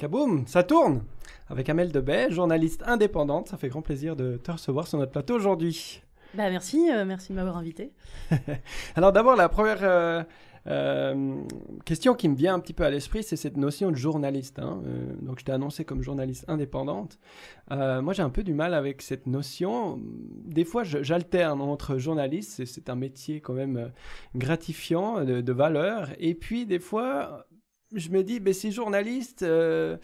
Kaboum, ça tourne Avec Amel Debay, journaliste indépendante, ça fait grand plaisir de te recevoir sur notre plateau aujourd'hui. Bah merci, euh, merci de m'avoir invité. Alors d'abord, la première euh, euh, question qui me vient un petit peu à l'esprit, c'est cette notion de journaliste. Hein. donc je t'ai annoncé comme journaliste indépendante. moi j'ai un peu du mal avec cette notion. Des fois j'alterne entre journaliste, c'est un métier quand même gratifiant, de valeur, et puis des fois je me dis, mais ces journalistes, euh,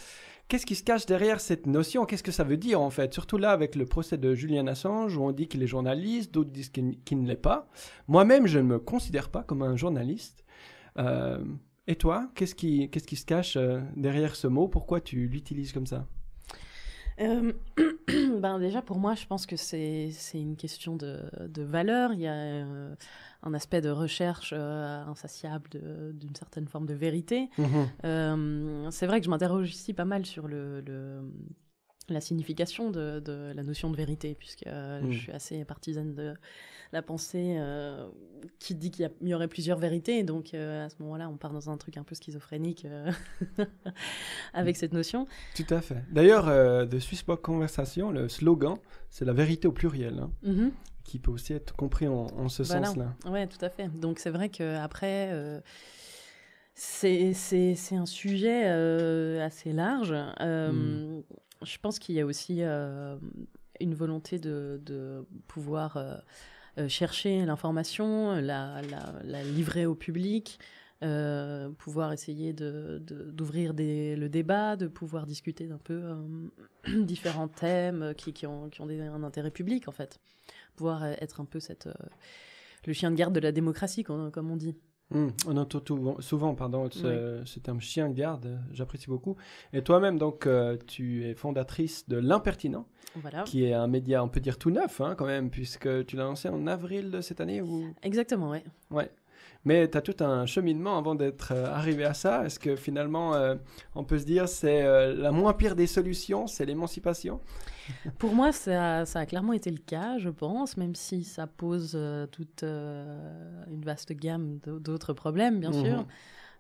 qu'est-ce qui se cache derrière cette notion Qu'est-ce que ça veut dire en fait Surtout là avec le procès de Julian Assange, où on dit qu'il est journaliste, d'autres disent qu'il, ne l'est pas. Moi-même, je ne me considère pas comme un journaliste. Euh, et toi, qu'est-ce qui, qu'est-ce qui se cache euh, derrière ce mot Pourquoi tu l'utilises comme ça ben déjà pour moi je pense que c'est, c'est une question de, de valeur il y a un aspect de recherche euh, insatiable d'une certaine forme de vérité. Mhm. Euh, c'est vrai que je m'interroge ici pas mal sur le, la signification de, la notion de vérité, puisque euh, mhm. je suis assez partisane de la pensée qui dit qu'il y, aurait plusieurs vérités. Donc à ce moment-là, on part dans un truc un peu schizophrénique avec cette notion. Tout à fait. D'ailleurs, de Swissbox Conversation, le slogan, c'est la vérité au pluriel. Hein. Mhm qui peut aussi être compris en, ce bah sens-là. Oui, tout à fait. Donc c'est vrai qu'après, euh, c'est, un sujet euh, assez large. Euh, hmm. Je pense qu'il y a aussi une volonté de, de pouvoir chercher l'information, la, la, livrer au public. pouvoir essayer de, d'ouvrir le débat, de pouvoir discuter d'un peu différents thèmes qui, qui, ont, qui ont un intérêt public en fait pouvoir euh, être un peu cette, euh, le chien de garde de la démocratie, hein, comme on dit. Hum, oh on entend souvent pardon, ce, terme chien de garde, j'apprécie beaucoup. Et toi-même, donc, euh, tu es fondatrice de L'Impertinent, qui est un média, on peut dire tout neuf hein, quand même, puisque tu l'as lancé en avril de cette année. Ou... Exactement, oui. ouais. Mais tu as tout un cheminement avant d'être arrivé à ça. Est-ce que finalement, on peut se dire, c'est la moins pire des solutions, c'est l'émancipation Pour moi, ça, a clairement été le cas, je pense, même si ça pose euh, toute euh, une vaste gamme d'autres problèmes, bien sûr. Mhm.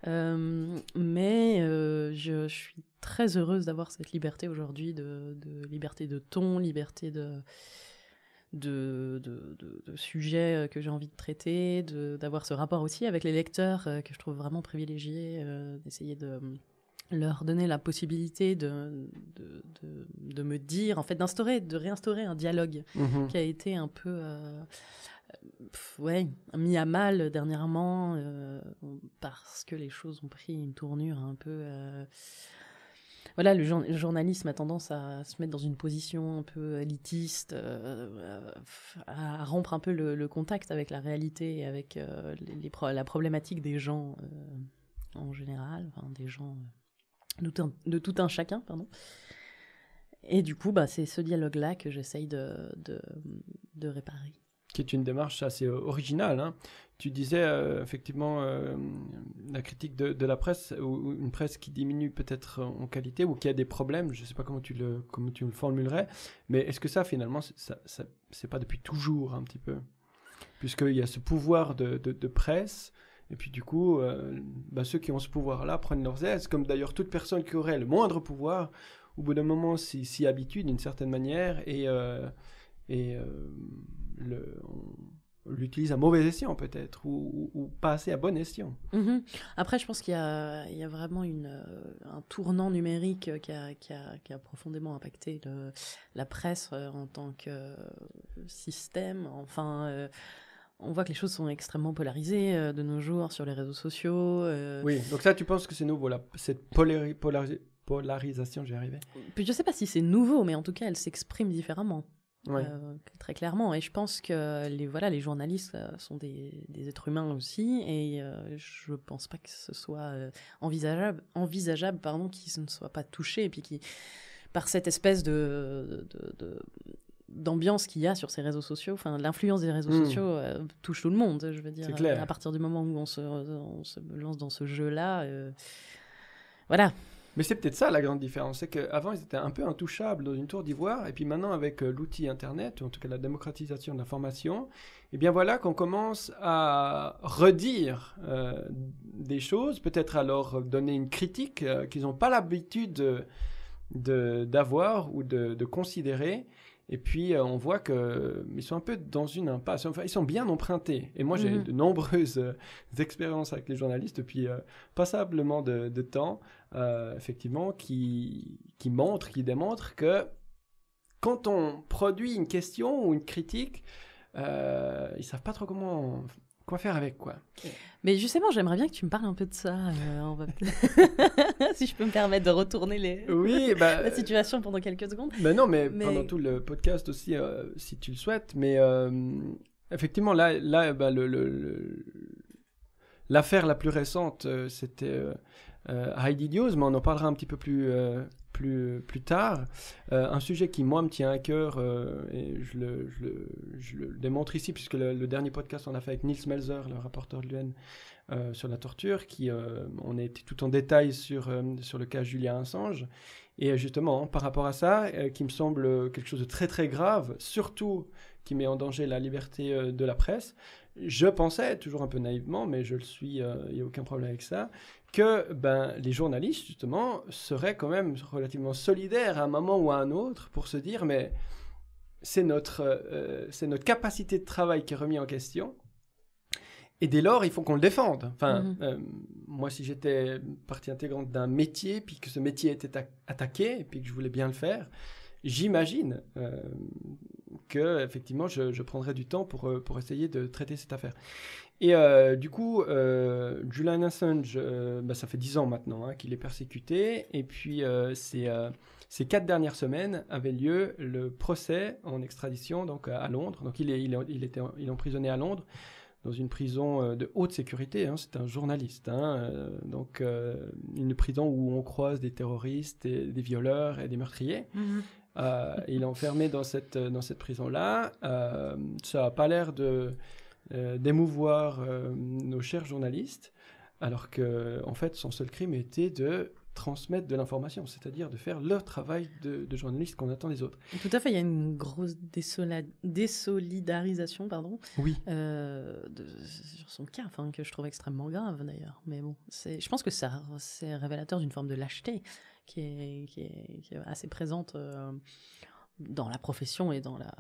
Euh, mais je, suis très heureuse d'avoir cette liberté aujourd'hui, de, liberté de ton, liberté de, de, de, que j'ai envie de traiter, d'avoir ce rapport aussi avec les lecteurs que je trouve vraiment privilégié, d'essayer de leur donner la possibilité de, de, me dire, en fait, d'instaurer, de réinstaurer un dialogue mhm. qui a été un peu euh, ouais, mis à mal dernièrement euh, parce que les choses ont pris une tournure un peu. Euh, voilà, le, journalisme a tendance à se mettre dans une position un peu élitiste, à rompre un peu le, contact avec la réalité et avec les, la problématique des gens en général, des gens de tout un, chacun, pardon. Et du coup, bah, c'est ce dialogue-là que j'essaye de, réparer. Qui est une démarche assez euh, originale. Hein. Tu disais euh, effectivement euh, la critique de, la presse, ou une presse qui diminue peut-être en qualité ou qui a des problèmes, je ne sais pas comment tu le, comment le formulerais, mais est-ce que ça finalement, ça, c'est pas depuis toujours un petit peu Puisqu'il y a ce pouvoir de presse et puis du coup, euh, bah, ceux qui ont ce pouvoir-là prennent leurs aises, comme d'ailleurs toute personne qui aurait le moindre pouvoir, au bout d'un moment s'y habitue d'une certaine manière et, euh, et euh, l'utilise à mauvais escient peut-être, ou, pas assez à bon escient. Mhm. Après, je pense qu'il y, a vraiment une, un tournant numérique qui a, profondément impacté la presse en tant que système, enfin on voit que les choses sont extrêmement polarisées euh, de nos jours sur les réseaux sociaux. Euh. Oui, donc ça, tu penses que c'est nouveau, cette polarisation, j'y arrivais Je ne sais pas si c'est nouveau, mais en tout cas, elle s'exprime différemment. Euh, très clairement. Et je pense que les, voilà, les journalistes sont des, êtres humains aussi, et je ne pense pas que ce soit envisageable, envisageable pardon, qu'ils ne soient pas touchés, et puis qui par cette espèce de, d'ambiance qu'il y a sur ces réseaux sociaux, enfin l'influence des réseaux hmm. sociaux euh, touche tout le monde, je veux dire. Clair. Euh, à partir du moment où on se, lance dans ce jeu-là, euh, voilà. Mais c'est peut-être ça la grande différence, c'est qu'avant ils étaient un peu intouchables dans une tour d'ivoire, et puis maintenant avec l'outil Internet, en tout cas la démocratisation de l'information, et eh bien voilà qu'on commence à redire des choses, peut-être alors donner une critique qu'ils n'ont pas l'habitude d'avoir ou de, de considérer. Et puis euh, on voit qu'ils sont un peu dans une impasse. Enfin, ils sont bien empruntés. Et moi, j'ai mhm. de nombreuses euh, expériences avec les journalistes depuis euh, passablement de, temps, effectivement, qui qui montrent, qui démontrent que quand on produit une question ou une critique, ils ne savent pas trop comment quoi faire avec quoi. Mais justement, j'aimerais bien que tu me parles un peu de ça. Euh, si je peux me permettre de retourner les... oui, bah, la situation pendant quelques secondes. Bah mais non, mais, pendant tout le podcast aussi, euh, si tu le souhaites. Mais euh, effectivement, là, là bah, le, l'affaire la plus récente, c'était Heidi News, mais on en parlera un petit peu plus plus, tard. Euh, un sujet qui, moi, me tient à cœur, euh, et je le, démontre ici, puisque le, dernier podcast, on a fait avec Nils Melzer, le rapporteur de l'UN euh, sur la torture, qui, on était tout en détail sur, le cas Julien Assange. Et justement, par rapport à ça, qui me semble quelque chose de très très grave, surtout qui met en danger la liberté de la presse, je pensais, toujours un peu naïvement, mais je le suis, il n'y a aucun problème avec ça, que ben, les journalistes, justement, seraient quand même relativement solidaires à un moment ou à un autre pour se dire, mais c'est notre, euh, c'est notre capacité de travail qui est remis en question. Et dès lors, il faut qu'on le défende. Enfin, mm-hmm. euh, moi, si j'étais partie intégrante d'un métier, puis que ce métier était attaqué, et puis que je voulais bien le faire, j'imagine euh, que effectivement, je, je, prendrais du temps pour, pour essayer de traiter cette affaire. Et euh, du coup, euh, Julian Assange, euh, bah, ça fait dix ans maintenant hein, qu'il est persécuté. Et puis, ces, ces, quatre dernières semaines avait lieu le procès en extradition donc, à Londres. Donc, il, est, il, était il emprisonné à Londres, dans une prison de haute sécurité. Hein. C'est un journaliste. Hein, donc, une prison où on croise des terroristes, et des violeurs et des meurtriers. Mm-hmm. il est enfermé dans cette, dans cette prison-là. ça n'a pas l'air de euh, d'émouvoir euh, nos chers journalistes, alors que en fait son seul crime était de transmettre de l'information, c'est-à-dire de faire leur travail de, journaliste qu'on attend des autres. Tout à fait, il y a une grosse désolidarisation pardon, oui. Euh, de, sur son cas, enfin, que je trouve extrêmement grave d'ailleurs. Mais bon, je pense que ça, c'est révélateur d'une forme de lâcheté qui est, qui est, assez présente dans la profession et dans la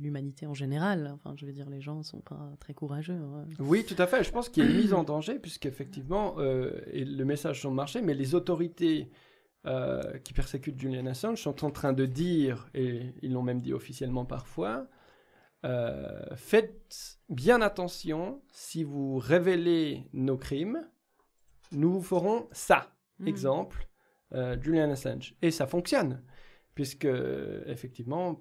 l'humanité en général. Enfin, je veux dire, les gens sont pas très courageux. Hein. Oui, tout à fait. Je pense qu'il y a une mise en danger puisqu'effectivement, euh, et le message sur marché, mais les autorités euh, qui persécutent Julian Assange sont en train de dire, et ils l'ont même dit officiellement parfois, euh, faites bien attention si vous révélez nos crimes, nous vous ferons ça. Hmm. Exemple, euh, Julian Assange. Et ça fonctionne puisque effectivement,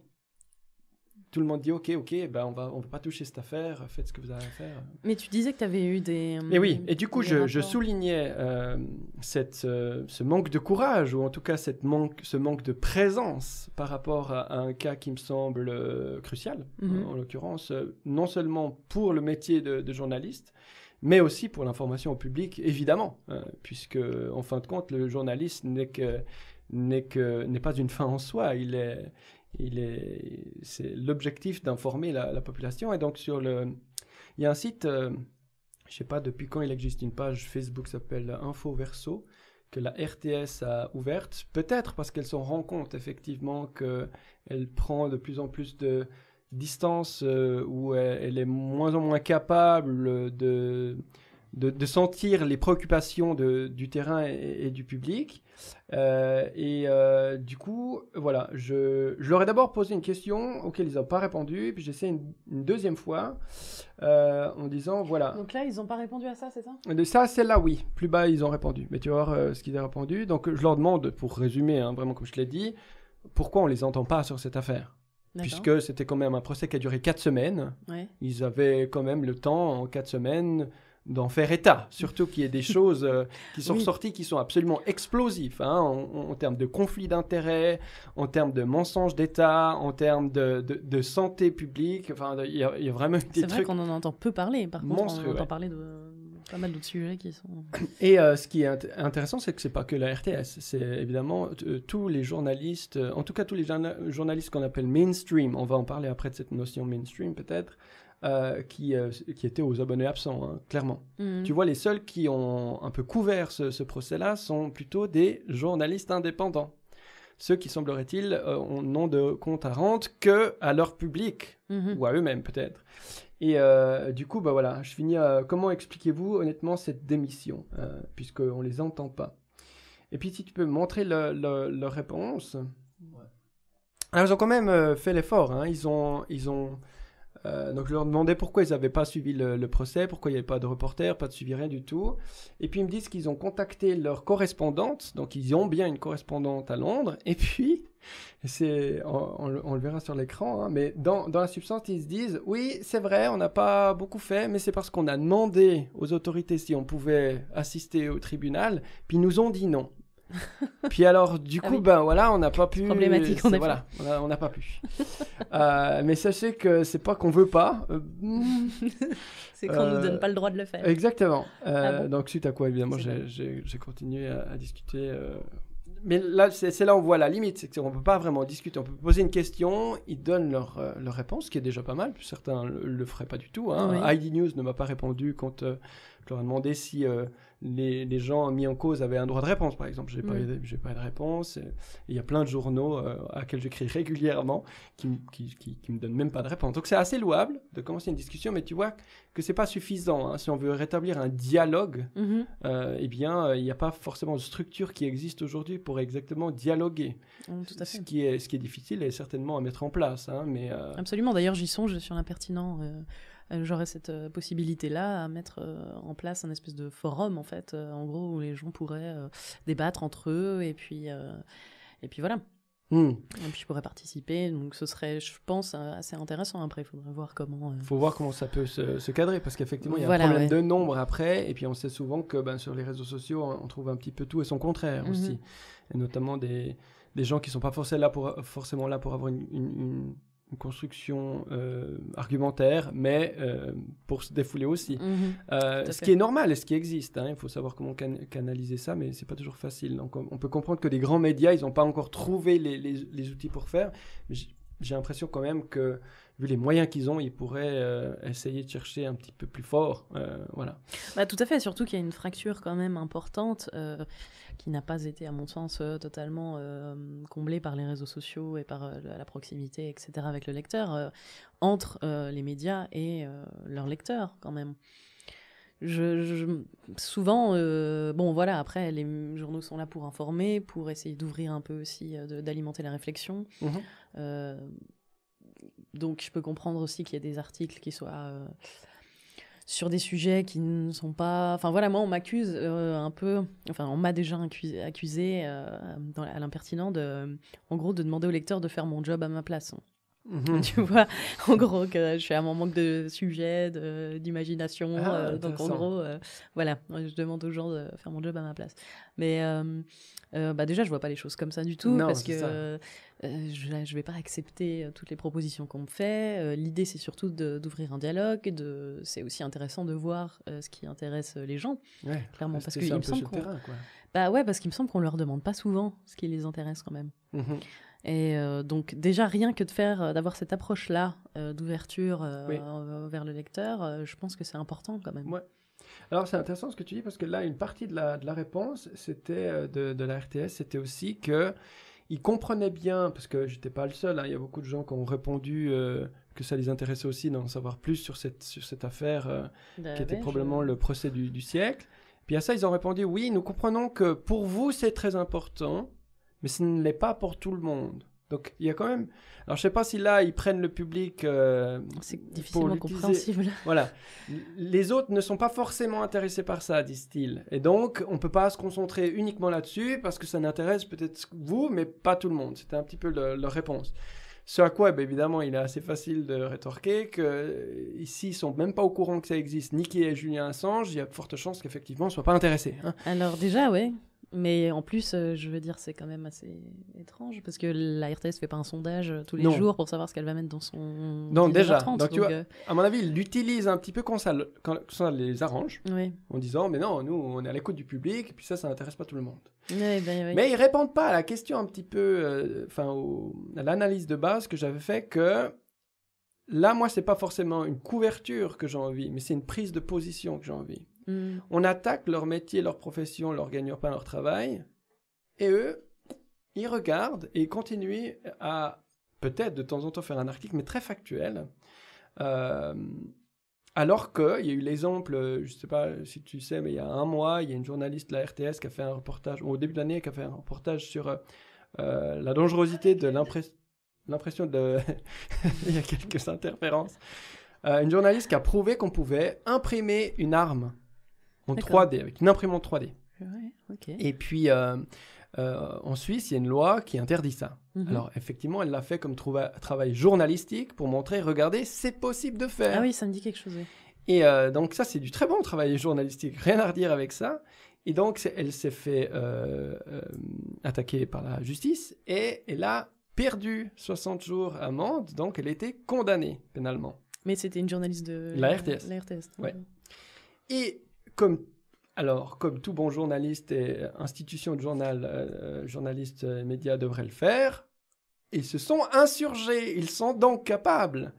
tout le monde dit ok ok ben on va on va pas toucher cette affaire faites ce que vous avez à faire mais tu disais que tu avais eu des et oui et du coup je, soulignais euh, cette euh, ce manque de courage ou en tout cas cette manque ce manque de présence par rapport à, un cas qui me semble euh, crucial en, mhm. l'occurrence non seulement pour le métier de, journaliste mais aussi pour l'information au public évidemment hein, puisque en fin de compte le journaliste n'est que n'est que n'est pas une fin en soi. Il est, il est, c'est l'objectif d'informer la, population. Et donc sur le, il y a un site, je euh, je sais pas depuis quand il existe une page Facebook s'appelle Info Verso que la RTS a ouverte, peut-être parce qu'elle s'en rend compte effectivement qu'elle prend de plus en plus de distance euh, où elle, est moins en moins capable de, de, sentir les préoccupations de, du terrain et du public. Euh, et euh, du coup, voilà, je, leur ai d'abord posé une question auquel ils n'ont pas répondu, puis j'essaie une, une deuxième fois euh, en disant voilà. Donc là, ils n'ont pas répondu à ça, c'est ça De ça, celle-là, oui. Plus bas, ils ont répondu. Mais tu vas ce qu'ils ont répondu. Donc je leur demande, pour résumer, hein, vraiment comme je l'ai dit, pourquoi on les entend pas sur cette affaire Puisque c'était quand même un procès qui a duré 4 semaines. Ils avaient quand même le temps, en 4 semaines, d'en faire état, surtout qu'il y ait des choses euh, qui sont sorties ressorties qui sont absolument explosives hein, en, termes de conflits d'intérêts, en termes de mensonges d'État, en termes de, santé publique. Enfin, il y, a vraiment des C'est vrai qu'on en entend peu parler, par contre, on entend parler de euh, pas mal d'autres sujets qui sont. Et euh, ce qui est intéressant, c'est que c'est pas que la RTS, c'est évidemment tous les journalistes, en tout cas tous les journalistes qu'on appelle mainstream. On va en parler après de cette notion mainstream peut-être. Euh, qui, euh, qui étaient aux abonnés absents, hein, clairement. Mhm. Tu vois, les seuls qui ont un peu couvert ce, procès-là sont plutôt des journalistes indépendants. Ceux qui, semblerait-il, n'ont euh, de compte à rendre que à leur public, mhm. ou à eux-mêmes peut-être. Et du coup, bah voilà, je finis. comment expliquez-vous honnêtement cette démission, puisqu'on ne les entend pas Et puis, si tu peux montrer leur réponse. Ah, ils ont quand même fait l'effort. Hein. Ils ont, ils ont euh, donc je leur demandais pourquoi ils n'avaient pas suivi le, procès, pourquoi il n'y avait pas de reporter, pas de suivi, rien du tout. Et puis ils me disent qu'ils ont contacté leur correspondante, donc ils ont bien une correspondante à Londres. Et puis, c'est, on, le verra sur l'écran, hein, mais dans, dans, la substance, ils se disent, oui, c'est vrai, on n'a pas beaucoup fait, mais c'est parce qu'on a demandé aux autorités si on pouvait assister au tribunal, puis ils nous ont dit non. Puis alors, du ah coup, ben voilà, on n'a pas pu. Problématique, on Voilà, on n'a pas pu. Euh, mais sachez que c'est pas qu'on veut pas. Euh, c'est qu'on ne nous donne pas le droit de le faire. Exactement. Euh, ah donc, suite à quoi, évidemment, j'ai continué à, discuter. Mais là, c'est là où on voit la limite, c'est qu'on ne peut pas vraiment discuter. On peut poser une question, ils donnent leur, réponse, ce qui est déjà pas mal. Certains ne le, feraient pas du tout. ID hein. News ne m'a pas répondu quand je leur ai demandé si les, gens mis en cause avaient un droit de réponse, par exemple. J'ai n'ai mm. pas, eu de réponse. Il y a plein de journaux euh, à qui j'écris régulièrement qui, qui, me donnent même pas de réponse. Donc c'est assez louable de commencer une discussion, mais tu vois que c'est pas suffisant. Hein. Si on veut rétablir un dialogue, mm-hmm. euh, eh bien, euh, il n'y a pas forcément de structure qui existe aujourd'hui pour exactement dialoguer. Mm, ce qui est, ce qui est difficile et certainement à mettre en place. Hein, mais, Absolument. D'ailleurs, j'y songe sur l'impertinent euh, j'aurais cette euh, possibilité-là à mettre euh, en place un espèce de forum, en fait, en gros, où les gens pourraient débattre entre eux, et puis, et puis voilà. Hmm. Et puis je pourrais participer, donc ce serait, je pense, assez intéressant. Après, il faudrait voir comment. Il faut voir comment ça peut se, cadrer, parce qu'effectivement, il y a un problème de nombre après, et puis on sait souvent que ben, sur les réseaux sociaux, on trouve un petit peu tout et son contraire aussi, mm-hmm. et notamment des, des gens qui sont pas forcément là pour, forcément là pour avoir une construction euh, argumentaire, mais euh, pour se défouler aussi. Mhm. Euh, ce qui est normal et ce qui existe. Hein, il faut savoir comment canaliser ça, mais c'est pas toujours facile. Donc on, peut comprendre que les grands médias, ils n'ont pas encore trouvé les, les, outils pour faire. Mais j'ai l'impression quand même que, vu les moyens qu'ils ont, ils pourraient euh, essayer de chercher un petit peu plus fort. Euh, voilà. Bah, tout à fait, surtout qu'il y a une fracture quand même importante euh, qui n'a pas été, à mon sens, totalement comblée par les réseaux sociaux et par la proximité, etc., avec le lecteur, entre les médias et leurs lecteurs quand même. Je, souvent, euh, bon voilà, après, les journaux sont là pour informer, pour essayer d'ouvrir un peu aussi, euh, d'alimenter la réflexion. Mhm. Euh, donc je peux comprendre aussi qu'il y a des articles qui soient sur des sujets qui ne sont pas... Enfin voilà, moi on m'accuse un peu, enfin on m'a déjà accusé, à l'impertinent, de, en gros, de demander au lecteur de faire mon job à ma place. Mhm. Tu vois, en gros, que je suis à mon manque de sujet, d'imagination. Ah, euh, donc, en gros, euh, voilà, je demande aux gens de faire mon job à ma place. Mais euh, bah déjà, je vois pas les choses comme ça du tout, parce que je, ne vais pas accepter toutes les propositions qu'on me fait. L'idée, c'est surtout d'ouvrir un dialogue. De... C'est aussi intéressant de voir ce qui intéresse les gens, clairement, parce, qu'il me semble qu'on. Bah ouais, parce qu'il me semble qu'on leur demande pas souvent ce qui les intéresse quand même. Mhm. Et euh, donc déjà rien que de faire, euh, d'avoir cette approche-là euh, d'ouverture vers le lecteur, je pense que c'est important quand même. Alors c'est intéressant ce que tu dis parce que là une partie de la, réponse c'était de, la RTS, c'était aussi que ils comprenaient bien parce que j'étais pas le seul, hein, il y a beaucoup de gens qui ont répondu que ça les intéressait aussi d'en savoir plus sur cette sur cette affaire bah qui était probablement le procès du siècle. Puis à ça ils ont répondu oui, nous comprenons que pour vous c'est très important mais ce ne l'est pas pour tout le monde. Donc il y a quand même. Alors je ne sais pas si là ils prennent le public. Euh, c'est difficilement compréhensible. Voilà. Les autres ne sont pas forcément intéressés par ça, disent-ils. Et donc on ne peut pas se concentrer uniquement là-dessus parce que ça n'intéresse peut-être vous, mais pas tout le monde. C'était un petit peu leur réponse. Ce à quoi, eh ben, évidemment, il est assez facile de rétorquer que euh, ici, ils sont même pas au courant que ça existe, Niki et Julien Assange, il y a forte chances qu'effectivement, ils ne soient pas intéressés. Hein. Alors déjà, oui. Mais en plus, euh, je veux dire, c'est quand même assez étrange parce que la RTS fait pas un sondage euh, tous les jours pour savoir ce qu'elle va mettre dans son. Non, déjà. donc, euh, à mon avis, ils l'utilisent un petit peu quand ça, ça les arrange, en disant mais non, nous, on est à l'écoute du public, et puis ça, ça n'intéresse pas tout le monde. Ben, mais ils répondent pas à la question un petit peu, enfin, à l'analyse de base que j'avais fait que là, moi, c'est pas forcément une couverture que j'ai envie, mais c'est une prise de position que j'ai envie. Hmm. On attaque leur métier, leur profession, leur gagne pain, leur travail. Et eux, ils regardent et ils continuent à peut-être de temps en temps faire un article, mais très factuel. Euh, alors qu'il y a eu l'exemple, je ne sais pas si tu sais, mais il y a un mois, il y a une journaliste de la RTS qui a fait un reportage, au début de l'année, qui a fait un reportage sur euh, euh, la dangerosité de l'impression de... il y a quelques interférences. une journaliste qui a prouvé qu'on pouvait imprimer une arme en 3D, avec une imprimante 3D. Et puis, euh, euh, en Suisse, il y a une loi qui interdit ça. Mhm. Alors, effectivement, elle l'a fait comme travail journalistique pour montrer, regardez, c'est possible de faire. Ah oui, ça me dit quelque chose. Et euh, donc, ça, c'est du très bon travail journalistique, rien à redire avec ça. Et donc, elle s'est fait attaquer par la justice et elle a perdu 60 jours amende, donc elle était condamnée pénalement. Mais c'était une journaliste de la RTS. La RTS. Ouais. Et comme alors, comme tout bon journaliste et institution de journal, euh, journaliste et média devrait le faire, ils se sont insurgés, ils sont donc capables.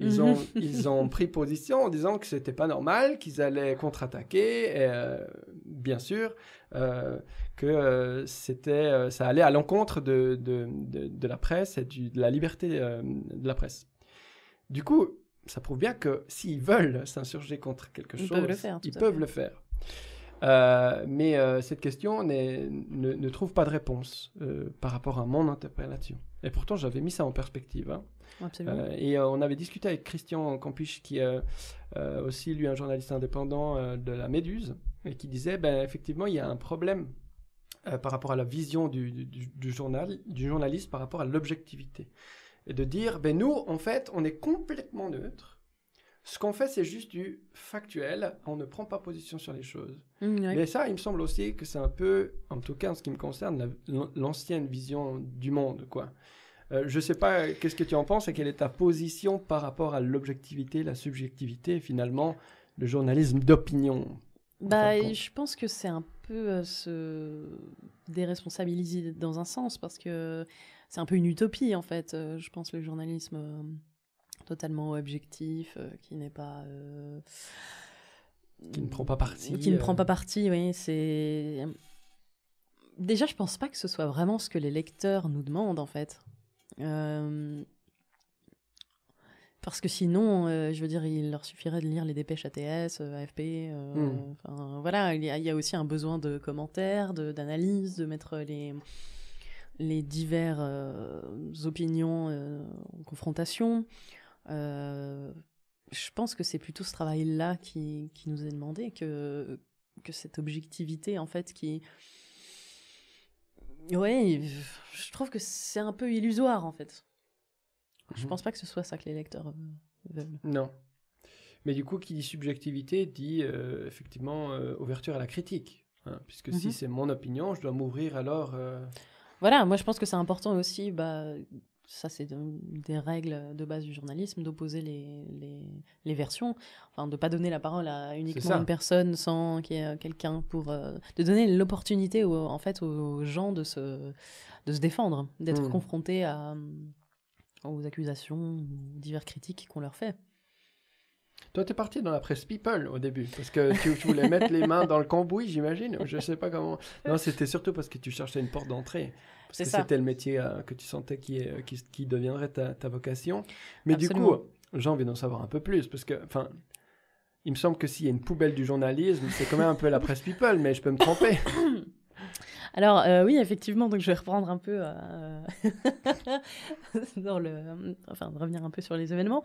Ils mhm. ont, ils ont pris position en disant que c'était pas normal, qu'ils allaient contre-attaquer, et euh, bien sûr, euh, que c'était, ça allait à l'encontre de, la presse et de la liberté de la presse. Du coup, ça prouve bien que s'ils veulent s'insurger contre quelque chose, ils peuvent le faire. Euh, mais euh, cette question ne, ne, trouve pas de réponse euh, par rapport à mon interprétation. Et pourtant, j'avais mis ça en perspective. Hein. et on avait discuté avec Christian Campiche, qui est aussi, lui, un journaliste indépendant de la Méduse, et qui disait, ben, effectivement, il y a un problème par rapport à la vision du, du, journal, du journaliste par rapport à l'objectivité et de dire, ben nous, en fait, on est complètement neutre. Ce qu'on fait, c'est juste du factuel. On ne prend pas position sur les choses. et mmh, Mais ça, il me semble aussi que c'est un peu, en tout cas en ce qui me concerne, l'ancienne vision du monde, quoi. ne euh, je sais pas, qu'est-ce que tu en penses et quelle est ta position par rapport à l'objectivité, la subjectivité, finalement, le journalisme d'opinion bah, je pense que c'est un peu euh, se déresponsabiliser dans un sens parce que c'est un peu une utopie en fait, euh, je pense, le journalisme euh, totalement objectif, euh, qui n'est pas. qui ne prend pas parti. Qui ne prend pas parti, oui. Déjà, je pense pas que ce soit vraiment ce que les lecteurs nous demandent en fait. Parce que sinon, je veux dire, il leur suffirait de lire les dépêches ATS, AFP. Hmm. voilà, il y, a, aussi un besoin de commentaires, d'analyse, de mettre les, les diverses euh, opinions en euh, confrontation. Euh, je pense que c'est plutôt ce travail-là qui, nous est demandé, que, que cette objectivité, en fait, qui... Oui, je trouve que c'est un peu illusoire, en fait. Je mhm. pense pas que ce soit ça que les lecteurs veulent. Non. Mais du coup, qui dit subjectivité dit effectivement ouverture à la critique. Hein, puisque si mhm. c'est mon opinion, je dois m'ouvrir alors. Voilà, moi je pense que c'est important aussi, bah, ça c'est des règles de base du journalisme, d'opposer les, versions, enfin ne pas donner la parole à uniquement une personne sans qu'il y ait euh, quelqu'un pour... Euh, de donner l'opportunité en fait aux gens de se, de se défendre, d'être mmh. confrontés aux accusations, aux divers critiques qu'on leur fait. Toi, es parti dans la presse People au début, parce que tu, voulais mettre les mains dans le cambouis, j'imagine. Je sais pas comment. Non, c'était surtout parce que tu cherchais une porte d'entrée. Parce que c'était le métier euh, que tu sentais qui, est, euh, qui, deviendrait ta, vocation. Mais du coup, j'ai envie d'en savoir un peu plus, parce que, enfin, il me semble que s'il y a une poubelle du journalisme, c'est quand même un peu la presse People, mais je peux me tromper. Alors euh, oui, effectivement, donc je vais reprendre un peu le, enfin revenir un peu sur les événements.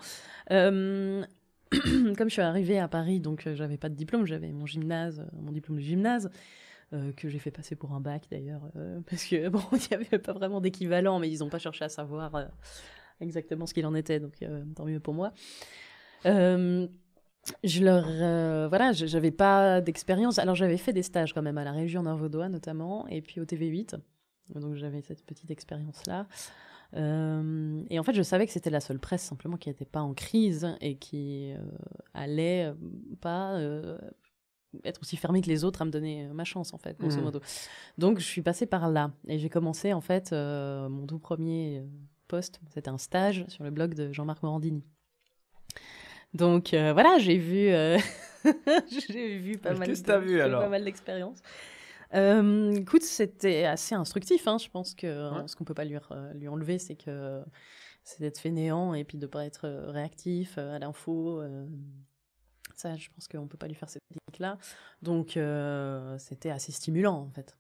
Euh, comme je suis arrivée à Paris, donc euh, j'avais pas de diplôme, j'avais mon gymnase, euh, mon diplôme de gymnase, euh, que j'ai fait passer pour un bac d'ailleurs, parce que bon, il n'y avait pas vraiment d'équivalent, mais ils n'ont pas cherché à savoir exactement ce qu'il en était, donc tant mieux pour moi. je leur, voilà, j'avais pas d'expérience. Alors j'avais fait des stages quand même à la région Nord-Vaudois notamment, et puis au TV8, donc j'avais cette petite expérience là. Euh, et en fait, je savais que c'était la seule presse simplement qui n'était pas en crise et qui euh, allait euh, pas être aussi fermée que les autres à me donner ma chance, en fait, hmm. Donc, je suis passée par là et j'ai commencé, en fait, mon tout premier poste, c'était un stage sur le blog de Jean-Marc Morandini. Donc, voilà, j'ai vu. j'ai vu pas vu alors Pas mal d'expériences. Euh, écoute, c'était assez instructif. Hein. Je pense que euh, ce qu'on peut pas lui, enlever, c'est que c'est d'être fainéant et puis de ne pas être euh, réactif à l'info. ça, je pense qu'on peut pas lui faire cette technique là Donc, c'était assez stimulant, en fait.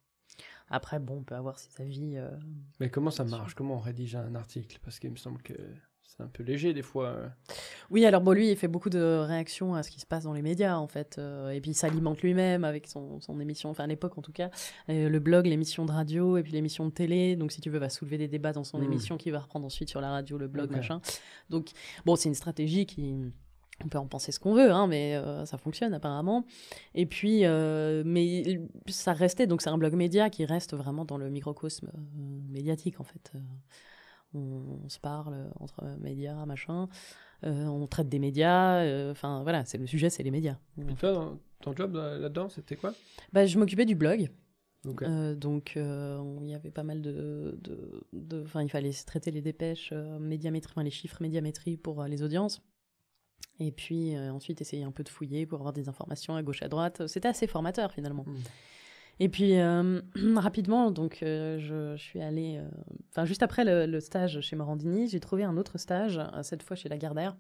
Après, bon, on peut avoir ses avis. Mais comment ça marche Comment on rédige un article Parce qu'il me semble que c'est un peu léger des fois. Euh. Oui, alors bon, lui, il fait beaucoup de réactions à ce qui se passe dans les médias, en fait. Euh, et puis, il s'alimente lui-même avec son, émission, enfin, à l'époque, en tout cas, le blog, l'émission de radio, et puis l'émission de télé. Donc, si tu veux, va soulever des débats dans son mmh. émission qui va reprendre ensuite sur la radio, le blog, machin. Donc, bon, c'est une stratégie qui... On peut en penser ce qu'on veut, hein, mais euh, ça fonctionne apparemment. Et puis, mais ça restait, donc c'est un blog média qui reste vraiment dans le microcosme médiatique en fait on, se parle entre médias, machin, euh, on traite des médias, euh, enfin voilà, c'est le sujet, c'est les médias. Et toi, ton job euh, là-dedans, c'était quoi bah, Je m'occupais du blog. donc il y avait pas mal de... Enfin, il fallait traiter les dépêches, médiamétrie, les chiffres médiamétrie pour les audiences. Et puis ensuite essayer un peu de fouiller pour avoir des informations à gauche, à droite. C'était assez formateur finalement. Hmm. Et puis euh, rapidement, donc euh, je, suis allée, euh, enfin juste après le, stage chez Morandini, j'ai trouvé un autre stage, cette fois chez Lagardère,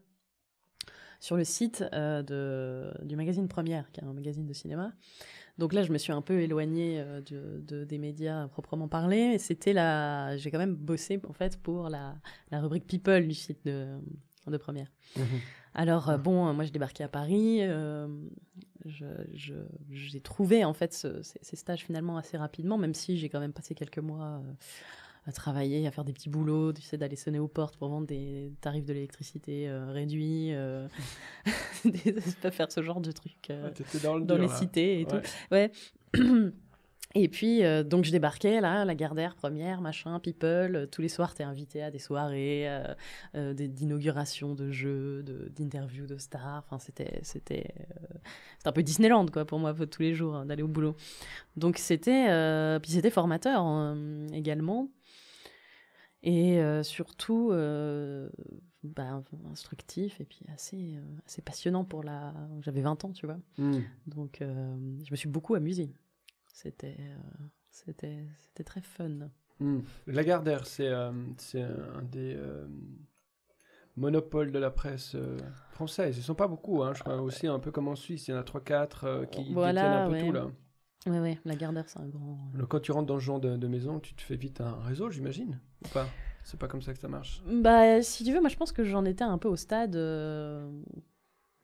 sur le site de, du magazine Première, qui est un magazine de cinéma. Donc là, je me suis un peu éloignée de, des médias à proprement parler. C'était la, j'ai quand même bossé en fait pour la, la rubrique People du site de de première. Mmh Alors, bon, moi, j'ai débarqué à Paris j'ai trouvé en fait ces, stages finalement assez rapidement, même si j'ai quand même passé quelques mois euh, à travailler, à faire des petits boulots, tu d'aller sonner aux portes pour vendre des tarifs de l'électricité euh, réduits, euh, faire ce genre de trucs dans, les cités et ouais. tout. Ouais. Et puis, euh, donc, je débarquais là, la Gardère première, machin, people. Euh, tous les soirs, t'es invité à des soirées, euh, des d'inauguration de jeux, d'interviews de, stars. Enfin, c'était, c'était, un peu Disneyland, quoi, pour moi, tous les jours, hein, d'aller au boulot. Donc, c'était, puis c'était formateur hein, également. Et surtout, ben instructif et puis assez, assez passionnant pour la. J'avais 20 ans, tu vois. Hmm. Donc, je me suis beaucoup amusée. Euh, c'était c'était très fun. La hmm. Lagardère, c'est euh, c'est un des euh, monopoles de la presse française. Ils sont pas beaucoup, hein, je crois aussi un peu comme en Suisse, il y en a 3-4 qui voilà, détiennent un peu tout là. Oui, oui, la c'est un grand. Quand tu rentres dans ce genre de, de, maison, tu te fais vite un réseau, j'imagine, ou pas C'est pas comme ça que ça marche Bah, si tu veux, moi je pense que j'en étais un peu au stade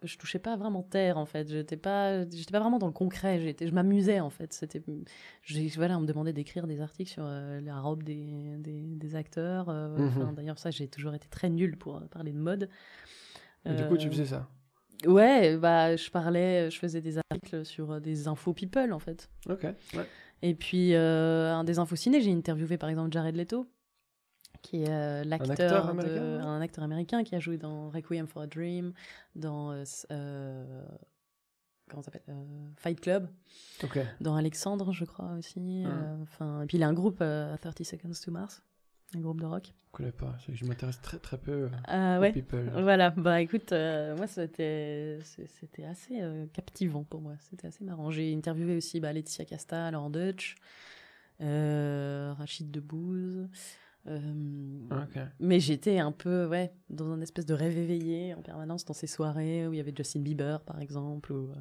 je touchais pas vraiment terre en fait j'étais pas j'étais pas vraiment dans le concret j'étais je m'amusais en fait c'était voilà on me demandait d'écrire des articles sur euh, la robe des, des, acteurs euh, mhm. d'ailleurs ça j'ai toujours été très nulle pour euh, parler de mode du coup tu faisais ça ouais bah je parlais je faisais des articles sur des infos people en fait ok et puis un des infos ciné j'ai interviewé par exemple Jared Leto qui est euh, l'acteur, un, acteur américain qui a joué dans Requiem for a Dream, dans euh, euh, comment s'appelle Fight Club, dans Alexandre, je crois aussi. Hmm. Enfin, et puis il a un groupe 30 Seconds to Mars un groupe de rock. Je connais pas, je m'intéresse très très peu euh, ah, ouais. people. Voilà, bah écoute, moi c'était c'était assez captivant pour moi, c'était assez marrant. J'ai interviewé aussi bah, Laetitia Casta, Laurent Deutsch, Rachid Debouze, euh, ah, mais j'étais un peu ouais, dans un espèce de rêve éveillé en permanence dans ces soirées où il y avait Justin Bieber, par exemple, ou euh,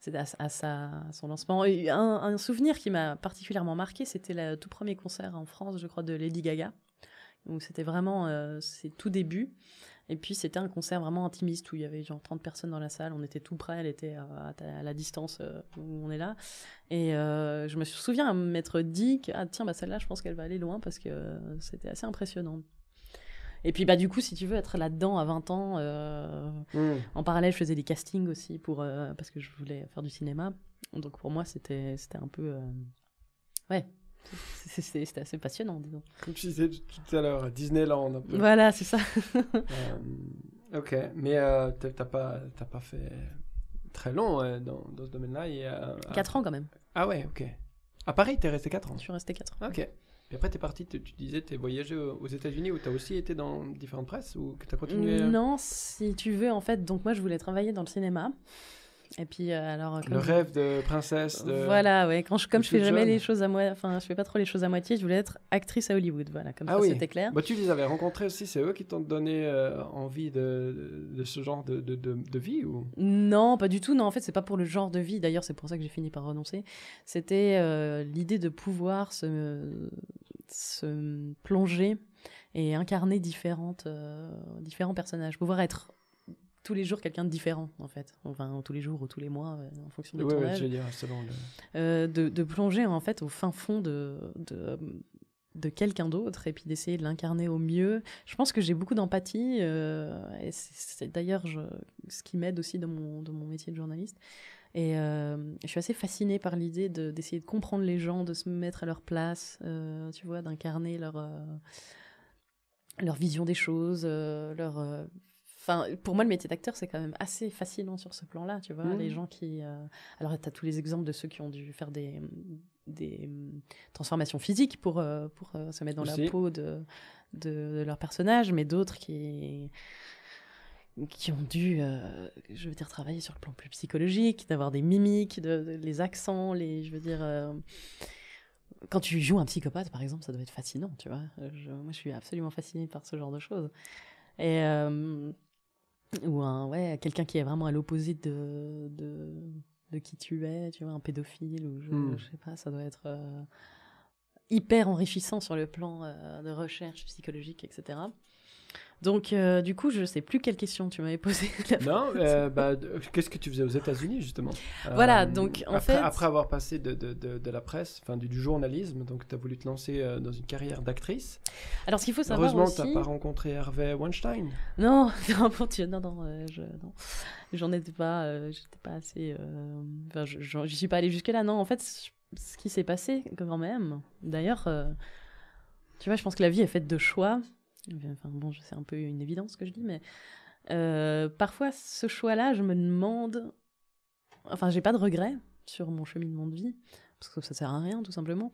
c'était à, sa, son lancement. un, souvenir qui m'a particulièrement marqué, c'était le tout premier concert en France, je crois, de Lady Gaga Donc c'était vraiment euh, ses tout débuts. Et puis c'était un concert vraiment intimiste où il y avait genre 30 personnes dans la salle, on était tout près, elle était à, la distance euh, où on est là. Et euh, je me souviens à m'être dit que ah, tiens, bah, celle-là, je pense qu'elle va aller loin parce que euh, c'était assez impressionnant. Et puis bah du coup, si tu veux être là-dedans à 20 ans, hmm. en parallèle, je faisais des castings aussi pour parce que je voulais faire du cinéma. Donc pour moi, c'était c'était un peu ouais, c'était assez passionnant, disons. Comme tu disais tout à l'heure, Disneyland un peu. Voilà, c'est ça. Euh, ok, mais euh, t'as pas, pas fait très long euh, dans, dans, ce domaine-là. 4 ans quand même. Ah ouais, ok. À Paris, t'es resté 4 ans Je suis resté 4 ans. Ok. Et après, tu es parti, tu disais, tu es voyagé aux États-Unis où tu as aussi été dans différentes presses ou que tu as continué Non, si tu veux, en fait, donc moi je voulais travailler dans le cinéma. Et puis, euh, alors. Le rêve de princesse. Voilà, ouais. Quand je, comme je fais jamais les choses à moi, enfin, je fais pas trop les choses à moitié, je voulais être actrice à Hollywood. Voilà, comme ah ça, c'était clair. Bah, tu les avais rencontrés aussi, c'est eux qui t'ont donné euh, envie de, ce genre de, vie ou Non, pas du tout. Non, en fait, c'est pas pour le genre de vie. D'ailleurs, c'est pour ça que j'ai fini par renoncer. C'était euh, l'idée de pouvoir se, se plonger et incarner différentes, différents personnages, pouvoir être tous les jours quelqu'un de différent en fait enfin tous les jours ou tous les mois euh, en fonction de ouais, ton ouais, âge dire, selon le... euh, de, de, plonger en fait au fin fond de, de, de quelqu'un d'autre et puis d'essayer de l'incarner au mieux je pense que j'ai beaucoup d'empathie euh, et c'est d'ailleurs ce qui m'aide aussi dans mon, dans mon métier de journaliste et euh, je suis assez fascinée par l'idée d'essayer de comprendre les gens de se mettre à leur place tu vois d'incarner leur leur vision des choses leur Enfin, pour moi, le métier d'acteur, c'est quand même assez fascinant sur ce plan-là, tu vois. Mmh. Les gens qui. Euh, alors, tu as tous les exemples de ceux qui ont dû faire des, des mmh, transformations physiques pour, euh, pour euh, se mettre dans la peau de, de, leur personnage, mais d'autres qui qui ont dû, je veux dire, travailler sur le plan plus psychologique, d'avoir des mimiques, de, les accents, les, je veux dire, quand tu joues un psychopathe, par exemple, ça doit être fascinant, tu vois. moi, je suis absolument fascinée par ce genre de choses. Et ou un quelqu'un qui est vraiment à l'opposé de, qui tu es tu vois un pédophile ou je, hmm. sais pas ça doit être euh, hyper enrichissant sur le plan euh, de recherche psychologique etc donc, euh, du coup, je ne sais plus quelle question tu m'avais posée. Non, euh, bah, euh, qu'est-ce que tu faisais aux États-Unis, justement Voilà, donc en après, fait. Après avoir passé de, la presse, du, journalisme, donc tu as voulu te lancer dans une carrière d'actrice. Alors, ce qu'il faut savoir. Heureusement, tu n'as pas rencontré Hervé Weinstein. Non, non, non, je, j'en étais pas, j'étais pas assez. Enfin, je, suis pas allée jusque-là. Non, en fait, ce qui s'est passé, quand même, d'ailleurs, tu vois, je pense que la vie est faite de choix bon, c'est un peu une évidence ce que je dis, mais euh, parfois ce choix-là, je me demande. Enfin, j'ai pas de regrets sur mon cheminement de vie, parce que ça sert à rien tout simplement.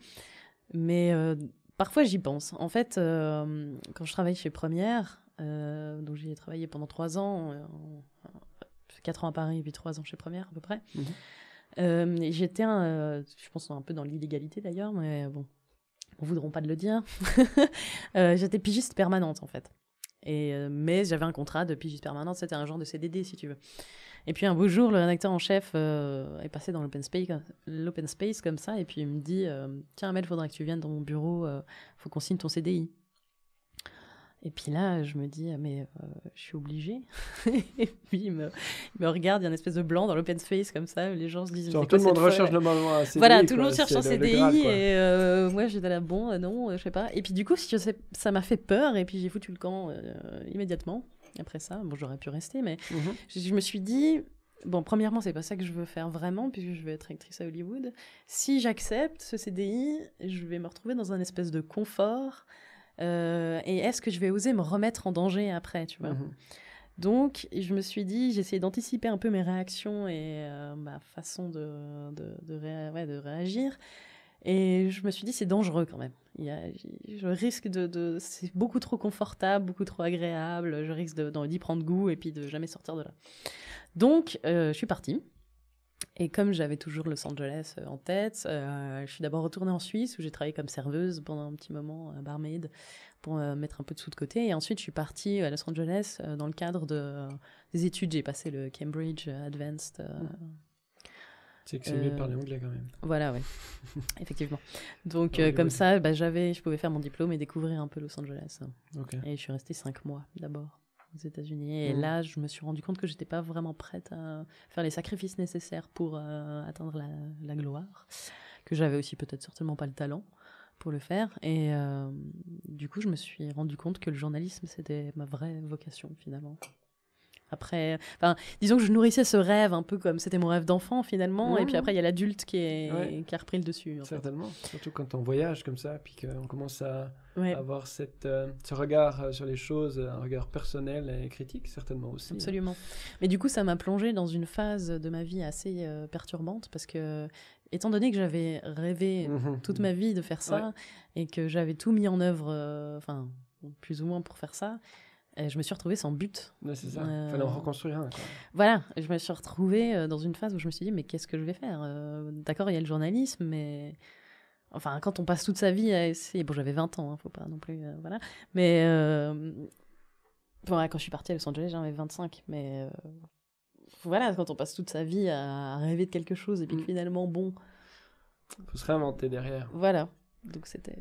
Mais euh, parfois j'y pense. En fait, euh, quand je travaille chez Première, donc j'ai travaillé pendant trois ans, quatre ans à Paris et puis trois ans chez Première à peu près. Mhm. j'étais, je pense, un peu dans l'illégalité d'ailleurs, mais bon, voudront pas de le dire, euh, j'étais pigiste permanente en fait. Et, euh, mais j'avais un contrat de pigiste permanente, c'était un genre de CDD si tu veux. Et puis un beau jour, le rédacteur en chef euh, est passé dans l'open space, l'open space comme ça, et puis il me dit Tiens, Amel, faudra que tu viennes dans mon bureau, faut qu'on signe ton CDI. Et puis là, je me dis, mais euh, je suis obligée. et puis, il me, regarde, il y a une espèce de blanc dans l'open space, comme ça. Les gens se disent. tout le monde recherche le un CDI. Voilà, tout le monde cherche un CDI. et moi, euh, j'étais là, bon, euh, non, je sais pas. Et puis, du coup, si je sais, ça m'a fait peur. Et puis, j'ai foutu le camp immédiatement. Après ça, bon, j'aurais pu rester, mais mhm. je, me suis dit, Bon, premièrement, c'est pas ça que je veux faire vraiment, puisque je veux être actrice à Hollywood. Si j'accepte ce CDI, je vais me retrouver dans un espèce de confort euh, et est-ce que je vais oser me remettre en danger après, tu vois mhm. Donc, je me suis dit, j'ai d'anticiper un peu mes réactions et euh, ma façon de, de, réagir. Et je me suis dit, c'est dangereux quand même. je risque de, c'est beaucoup trop confortable, beaucoup trop agréable. Je risque d'y prendre goût et puis de jamais sortir de là. Donc, euh, je suis partie. Et comme j'avais toujours Los Angeles euh, en tête, euh, je suis d'abord retournée en Suisse où j'ai travaillé comme serveuse pendant un petit moment, euh, barmaid, pour mettre un peu de sous de côté. Et ensuite, je suis partie à Los Angeles dans le cadre de, des études. J'ai passé le Cambridge Advanced. Mm. C'est que c'est mieux de parler anglais quand même. Voilà, oui. Effectivement. Donc, ah comme ça, bah, j'avais, je pouvais faire mon diplôme et découvrir un peu Los Angeles. Et je suis restée cinq mois d'abord aux États-Unis. Et mmh. là, je me suis rendu compte que je n'étais pas vraiment prête à faire les sacrifices nécessaires pour euh, atteindre la, gloire, que j'avais aussi peut-être certainement pas le talent pour le faire. Et euh, du coup, je me suis rendu compte que le journalisme, c'était ma vraie vocation finalement après. Enfin, disons que je nourrissais ce rêve un peu comme c'était mon rêve d'enfant finalement, et puis mmh. après il y a l'adulte qui, est... qui a repris le dessus. Certainement, surtout quand on voyage comme ça, puis qu'on commence à avoir cette, euh, ce regard euh, sur les choses, un regard personnel et critique, certainement aussi. Hein. Absolument. Mais du coup, ça m'a plongé dans une phase de ma vie assez euh, perturbante parce que étant donné que j'avais rêvé mmh toute ma vie de faire ça et que j'avais tout mis en œuvre, enfin plus ou moins pour faire ça, je me suis retrouvée sans but. Ouais, c'est ça. Euh, Fallait en reconstruire Voilà, je me suis retrouvée euh, dans une phase où je me suis dit, mais qu'est-ce que je vais faire euh, D'accord, il y a le journalisme, mais. Enfin, quand on passe toute sa vie à essayer. Bon, j'avais 20 ans, hein, faut pas non plus. voilà. Mais. Bon, quand je suis partie à Los Angeles, j'en avais 25. Mais. Voilà, quand on passe toute sa vie à rêver de quelque chose et puis mm. finalement, bon. Faut se réinventer derrière. Voilà. Donc c'était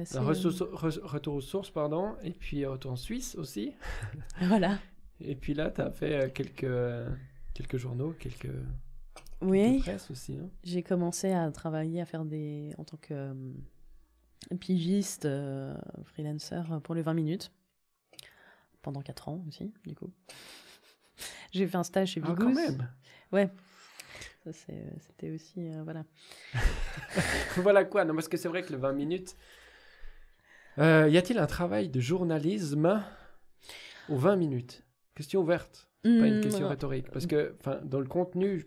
assez. Euh, retour aux sources, pardon, et puis euh, retour en Suisse aussi. voilà. Et puis là, tu as fait euh, quelques, quelques journaux, quelques. Oui. aussi. Hein. J'ai commencé à travailler, à faire des. en tant que pigiste, freelancer pour les 20 minutes. Pendant 4 ans aussi, du coup. J'ai fait un stage chez Bigouz. Ah, quand même Ouais c'était aussi. Euh, voilà. voilà quoi. Non, parce que c'est vrai que le 20 minutes. Euh, y a-t-il un travail de journalisme aux 20 minutes Question ouverte, pas une question hmm. rhétorique. Parce que dans le contenu,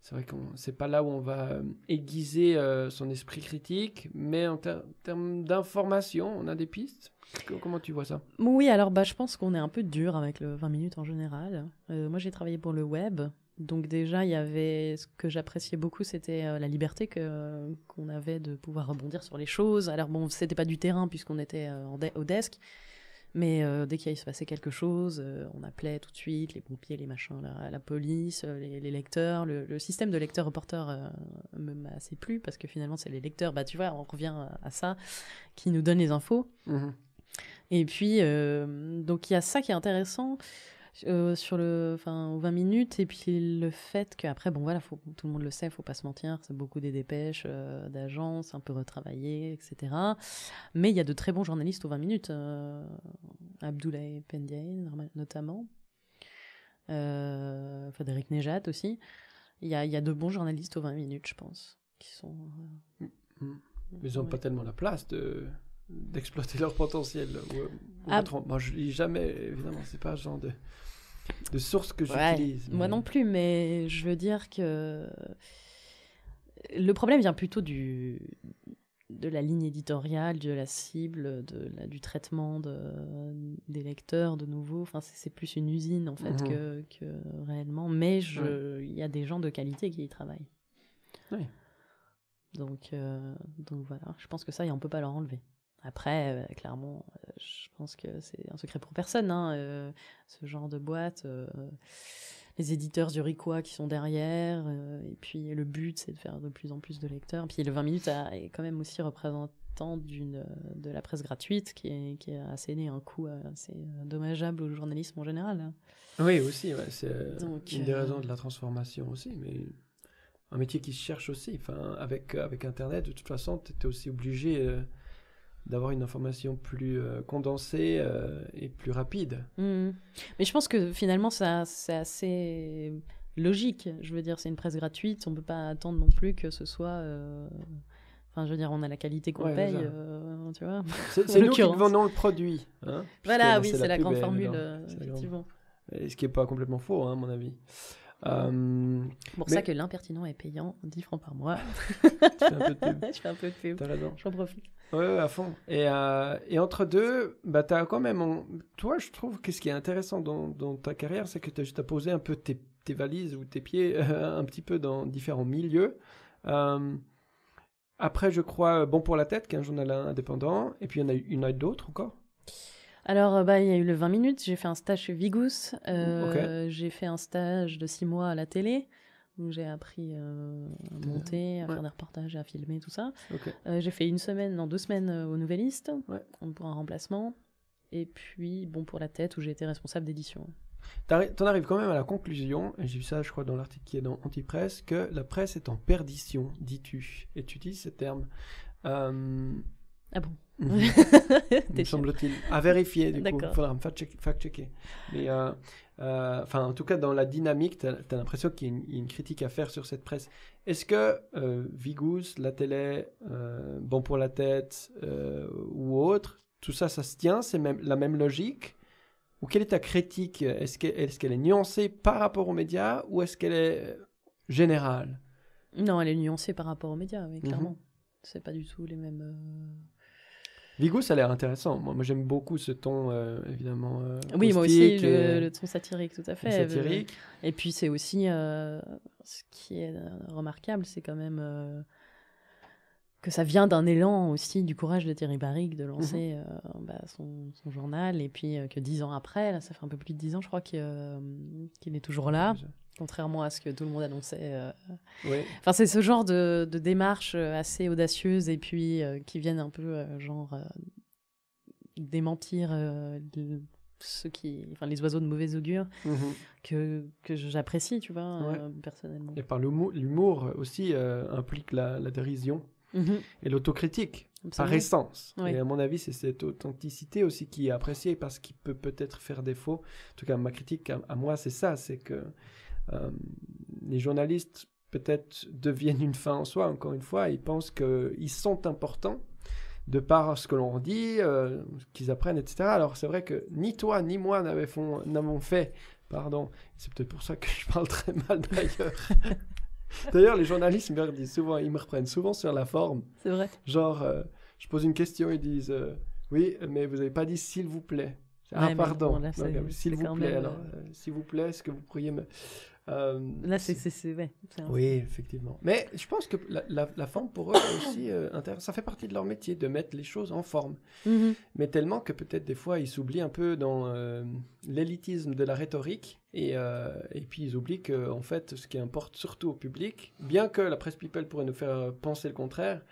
c'est vrai que c'est pas là où on va euh, aiguiser son esprit critique, mais en termes d'information, on a des pistes. comment tu vois ça Oui, alors bah, je pense qu'on est un peu dur avec le 20 minutes en général. moi, j'ai travaillé pour le web, donc déjà, il y avait ce que j'appréciais beaucoup, c'était euh, la liberté qu'on avait de pouvoir rebondir sur les choses. Alors bon, c'était pas du terrain puisqu'on était euh, au desk, mais euh, dès qu'il se passait quelque chose, on appelait tout de suite les pompiers, les machins, la, police, les, lecteurs. Le, système de lecteurs reporter me m'a assez plu parce que finalement, c'est les lecteurs, bah, tu vois, on revient à ça, qui nous donnent les infos. Mmh Et puis, donc il y a ça qui est intéressant. Euh, sur le, enfin, aux 20 minutes. Et puis le fait qu'après, bon voilà, tout le monde le sait, faut pas se mentir, c'est beaucoup des dépêches euh, d'agence, un peu retravaillé, etc. Mais il y a de très bons journalistes aux 20 minutes, euh, Abdoulaye Pendiaï notamment, Frédéric Nejat aussi. Il y a, y a, de bons journalistes aux 20 minutes, je pense, qui sont. ils ont pas tellement la place de d'exploiter leur potentiel. Ou, euh, ah. Moi, je lis jamais, évidemment, c'est pas genre de, source que j'utilise. Moi non plus, mais je veux dire que le problème vient plutôt du de la ligne éditoriale, de la cible, de la, du traitement de, des lecteurs de nouveau. Enfin, c'est plus une usine en fait mmh. que, que, réellement. Mais il y a des gens de qualité qui y travaillent. Donc, euh, donc voilà, je pense que ça, on ne peut pas leur enlever. Après, euh, clairement, euh, je pense que c'est un secret pour personne, hein, euh, ce genre de boîte. les éditeurs du zurichois qui sont derrière, et puis le but, c'est de faire de plus en plus de lecteurs. Puis le 20 minutes est quand même aussi représentant d'une de la presse gratuite qui, est, qui a asséné un coup assez dommageable au journalisme en général. Hein. Oui, aussi, c'est une des raisons de la transformation aussi, mais un métier qui se cherche aussi. Enfin, avec, avec Internet, de toute façon, tu étais aussi obligé d'avoir une information plus euh, condensée euh, et plus rapide. Mmh. Mais je pense que finalement, c'est assez logique. Je veux dire, c'est une presse gratuite, on ne peut pas attendre non plus que ce soit... Euh, enfin, je veux dire, on a la qualité qu'on paye, tu vois. C'est nous qui vendons le produit. Hein, voilà, oui, c'est la, grande formule, effectivement. ce qui n'est pas complètement faux, hein, à mon avis. Euh, pour ça que l'impertinent est payant 10 francs par mois. je fais un peu de pub. je fais J'en profite. Ouais, à fond. Et, euh, entre deux, bah, as quand même. Toi, je trouve que ce qui est intéressant dans, ta carrière, c'est que tu as juste à un peu tes, valises ou tes pieds un petit peu dans différents milieux. Euh, après, je crois Bon pour la tête, qu'un un journal indépendant. Et puis, il y en a, une d'autres encore. Alors, euh, bah, il y a eu le 20 minutes, j'ai fait un stage chez Vigous, euh, j'ai fait un stage de 6 mois à la télé, où j'ai appris euh, à monter, à faire des reportages, à filmer, tout ça. j'ai fait une semaine, non, deux semaines au Nouvelliste, pour un remplacement. Et puis, bon, pour la tête, où j'ai été responsable d'édition. T'en arrives quand même à la conclusion, et j'ai vu ça, je crois, dans l'article qui est dans Antipresse, que la presse est en perdition, dis-tu. Et tu utilises ce terme. Ah bon Mhm. me semble-t-il. À vérifier, du coup. Il faudra me fact-checker. Mais euh, euh, enfin, en tout cas, dans la dynamique, tu as, l'impression qu'il y, a une critique à faire sur cette presse. Est-ce que euh, Vigous, la télé, euh, Bon pour la tête ou autre, tout ça, ça se tient C'est même, la même logique Ou quelle est ta critique Est-ce qu'elle est, qu'elle est, nuancée par rapport aux médias ou est-ce qu'elle est générale Non, elle est nuancée par rapport aux médias, oui, mhm. clairement. C'est pas du tout les mêmes Vigo, ça a l'air intéressant. Moi, j'aime beaucoup ce ton, euh, évidemment. Euh, oui, moi aussi, euh, le, ton satirique, tout à fait. Et puis, c'est aussi ce qui est remarquable, c'est quand même que ça vient d'un élan aussi du courage de Thierry Barrick de lancer mhm. bah, son, journal et puis que dix ans après, là, ça fait un peu plus de dix ans, je crois qu'il est toujours là contrairement à ce que tout le monde annonçait. Euh. Enfin, c'est ce genre de, démarche euh, assez audacieuse et puis euh, qui viennent un peu, genre, démentir ceux qui, enfin, les oiseaux de mauvais augure mhm. que, que j'apprécie, tu vois, personnellement. Et par l'humour aussi implique la, dérision mhm. et l'autocritique par essence. Et à mon avis, c'est cette authenticité aussi qui est appréciée parce qu'il peut peut-être faire défaut. En tout cas, ma critique à, à moi, c'est ça, c'est que euh, les journalistes peut-être deviennent une fin en soi, encore une fois, ils pensent qu'ils sont importants de par ce que l'on dit, euh, ce qu'ils apprennent, etc. Alors c'est vrai que ni toi ni moi n'avons fait, pardon, c'est peut-être pour ça que je parle très mal d'ailleurs. d'ailleurs, les journalistes me disent souvent, ils me reprennent souvent sur la forme. C'est vrai. Genre, euh, je pose une question, ils disent, oui, mais vous n'avez pas dit s'il vous plaît. Ah, pardon. S'il vous plaît, alors, s'il vous plaît, est-ce que vous pourriez me. Euh, Là, c'est. Ouais, oui, effectivement. Mais je pense que la, forme pour eux aussi euh, Ça fait partie de leur métier de mettre les choses en forme. Mm-hmm. Mais tellement que peut-être des fois, ils s'oublient un peu dans euh, l'élitisme de la rhétorique. Et, euh, et puis, ils oublient que, en fait, ce qui importe surtout au public, bien que la presse people pourrait nous faire penser le contraire,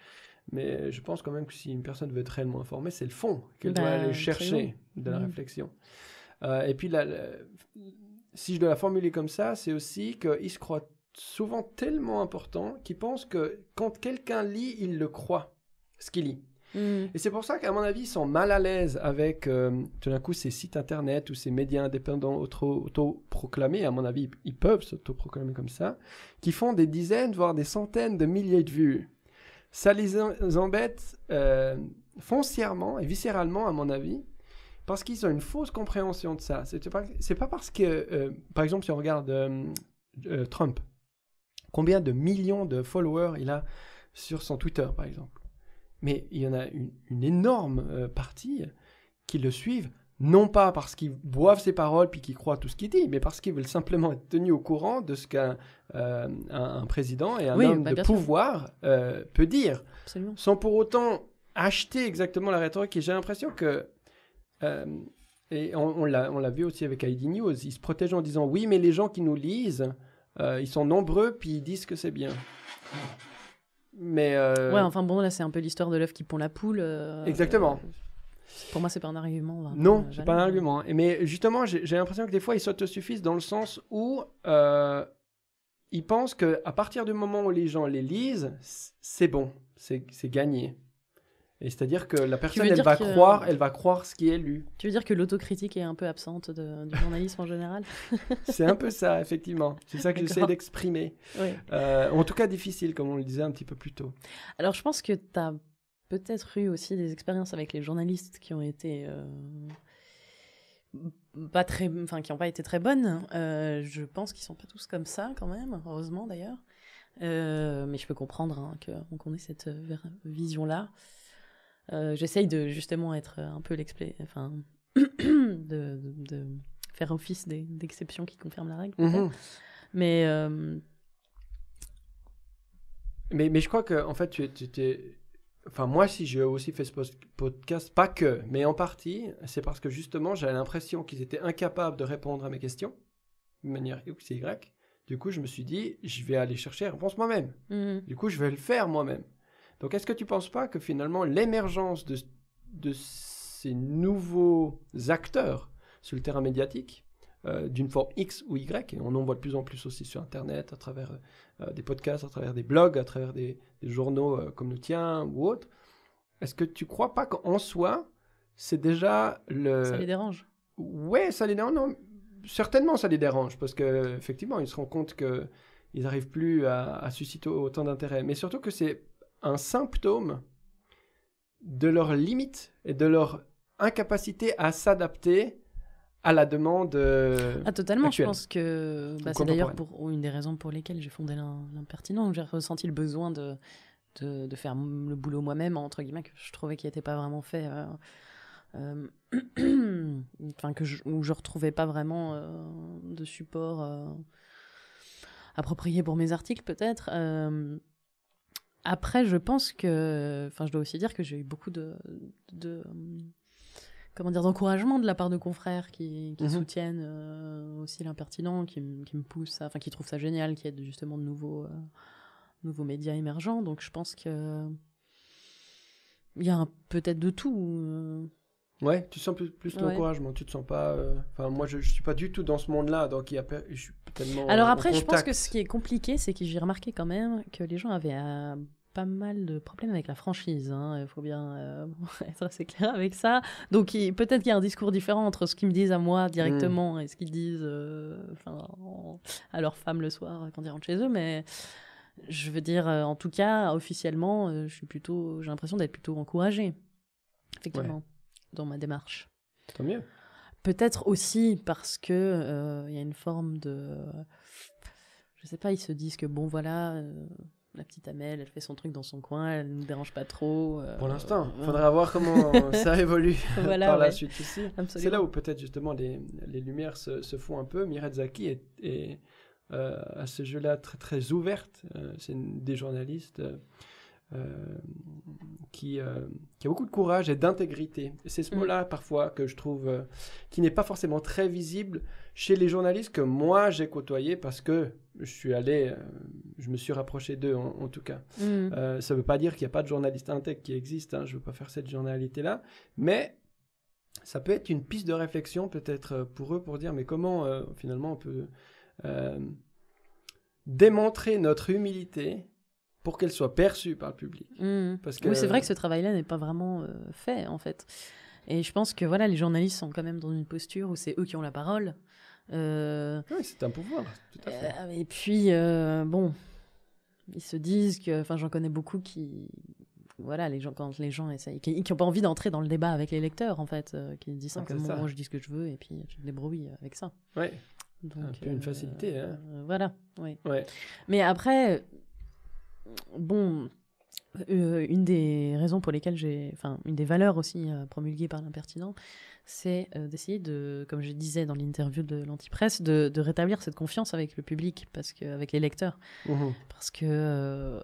mais je pense quand même que si une personne veut être réellement informée, c'est le fond qu'elle bah, doit aller chercher de la mm-hmm. réflexion. et puis, la si je dois la formuler comme ça, c'est aussi qu'ils se croient souvent tellement importants qu'ils pensent que quand quelqu'un lit, il le croit, ce qu'il lit. Mm. Et c'est pour ça qu'à mon avis, ils sont mal à l'aise avec euh, tout d'un coup ces sites internet ou ces médias indépendants autoproclamés, à mon avis, ils peuvent s'autoproclamer comme ça, qui font des dizaines, voire des centaines de milliers de vues. Ça les embête euh, foncièrement et viscéralement, à mon avis, parce qu'ils ont une fausse compréhension de ça. C'est pas, pas parce que, euh, par exemple, si on regarde euh, euh, Trump, combien de millions de followers il a sur son Twitter, par exemple. Mais il y en a une, énorme partie qui le suivent, non pas parce qu'ils boivent ses paroles puis qu'ils croient tout ce qu'il dit, mais parce qu'ils veulent simplement être tenus au courant de ce qu'un président et un homme bah, de pouvoir peut dire, sans pour autant acheter exactement la rhétorique. Et j'ai l'impression que euh, et on, on l'a vu aussi avec ID News, ils se protègent en disant oui, mais les gens qui nous lisent, euh, ils sont nombreux, puis ils disent que c'est bien. Mais euh, Ouais, enfin bon, là c'est un peu l'histoire de l'œuf qui pond la poule. Exactement. Pour moi, c'est pas un argument. Hein. non, c'est pas un argument. Mais justement, j'ai l'impression que des fois, ils s'autosuffisent dans le sens où ils pensent que à partir du moment où les gens les lisent, c'est bon, c'est gagné. Et c'est-à-dire que la personne, elle va, croire, euh, elle va croire ce qui est lu. Tu veux dire que l'autocritique est un peu absente de, du journalisme en général C'est un peu ça, effectivement. C'est ça que j'essaie d'exprimer. Euh, en tout cas, difficile, comme on le disait un petit peu plus tôt. Alors, je pense que tu as peut-être eu aussi des expériences avec les journalistes qui ont été. Euh, pas très, enfin, qui n'ont pas été très bonnes. je pense qu'ils sont pas tous comme ça quand même, heureusement d'ailleurs. mais je peux comprendre hein, qu'on ait cette vision-là. Euh, j'essaye de justement être euh, un peu l'explé Enfin, de, faire office d'exception qui confirme la règle. Mhm. Euh, mais, mais. je crois que, en fait, tu étais. Enfin, moi, si j'ai aussi fait ce podcast, pas que, mais en partie, c'est parce que justement, j'avais l'impression qu'ils étaient incapables de répondre à mes questions, de manière X Y. Du coup, je me suis dit, je vais aller chercher la réponse moi-même. Mhm. Du coup, je vais le faire moi-même. Donc est-ce que tu ne penses pas que finalement l'émergence de, ces nouveaux acteurs sur le terrain médiatique, euh, d'une forme X ou Y, et on en voit de plus en plus aussi sur Internet, à travers euh, des podcasts, à travers des blogs, à travers des, journaux euh, comme le tien ou autres, est-ce que tu ne crois pas qu'en soi, c'est déjà le... Ça les dérange Ouais, ça les dérange. Non, certainement, ça les dérange, parce qu'effectivement, ils se rendent compte qu'ils n'arrivent plus à, susciter autant d'intérêt. Mais surtout que c'est un symptôme de leur limite et de leur incapacité à s'adapter à la demande. Euh, ah, totalement. Je pense que bah, c'est d'ailleurs une des raisons pour lesquelles j'ai fondé l'impertinent. J'ai ressenti le besoin de, de, faire le boulot moi-même, entre guillemets, que je trouvais qui n'était pas vraiment fait. Euh, euh enfin que je, où je retrouvais pas vraiment euh, de support approprié pour mes articles peut-être après, je pense que, enfin, je dois aussi dire que j'ai eu beaucoup de, de, comment dire, d'encouragement de la part de confrères qui, mhm. soutiennent euh, aussi l'impertinent, qui, me poussent, enfin, qui trouvent ça génial, qui aident justement de nouveaux, euh, nouveaux médias émergents. Donc, je pense que il y a peut-être de tout. Euh. Ouais, tu sens plus, l'encouragement, tu te sens pas. Enfin, moi, je, ne suis pas du tout dans ce monde-là, donc il Alors après, je pense que ce qui est compliqué, c'est que j'ai remarqué quand même que les gens avaient à pas mal de problèmes avec la franchise, hein, il faut bien euh, être assez clair avec ça. Donc peut-être qu'il y a un discours différent entre ce qu'ils me disent à moi directement hmm. et ce qu'ils disent euh, à leur femme le soir euh, quand ils rentrent chez eux, mais je veux dire, en tout cas, officiellement, je suis plutôt, j'ai l'impression d'être plutôt encouragée, effectivement, dans ma démarche. Tant mieux. Peut-être aussi parce que il y a une forme de je sais pas, ils se disent que bon voilà, la petite Amel, elle fait son truc dans son coin, elle ne nous dérange pas trop. Euh, Pour l'instant, il euh, faudra voir comment ça évolue par la suite ici. C'est là où peut-être justement les, les lumières se, se, font un peu. Miradzaki est, est euh, à ce jeu-là très, très ouverte. C'est des journalistes. Qui, qui, a beaucoup de courage et d'intégrité. C'est ce mm. mot-là parfois que je trouve qui n'est pas forcément très visible chez les journalistes que moi j'ai côtoyés parce que je suis allé je me suis rapproché d'eux en, tout cas. Mm. Euh, ça ne veut pas dire qu'il n'y a pas de journaliste intègre qui existe, hein, je ne veux pas faire cette journalité-là, mais ça peut être une piste de réflexion peut-être euh, pour eux pour dire mais comment euh, finalement on peut démontrer notre humilité pour qu'elle soit perçue par le public. Mm. Parce que... Oui, c'est vrai que ce travail-là n'est pas vraiment fait en fait. Et je pense que voilà, les journalistes sont quand même dans une posture où c'est eux qui ont la parole. Oui, c'est un pouvoir. Tout à fait. et puis, bon, ils se disent que, enfin, j'en connais beaucoup qui, voilà, les gens, quand les gens essayent, qui n'ont pas envie d'entrer dans le débat avec les lecteurs, en fait, euh, qui disent ah, simplement, moi, je dis ce que je veux et puis je débrouille avec ça. Ouais. Donc, une euh, facilité, hein. euh, voilà, oui. Ouais. Mais après, bon, une des raisons pour lesquelles j'ai, enfin, une des valeurs aussi promulguées par l'impertinent, c'est euh, d'essayer de, comme je disais dans l'interview de l'antipresse, de, de, rétablir cette confiance avec le public, parce que, avec les lecteurs. Mmh. Parce que. Euh,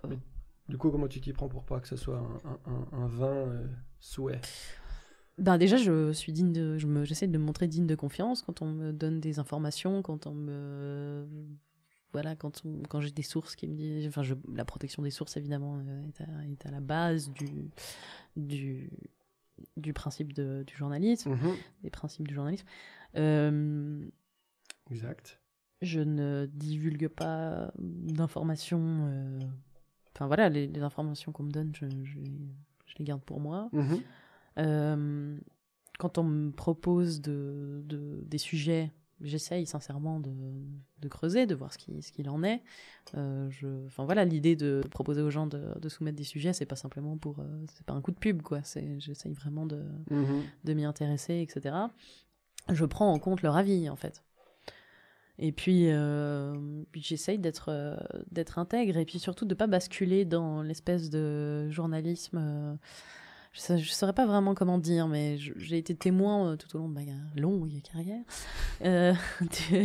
du coup, comment tu t'y prends pour pas que ce soit un, un, vin euh, souhait ben déjà, je suis digne de, je me, j'essaie de me montrer digne de confiance quand on me donne des informations, quand on me voilà, quand, quand j'ai des sources qui me disent, enfin, la protection des sources évidemment est à, est à la base du, du, du principe de, du journalisme, mhm. des principes du journalisme. Euh, exact. Je ne divulgue pas d'informations. Euh, enfin voilà, les, informations qu'on me donne, je, les garde pour moi. Mhm. Euh, quand on me propose de, de, des sujets j'essaye sincèrement de, creuser, de voir ce qu'il ce qu'il en est. Euh, je, voilà, l'idée de proposer aux gens de, soumettre des sujets, c'est pas simplement pour, euh, c'est pas un coup de pub quoi. C'est, j'essaye vraiment de, mhm. de m'y intéresser, etc. Je prends en compte leur avis en fait. Et puis, euh, puis j'essaye d'être d'être intègre et puis surtout de pas basculer dans l'espèce de journalisme je ne saurais pas vraiment comment dire, mais j'ai été témoin euh, tout au long de ma longue carrière euh,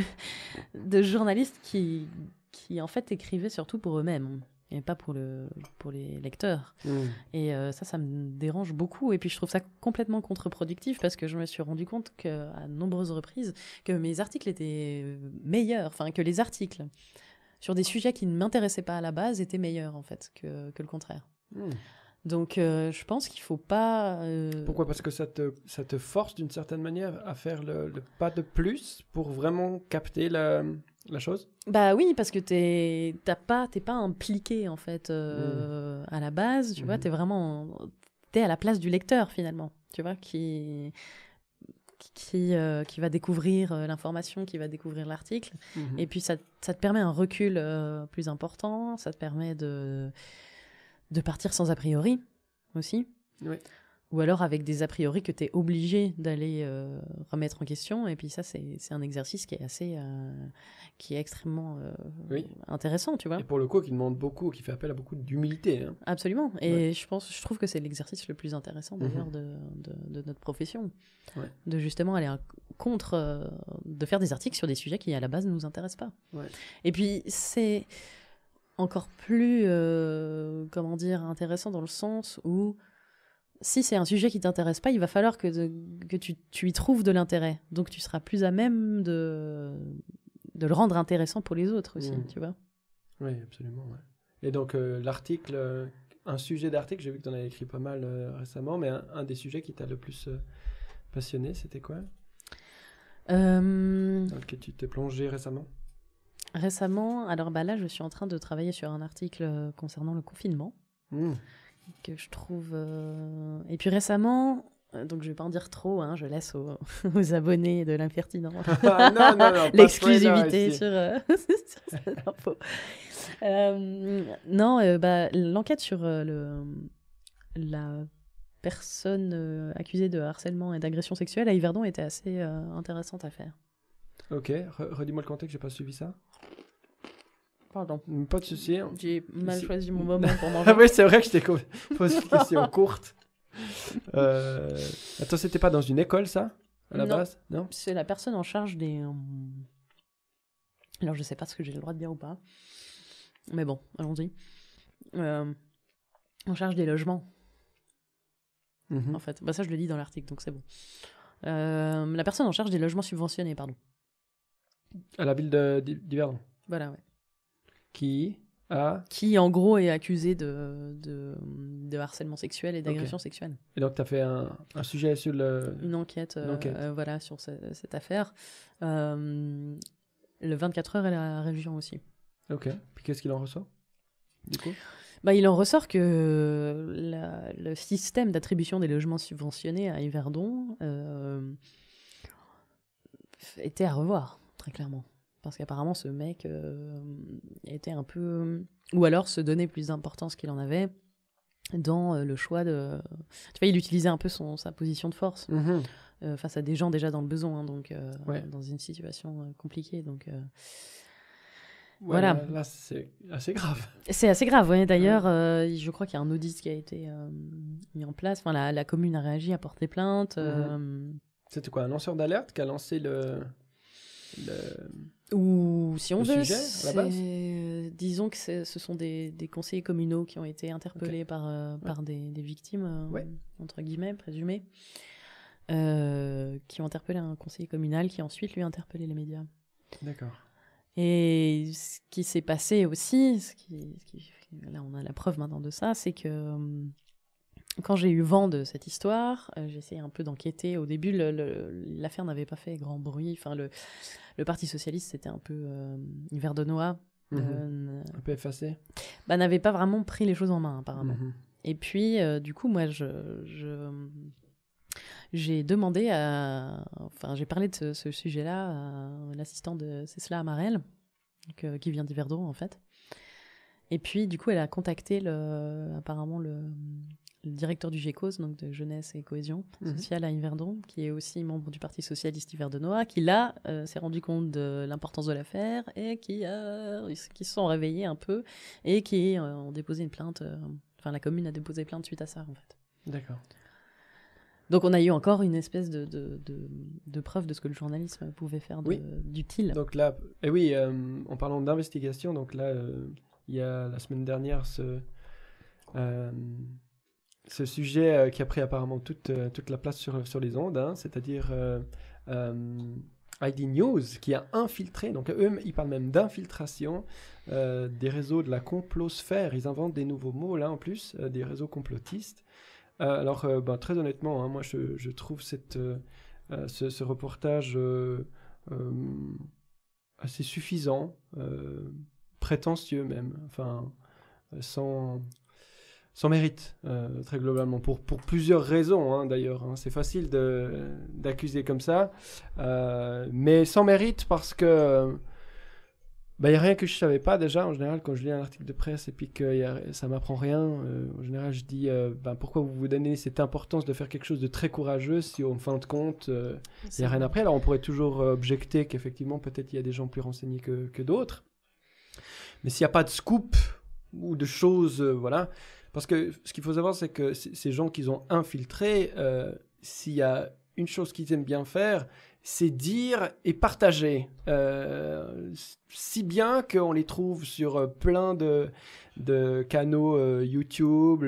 de, journalistes qui, qui, en fait, écrivaient surtout pour eux-mêmes et pas pour, le, pour les lecteurs. Hmm. Et euh, ça, ça me dérange beaucoup. Et puis, je trouve ça complètement contre-productif parce que je me suis rendu compte que, à nombreuses reprises que mes articles étaient meilleurs, enfin, que les articles sur des sujets qui ne m'intéressaient pas à la base étaient meilleurs, en fait, que, que le contraire. Hmm. Donc euh, je pense qu'il faut pas. Euh, Pourquoi Parce que ça te, ça te force d'une certaine manière à faire le, pas de plus pour vraiment capter la, la chose Bah oui, parce que tu pas, pas impliqué en fait euh, hmm. à la base, tu vois vois, hmm. t'es vraiment. T'es à la place du lecteur finalement, tu vois, qui. Qui, qui va découvrir l'information, qui va découvrir l'article. Hmm. Et puis ça, ça, te permet un recul plus important, ça te permet de, de partir sans a priori aussi. Ou alors avec des a priori que tu es obligé d'aller euh, remettre en question. Et puis ça, c'est un exercice qui est assez, euh, qui est extrêmement euh, intéressant, tu vois. Et pour le coup, qui demande beaucoup, qui fait appel à beaucoup d'humilité. Hein. Absolument. Et je pense, je trouve que c'est l'exercice le plus intéressant mmh. d'ailleurs de, notre profession, de justement aller contre, de faire des articles sur des sujets qui à la base ne nous intéressent pas. Et puis c'est encore plus, euh, comment dire, intéressant dans le sens où si c'est un sujet qui t'intéresse pas, il va falloir que, tu, y trouves de l'intérêt. Donc tu seras plus à même de, de le rendre intéressant pour les autres aussi, mmh. tu vois. Oui, absolument. Et donc euh, l'article, euh, un sujet d'article, j'ai vu que tu en avais écrit pas mal récemment, mais un, un, des sujets qui t'a le plus passionné, c'était quoi Dans lequel tu t'es plongé récemment Récemment, alors bah là, je suis en train de travailler sur un article euh, concernant le confinement mmh. que je trouve. Euh, et puis récemment, euh, donc je vais pas en dire trop, hein, je laisse aux, abonnés de l'impertinent l'exclusivité sur, cette info. non, bah, l'enquête sur la personne accusée de harcèlement et d'agression sexuelle à Yverdon était assez intéressante à faire. Ok, redis-moi le contexte, j'ai pas suivi ça. Pardon. Mm, pas de souci. Hein. J'ai mal choisi mon moment pour manger. Ah oui, c'est vrai que je t'ai posé une question courte. Euh, attends, c'était pas dans une école ça à la base Non. C'est la personne en charge des. Euh, alors je sais pas ce que j'ai le droit de dire ou pas, mais bon, allons-y. Euh, en charge des logements. Mm-hmm. En fait, bah, ça je le dis dans l'article, donc c'est bon. la personne en charge des logements subventionnés, pardon. À la ville d'Hiverdon. Voilà, ouais. Qui a... Qui, en gros, est accusé de, de, harcèlement sexuel et d'agression sexuelle. Et donc, tu as fait un, sujet sur le... Une enquête, euh, euh, voilà, sur cette affaire. Euh, le 24 heures et la région aussi. Ok. Puis qu'est-ce qu'il en ressort, du coup bah, il en ressort que le système d'attribution des logements subventionnés à Hiverdon était à revoir clairement. Parce qu'apparemment, ce mec euh, était un peu. Ou alors se donnait plus d'importance qu'il en avait dans euh, le choix de. Tu vois, il utilisait un peu son, sa position de force mhm. euh, face à des gens déjà dans le besoin, hein, donc dans une situation compliquée. Donc. voilà. Là, c'est assez grave. C'est assez grave, D'ailleurs, je crois qu'il y a un audit qui a été mis en place. Enfin, la, commune a réagi, a porté plainte. Mhm. C'était quoi Un lanceur d'alerte qui a lancé le. Ou si on veut, euh, disons que ce sont des, conseillers communaux qui ont été interpellés par, euh, par des, victimes, euh, entre guillemets, présumées, qui ont interpellé un conseiller communal qui ensuite lui a interpellé les médias. D'accord. Et ce qui s'est passé aussi, ce qui, là on a la preuve maintenant de ça, c'est que hum, quand j'ai eu vent de cette histoire, euh, j'ai essayé un peu d'enquêter. Au début, l'affaire n'avait pas fait grand bruit. Enfin, le, le Parti Socialiste, c'était un peu euh, de Mmh. un peu effacé. Bah, n'avait pas vraiment pris les choses en main, apparemment. Mhm. Et puis, euh, du coup, moi, je. j'ai demandé à. Enfin, j'ai parlé de ce, sujet-là à l'assistant de Cécile Amarel, qui vient Verdon, en fait. Et puis, du coup, elle a contacté le, apparemment le, le directeur du GECOS, donc de Jeunesse et Cohésion mhm. Sociale à Yverdon, qui est aussi membre du Parti Socialiste Yverdonois, qui là euh, s'est rendu compte de l'importance de l'affaire et qui, a... qui se sont réveillés un peu et qui euh, ont déposé une plainte. Euh, enfin, la commune a déposé plainte suite à ça, en fait. D'accord. Donc on a eu encore une espèce de, de, de, preuve de ce que le journalisme pouvait faire d'utile. Donc là, et eh oui, en parlant d'investigation, donc là, il y a la semaine dernière ce, ce sujet euh, qui a pris apparemment toute, euh, toute la place sur, sur les ondes, hein, c'est-à-dire euh, ID News qui a infiltré, donc eux ils parlent même d'infiltration des réseaux de la complosphère, ils inventent des nouveaux mots là en plus, des réseaux complotistes. alors bah, très honnêtement, hein, moi je, trouve cette, ce, ce, reportage assez suffisant, prétentieux même, enfin sans sans mérite, euh, très globalement, pour, pour plusieurs raisons hein, d'ailleurs. Hein. C'est facile d'accuser comme ça, euh, mais sans mérite parce que bah, il n'y a rien que je ne savais pas déjà. En général, quand je lis un article de presse et puis que ça ne ça m'apprend rien, euh, en général, je dis ben, pourquoi vous vous donnez cette importance de faire quelque chose de très courageux si, en fin de compte, il n'y a rien après. Alors, on pourrait toujours objecter qu'effectivement, peut-être il y a des gens plus renseignés que, que d'autres. Mais s'il n'y a pas de scoop ou de choses, voilà, parce que ce qu'il faut savoir, c'est que ces gens qu'ils ont infiltrés, euh, s'il y a une chose qu'ils aiment bien faire, c'est dire et partager. Euh, si bien qu'on les trouve sur euh, plein de, de canaux euh, YouTube,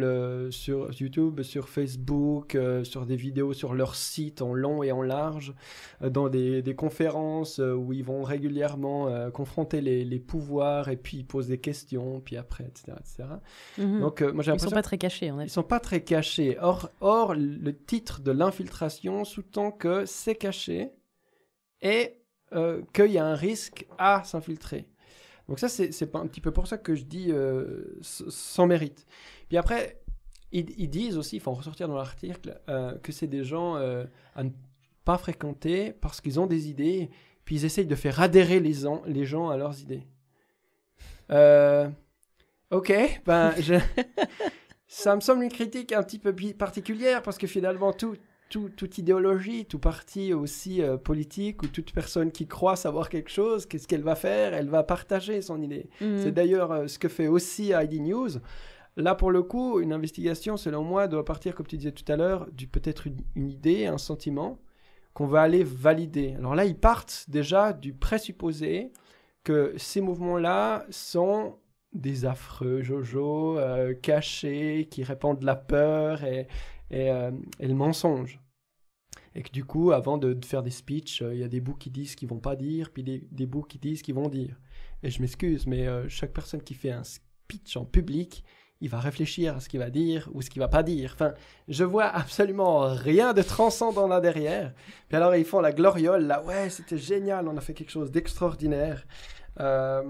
sur YouTube, sur Facebook, euh, sur des vidéos sur leur site en long et en large, euh, dans des, conférences où ils vont régulièrement confronter les, pouvoirs et puis ils posent des questions, puis après, etc. Mhm. Donc, moi, j'ai ils sont pas très cachés, en ne Ils sont pas très cachés. Or, or le titre de l'infiltration sous-tend que c'est caché et qu'il y a un risque à s'infiltrer. Donc ça, c'est un petit peu pour ça que je dis euh, sans mérite. Puis après, ils, disent aussi, il faut en ressortir dans l'article, euh, que c'est des gens euh, à ne pas fréquenter parce qu'ils ont des idées, puis ils essayent de faire adhérer les, les gens à leurs idées. ok, ben, ça me semble une critique un petit peu particulière parce que finalement, tout, toute idéologie, tout parti aussi euh, politique ou toute personne qui croit savoir quelque chose, qu'est-ce qu'elle va faire Elle va partager son idée. Mm. C'est d'ailleurs euh, ce que fait aussi ID News. Là, pour le coup, une investigation, selon moi, doit partir, comme tu disais tout à l'heure, du peut-être une, idée, un sentiment qu'on va aller valider. Alors là, ils partent déjà du présupposé que ces mouvements-là sont des affreux jojo euh, cachés qui répandent la peur et, et, le mensonge et que du coup, avant de, faire des speeches, euh, il y a des bouts qui disent qu'ils vont pas dire, puis des, bouts qui disent qu'ils vont dire. Et je m'excuse, mais euh, chaque personne qui fait un speech en public, il va réfléchir à ce qu'il va dire ou ce qu'il va pas dire. Enfin, je vois absolument rien de transcendant là derrière. Puis alors ils font la gloriole là, ouais, c'était génial, on a fait quelque chose d'extraordinaire. Euh,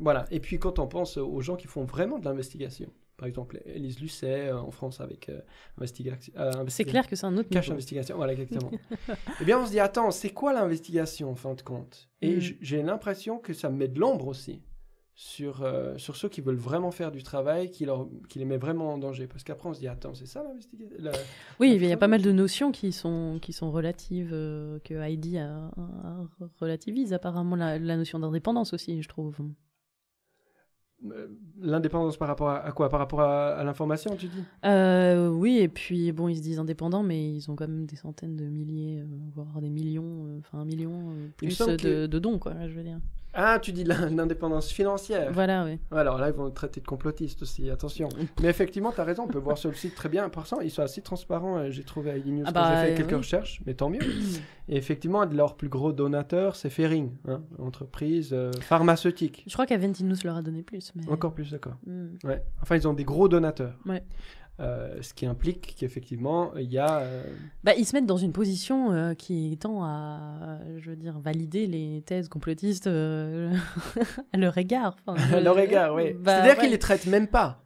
voilà. Et puis quand on pense aux gens qui font vraiment de l'investigation, par exemple, Elise Lucet euh, en France avec euh, investigation. Euh, c'est clair que c'est un autre Cache investigation, voilà exactement. Eh bien, on se dit attends, c'est quoi l'investigation en fin de compte Et hmm. j'ai l'impression que ça met de l'ombre aussi sur, sur ceux qui veulent vraiment faire du travail, qui, qui les met vraiment en danger. Parce qu'après, on se dit, attends, c'est ça l'investigation Oui, il y a pas mal de notions qui sont, qui sont relatives, que Heidi relativise, apparemment la notion d'indépendance aussi, je trouve. Euh, l'indépendance par rapport à, quoi Par rapport à, l'information, tu dis euh, Oui, et puis bon, ils se disent indépendants, mais ils ont quand même des centaines de milliers, euh, voire des millions, enfin un million plus de, de, dons, quoi, je veux dire. Ah, tu dis l'indépendance financière. Voilà, oui. Alors là, ils vont être traiter de complotistes aussi, attention. Mm. Mais effectivement, tu as raison, on peut voir sur le site très bien. Par exemple, ils sont assez transparents. Euh, j'ai trouvé à News ah j'ai bah, fait euh, quelques recherches, mais tant mieux. Et effectivement, un de leurs plus gros donateurs, c'est Fering. Hein, entreprise euh, pharmaceutique. Je crois qu'Aventinus leur a donné plus. Mais... Encore plus, d'accord. Mm. Enfin, ils ont des gros donateurs. Ouais. Euh, ce qui implique qu'effectivement, il y a... Euh, bah, ils se mettent dans une position euh, qui tend à, je veux dire, valider les thèses complotistes à leur égard. à leur égard, oui. Bah, C'est-à-dire qu'ils qu'ils les traitent même pas.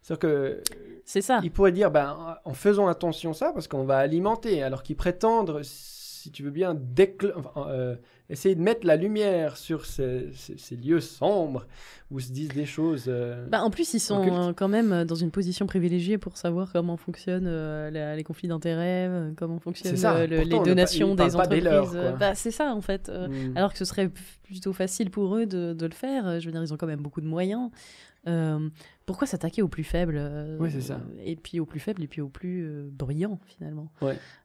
C'est-à-dire que... C'est ça. Ils pourraient dire, ben en faisant attention à ça, parce qu'on va alimenter, alors qu'ils prétendent si tu veux bien, euh, essayer de mettre la lumière sur ces, lieux sombres où se disent des choses. Euh, bah, en plus, ils sont euh, quand même dans une position privilégiée pour savoir comment fonctionnent les conflits d'intérêts, comment fonctionnent les donations des entreprises. Bah, c'est ça, en fait. Hmm. Alors que ce serait plutôt facile pour eux de, de, le faire. Je veux dire, ils ont quand même beaucoup de moyens pourquoi s'attaquer aux plus faibles euh, Et puis aux plus faibles et puis aux plus euh, brillant finalement.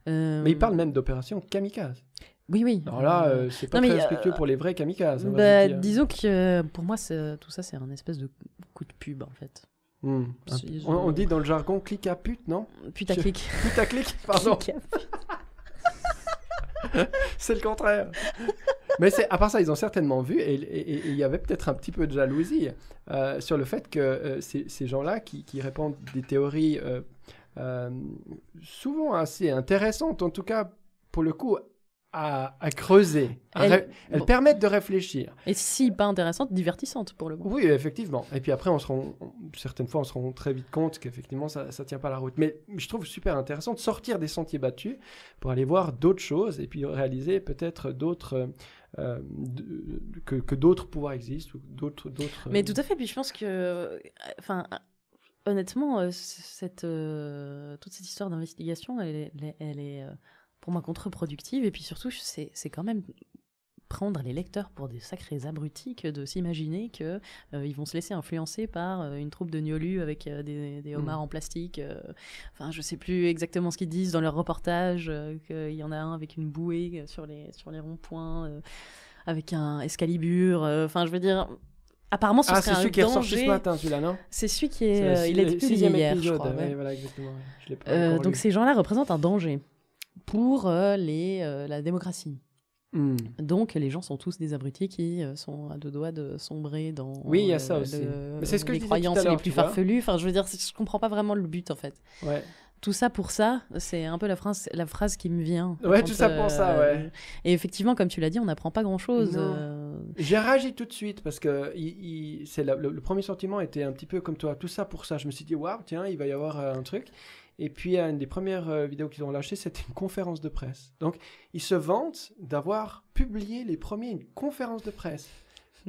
Euh, mais il parle même d'opération kamikaze. Oui, oui. Alors là, c'est pas très respectueux pour les vrais kamikazes. Bah, disons que pour moi, tout ça, c'est un espèce de coup de pub, en fait. Hmm. on, dit dans le jargon clic à pute, non pute à pute à clic. pardon. c'est le contraire. Mais à part ça, ils ont certainement vu et il y avait peut-être un petit peu de jalousie euh, sur le fait que euh, ces, gens-là qui, qui, répandent des théories euh, souvent assez intéressantes, en tout cas pour le coup à, creuser. Elles, permettent de réfléchir. Et si pas intéressantes, divertissantes pour le moment. Oui, effectivement. Et puis après, on certaines fois, on se rend très vite compte qu'effectivement, ça ne tient pas la route. Mais je trouve super intéressant de sortir des sentiers battus pour aller voir d'autres choses et puis réaliser peut-être d'autres euh, que, d'autres pouvoirs existent, d'autres, d'autres. Mais euh, tout à fait. Puis je pense que, euh, enfin, honnêtement, cette toute cette histoire d'investigation, elle, elle est pour moi contre-productive. Et puis surtout, c'est, c'est quand même prendre les lecteurs pour des sacrés abrutis que de s'imaginer qu'ils euh, ils vont se laisser influencer par euh, une troupe de gnolus avec euh, des, homards mm. en plastique. Enfin, je sais plus exactement ce qu'ils disent dans leur reportage, qu'il y en a un avec une bouée sur les, sur les ronds-points, avec un escalibur. Enfin, je veux dire. Apparemment, ce ah, serait un danger. qui est ce matin, celui-là, non C'est celui qui est, il est été hier, je crois. donc, ces gens-là représentent un danger pour les, la démocratie. Hmm. Donc les gens sont tous des abrutis qui euh, sont à deux doigts de sombrer dans oui, il y a euh, ça aussi. c'est ce que les je croyances les plus farfelues. Enfin, je veux dire, je comprends pas vraiment le but en fait. tout ça pour ça, c'est un peu la phrase, la phrase qui me vient. tout ça pour ça, euh, Et effectivement, comme tu l'as dit, on n'apprend pas grand-chose. J'ai réagi tout de suite parce que c'est le, le, premier sentiment était un petit peu comme toi, tout ça pour ça. Je me suis dit, waouh, tiens, il va y avoir un truc. Et puis, une des premières euh, vidéos qu'ils ont lâchées, c'était une conférence de presse. Donc, ils se vantent d'avoir publié les premiers une conférence de presse.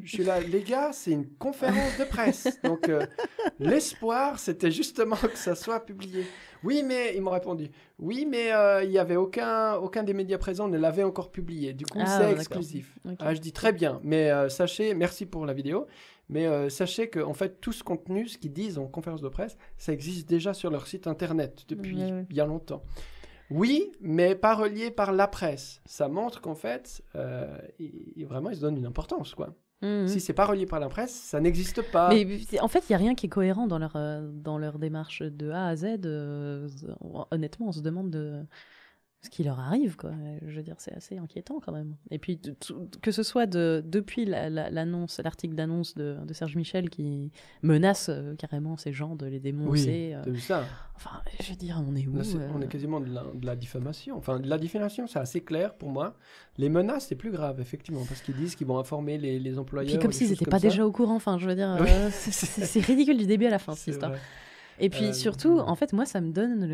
Je suis là, les gars, c'est une conférence de presse. Donc, euh, l'espoir, c'était justement que ça soit publié. Oui, mais ils m'ont répondu. Oui, mais euh, il n'y avait aucun, aucun des médias présents ne l'avait encore publié. Du coup, ah, c'est exclusif. Ah, je dis très bien, mais euh, sachez, merci pour la vidéo, mais euh, sachez que fait tout ce contenu, ce qu'ils disent en conférence de presse, ça existe déjà sur leur site internet depuis bien longtemps. Oui, mais pas relié par la presse. Ça montre qu'en fait, vraiment, ils se donnent une importance, quoi. Mmh. Si c'est pas relié par la presse, ça n'existe pas. Mais en fait, il y a rien qui est cohérent dans leur, euh, dans leur démarche de A à Z. Euh, honnêtement, on se demande de ce qui leur arrive, quoi. Je veux dire, c'est assez inquiétant quand même. Et puis, que ce soit de, depuis l'article d'annonce de, Serge Michel qui menace euh, carrément ces gens de les dénoncer. Oui, euh, ça Enfin, je veux dire, on est où On est euh quasiment de la, diffamation. Enfin, de la diffamation, c'est assez clair pour moi. Les menaces, c'est plus grave, effectivement, parce qu'ils disent qu'ils vont informer les, les employeurs. Puis comme s'ils n'étaient pas déjà au courant, enfin, je veux dire, c'est ridicule du début à la fin, cette histoire. Et puis euh, surtout, en fait, moi, ça me donne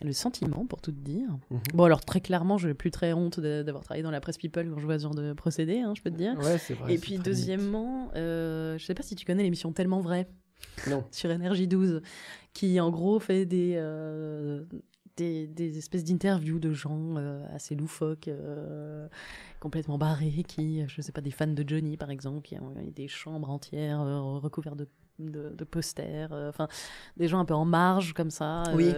le, sentiment, pour tout te dire. Mhm. Bon, alors très clairement, je n'ai plus très honte d'avoir travaillé dans la presse People quand je vois ce genre de procédé, hein, je peux te dire. Ouais, c'est vrai. Et puis deuxièmement, euh, je ne sais pas si tu connais l'émission Tellement Vrai. sur nrj 12, qui en gros fait euh, des. des, espèces d'interviews de gens assez loufoques, complètement barrés, qui, je ne sais pas, des fans de Johnny par exemple, qui ont des chambres entières recouvertes de de, posters, euh, enfin des gens un peu en marge comme ça. Euh, oui.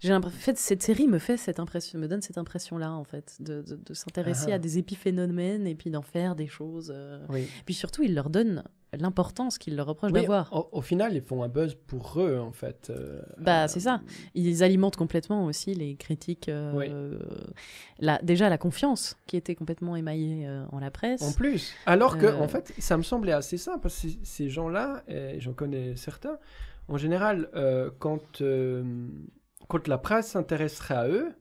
j'ai en fait, cette série me fait cette impression, me donne cette impression-là en fait, de, s'intéresser ah. à des épiphénomènes et puis d'en faire des choses. Euh. Puis surtout, il leur donne l'importance qu'ils leur reprochent de d'avoir. Au, final, ils font un buzz pour eux, en fait. Euh, bah, c'est ça. Ils alimentent complètement aussi les critiques. Euh, déjà, la confiance qui était complètement émaillée euh, en la presse. En plus. Alors que, en fait, ça me semblait assez simple, parce que ces gens-là, et j'en connais certains, en général, quand, quand la presse s'intéresserait à eux,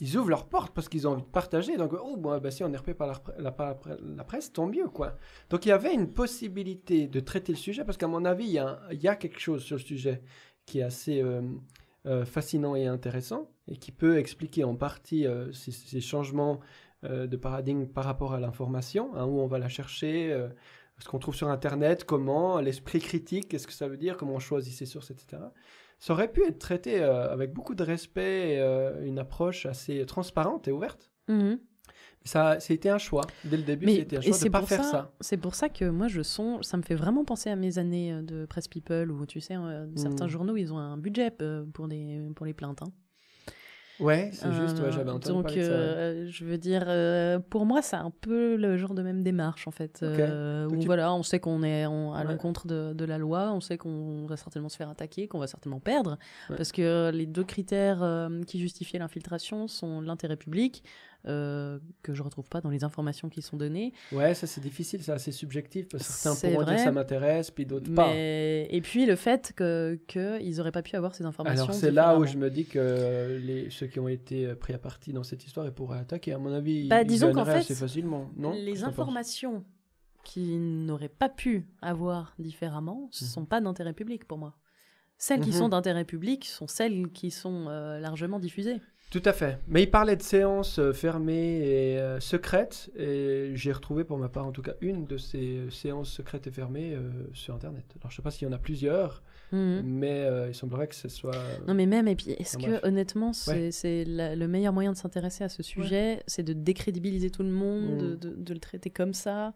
ils ouvrent leurs portes parce qu'ils ont envie de partager. Donc, oh, ah, bah, si on est repéré par la, presse, tant mieux, quoi. Donc, il y avait une possibilité de traiter le sujet parce qu'à mon avis, il y, a, quelque chose sur le sujet qui est assez euh, euh, fascinant et intéressant et qui peut expliquer en partie euh, ces, changements de paradigme par rapport à l'information, hein, où on va la chercher, ce qu'on trouve sur Internet, comment, l'esprit critique, qu'est-ce que ça veut dire, comment on choisit ses sources, etc ça aurait pu être traité euh, avec beaucoup de respect, euh, une approche assez transparente et ouverte. Mhm. Ça, c'était un choix dès le début. C'était un choix de pas faire ça. C'est pour ça que moi, je sens, ça me fait vraiment penser à mes années euh, de Press People où tu sais, certains mm. journaux, ils ont un budget pour les pour les plaintes. Hein. Ouais, euh, c'est juste, ouais, j'avais entendu Donc, de euh, je veux dire, euh, pour moi, c'est un peu le genre de même démarche, en fait. voilà, on sait qu'on est à l'encontre de, la loi, on sait qu'on va certainement se faire attaquer, qu'on va certainement perdre, parce que les deux critères qui justifiaient l'infiltration sont l'intérêt public euh, que je retrouve pas dans les informations qui sont données. Ouais, ça c'est difficile, c'est assez subjectif parce que certains pour dire ça m'intéresse, puis d'autres pas. Et puis le fait que qu'ils n'auraient pas pu avoir ces informations. Alors c'est là où je me dis que les ceux qui ont été euh, pris à partie dans cette histoire pourraient attaquer. À mon avis, bah, ils disons assez facilement. Non les informations qui n'auraient pas pu avoir différemment ne mhm. sont pas d'intérêt public pour moi. Celles qui mhm. sont d'intérêt public sont celles qui sont euh, largement diffusées. Tout à fait. Mais il parlait de séances euh, fermées et euh, secrètes, et j'ai retrouvé pour ma part en tout cas une de ces euh, séances secrètes et fermées sur Internet. Alors je ne sais pas s'il y en a plusieurs, mhm. mais il semblerait que ce soit... non mais même, et puis est-ce que honnêtement c'est le meilleur moyen de s'intéresser à ce sujet, c'est de décrédibiliser tout le monde, mm. de, le traiter comme ça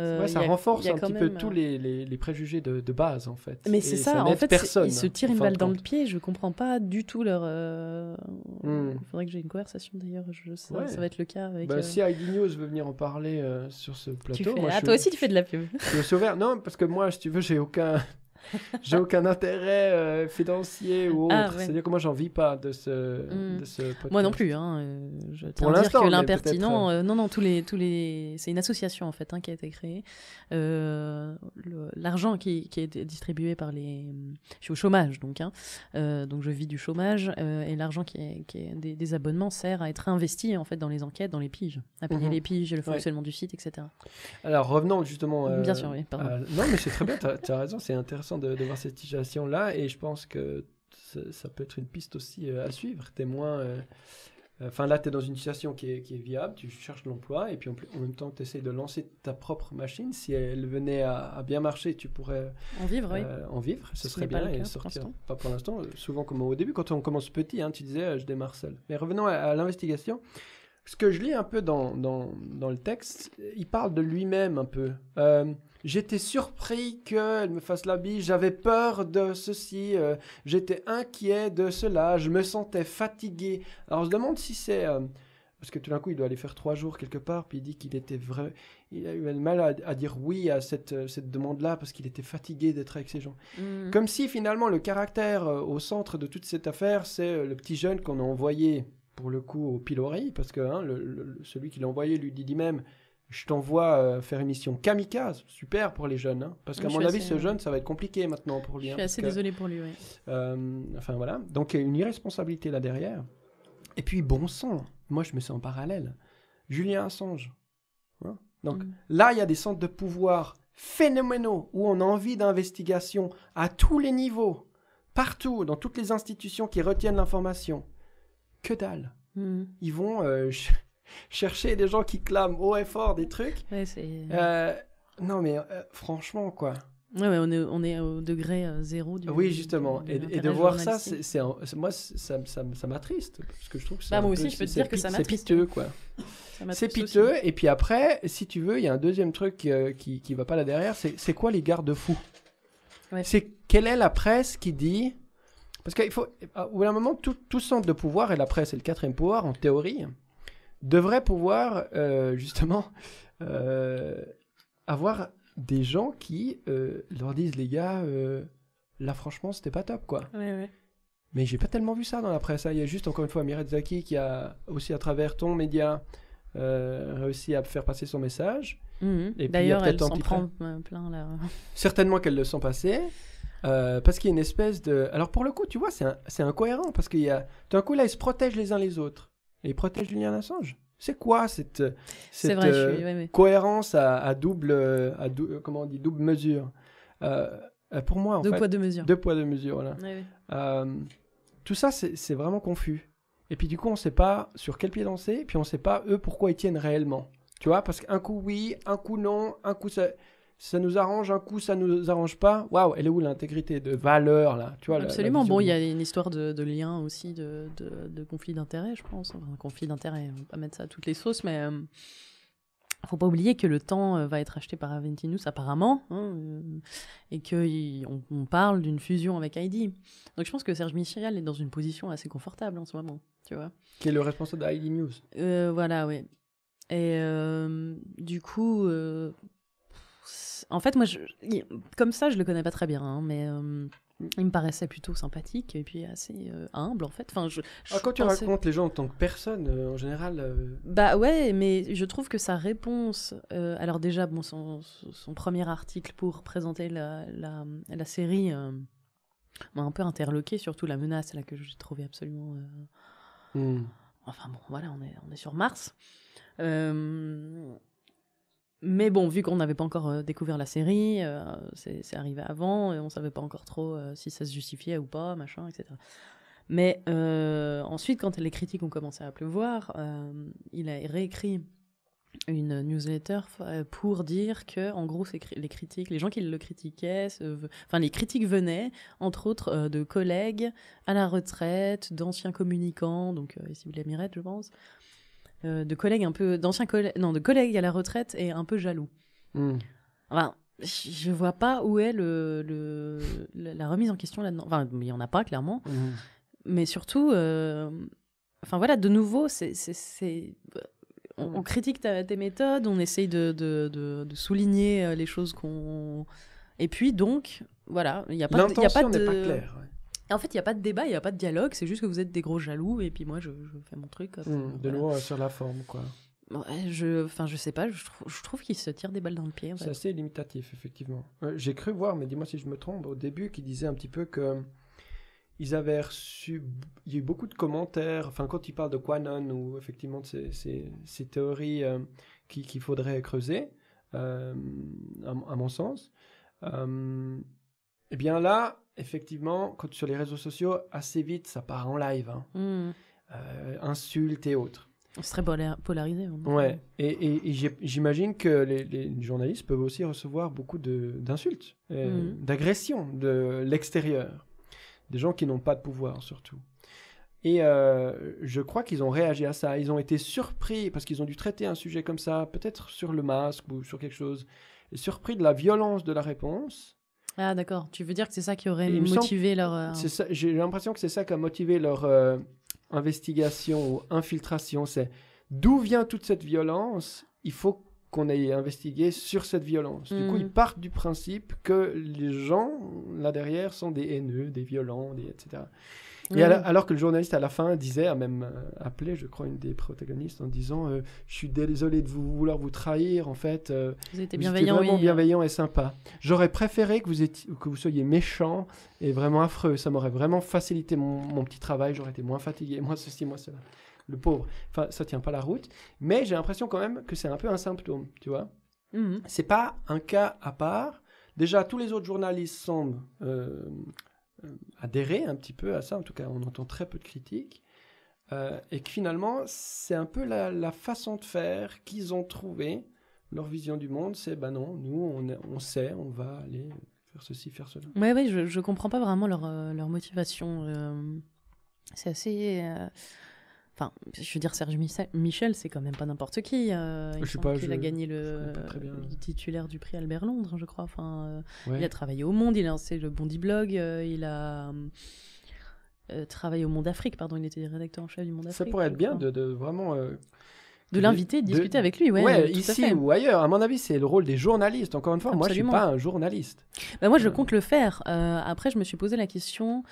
euh, ça renforce un petit peu tous euh, les, préjugés de, base, en fait. Mais c'est ça, en fait, personne, ils se tirent une balle dans le pied, je comprends pas du tout leur... Euh, hmm. Il faudrait que j'ai une conversation, d'ailleurs, je sais, ça va être le cas avec... Bah, euh... Si veut venir en parler sur ce plateau... ah, toi aussi, tu fais de la pub. je suis non, parce que moi, si tu veux, j'ai aucun j'ai aucun intérêt euh, financier ou autre. Ah, C'est-à-dire que moi, j'en vis pas de ce, hmm. de ce Moi non plus. Hein. Euh, je tiens à dire l'impertinent. Euh, non, non, tous les, tous les... c'est une association en fait hein, qui a été créée. L'argent qui, qui, est distribué par les. Je suis au chômage donc, hein. donc je vis du chômage et l'argent qui est, des, abonnements sert à être investi en fait dans les enquêtes, dans les piges, à payer mhm. les piges, le fonctionnement du site, etc. Alors revenons justement. Bien sûr, oui. Pardon. non, mais c'est très bien. tu as raison, c'est intéressant de, voir cette situation-là et je pense que ça peut être une piste aussi euh, à suivre. T'es moins. Euh, euh, enfin, là, tu es dans une situation qui est, viable, tu cherches l'emploi, et puis en, même temps tu essayes de lancer ta propre machine, si elle venait à, bien marcher, tu pourrais en vivre, oui. en vivre ce, serait bien, et sortir. pas pour l'instant, souvent comme au début, quand on commence petit, hein, tu disais je démarre seul. Mais revenons à, l'investigation. Ce que je lis un peu dans, dans, dans, le texte, il parle de lui-même un peu. J'étais surpris qu'elle me fasse la j'avais peur de ceci, euh, j'étais inquiet de cela, je me sentais fatigué. Alors je demande si c'est... Euh, parce que tout d'un coup, il doit aller faire trois jours quelque part, puis il dit qu'il était vrai. Il a eu mal à, dire oui à euh, cette, demande-là parce qu'il était fatigué d'être avec ces gens. Mm. Comme si finalement le caractère au centre de toute cette affaire, c'est le petit jeune qu'on a envoyé pour le coup au pilori, parce que hein, celui qui l'a envoyé lui dit lui-même je t'envoie euh, faire une mission kamikaze, super pour les jeunes, hein, parce qu'à mon avis, ce jeune, ça va être compliqué maintenant pour lui. Je hein, suis assez désolé pour lui, euh, enfin voilà, donc une irresponsabilité là derrière. Et puis, bon sang, moi je me sens en parallèle. Julien Assange. Hein. donc mm. là, il y a des centres de pouvoir phénoménaux où on a envie d'investigation à tous les niveaux, partout, dans toutes les institutions qui retiennent l'information. Que dalle. Mm. Ils vont... Euh, chercher des gens qui clament haut et fort des trucs. Euh, non, mais euh, franchement, quoi. on, est, au degré euh, zéro du. Oui, justement. et, de voir ça, c'est moi, ça, ça, m'attriste. Parce que je trouve bah, moi aussi, je peux te dire que ça m'attriste. C'est piteux, quoi. c'est piteux. Et puis après, si tu veux, il y a un deuxième truc qui, qui va pas là derrière c'est quoi les garde-fous C'est quelle est la presse qui dit. Parce qu'il faut. Au moment, tout, tout centre de pouvoir, et la presse est le quatrième pouvoir, en théorie, devrait pouvoir euh, justement euh, avoir des gens qui euh, leur disent les gars, là franchement c'était pas top quoi. Mais j'ai pas tellement vu ça dans la presse. Hein. Il y a juste encore une fois Mireille Zaki qui a aussi à travers ton média réussi à faire passer son message. Mhm. D'ailleurs, elle s'en prend plein là. Certainement qu'elle le sent passer. parce qu'il y a une espèce de. Alors pour le coup, tu vois, c'est incohérent parce qu'il y a. D'un coup, là, ils se protègent les uns les autres et il protège Julian Assange. C'est quoi cette, euh, cohérence à, double, euh, à comment on dit, double mesure euh, Pour moi, en deux poids deux mesures. Deux poids deux mesures, là. tout ça, c'est vraiment confus. Et puis du coup, on ne sait pas sur quel pied danser, et puis on ne sait pas eux pourquoi ils tiennent réellement. Tu vois, parce qu'un coup oui, un coup non, un coup ça ça nous arrange un coup, ça nous arrange pas. Waouh, elle est où l'intégrité de valeur là Tu vois Absolument. bon, il y a une histoire de, lien aussi, de, conflit d'intérêt, je pense. un conflit d'intérêt, on va pas mettre ça à toutes les sauces, mais ne euh, faut pas oublier que le temps euh, va être acheté par Aventinus apparemment, hein, euh, et qu'on on parle d'une fusion avec Heidi. Donc je pense que Serge Michel est dans une position assez confortable en ce moment, tu vois. Qui est le responsable d'Heidi News. voilà, oui. Et du coup, en fait, moi, comme ça, je le connais pas très bien, hein, mais euh, il me paraissait plutôt sympathique et puis assez euh, humble, en fait. Enfin, je, ah, quand tu racontes les gens en tant que personne, euh, en général. Bah ouais, mais je trouve que sa réponse. alors, déjà, bon, son, son, premier article pour présenter la, série m'a un peu interloqué, surtout la menace là, que j'ai trouvé absolument. Hmm. Enfin, bon, voilà, on est, sur Mars. Mais bon, vu qu'on n'avait pas encore euh, découvert la série, euh, c'est arrivé avant et on savait pas encore trop euh, si ça se justifiait ou pas, machin, etc. Mais ensuite, quand les critiques ont commencé à pleuvoir, il a réécrit une newsletter pour dire que en gros les critiques les gens qui le critiquaient enfin les critiques venaient entre autres de collègues à la retraite d'anciens communicants donc euh, ici Mirette je pense euh, de collègues un peu d'anciens collègues non de collègues à la retraite et un peu jaloux. Hmm. Enfin, je vois pas où est le, la remise en question là-dedans. Enfin, il y en a pas clairement, hmm. mais surtout, euh, enfin voilà, de nouveau, c'est on, critique tes méthodes, on essaye de, souligner euh, les choses qu'on et puis donc voilà, il n'y a pas, de, y a pas de... claire, en fait, il n'y a pas de débat, il n'y a pas de dialogue, c'est juste que vous êtes des gros jaloux et puis moi je, fais mon truc. Hmm, de nouveau, sur la forme, quoi. je, enfin, je sais pas, je, trouve, qu'ils se tirent des balles dans le pied. C'est assez limitatif, effectivement. Euh, j'ai cru voir, mais dis-moi si je me trompe, au début, qui disait un petit peu que euh, avaient reçu. Il y a eu beaucoup de commentaires, enfin, quand ils parlent de Quanon ou effectivement de ces, théories euh, qu'il faudrait creuser, à, à, mon sens, eh bien là, effectivement, quand, sur les réseaux sociaux, assez vite, ça part en live. Hein. Hmm. Euh, insultes et autres. C'est très polarisé. Hein. Ouais. Et, j'imagine que les, journalistes peuvent aussi recevoir beaucoup d'insultes, euh, hmm. d'agressions de l'extérieur, des gens qui n'ont pas de pouvoir surtout. Et euh, je crois qu'ils ont réagi à ça. Ils ont été surpris parce qu'ils ont dû traiter un sujet comme ça, peut-être sur le masque ou sur quelque chose, surpris de la violence de la réponse ah d'accord, tu veux dire que c'est ça qui aurait motivé leur... Euh, j'ai l'impression que c'est ça qui a motivé leur euh, investigation ou infiltration, c'est d'où vient toute cette violence Il faut qu'on aille investiguer sur cette violence. Du coup, hmm. ils partent du principe que les gens là derrière sont des haineux, des violents, des, etc alors que le journaliste à la fin disait, a même euh, appelé, je crois, une des protagonistes en disant euh, Je suis désolé de vous vouloir vous trahir, en fait. Euh, vous étiez bienveillant. vraiment bienveillant et sympa. J'aurais préféré que vous, soyez méchant et vraiment affreux. Ça m'aurait vraiment facilité mon, petit travail. J'aurais été moins fatigué, moins ceci, moins cela. Le pauvre. Enfin, ça tient pas la route. Mais j'ai l'impression quand même que c'est un peu un symptôme, tu vois. Mmh. C'est pas un cas à part. Déjà, tous les autres journalistes semblent. Euh, adhérer un petit peu à ça, en tout cas on entend très peu de critiques, euh, et que finalement c'est un peu la, façon de faire qu'ils ont trouvé, leur vision du monde, c'est ben non, nous on, on, sait, on va aller faire ceci, faire cela. Oui, je, je comprends pas vraiment leur, euh, motivation. c'est assez... Enfin, je veux dire, Serge Michel, c'est quand même pas n'importe qui. Euh, il pas, a gagné le, titulaire du prix Albert Londres, je crois. Enfin, euh, Il a travaillé au Monde, il a lancé le Bondi Blog, euh, il a travaillé au Monde Afrique, pardon, il était rédacteur en chef du Monde Afrique. Ça pourrait être bien de, vraiment. De l'inviter, de discuter avec lui, ouais. ici ou ailleurs. À mon avis, c'est le rôle des journalistes. Encore une fois, moi, je suis pas un journaliste. Bah, moi, je compte le faire. après, je me suis posé la question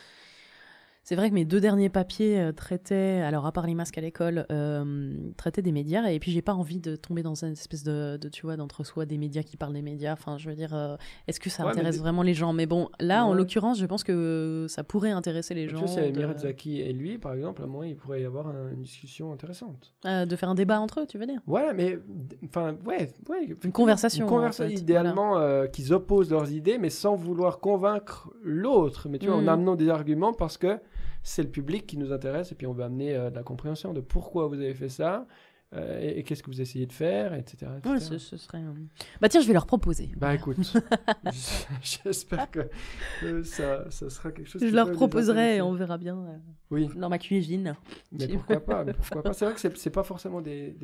c'est vrai que mes deux derniers papiers euh, traitaient, alors à part les masques à l'école, euh, traitaient des médias. Et puis j'ai pas envie de tomber dans une espèce de, tu vois, d'entre-soi des médias qui parlent des médias. Enfin, je veux dire, euh, est-ce que ça intéresse vraiment les gens Mais bon, là, en l'occurrence, je pense que ça pourrait intéresser les gens. tu sais, Si de... Mirazaki et lui, par exemple, à moins, il pourrait y avoir une discussion intéressante. de faire un débat entre eux, tu veux dire Voilà, mais enfin, ouais, ouais, une conversation. Une conversation, idéalement, qu'ils opposent leurs idées, mais sans vouloir convaincre l'autre, mais tu vois, en mm. amenant des arguments parce que c'est le public qui nous intéresse et puis on veut amener euh, de la compréhension de pourquoi vous avez fait ça. Euh, et, qu'est-ce que vous essayez de faire, etc. ce, serait. Bah tiens, je vais leur proposer. Bah écoute, j'espère que euh, ça, sera quelque chose. Je leur proposerai et on verra bien. oui. Dans ma cuisine. Mais pourquoi pas, pourquoi pas. C'est vrai que c'est pas forcément des,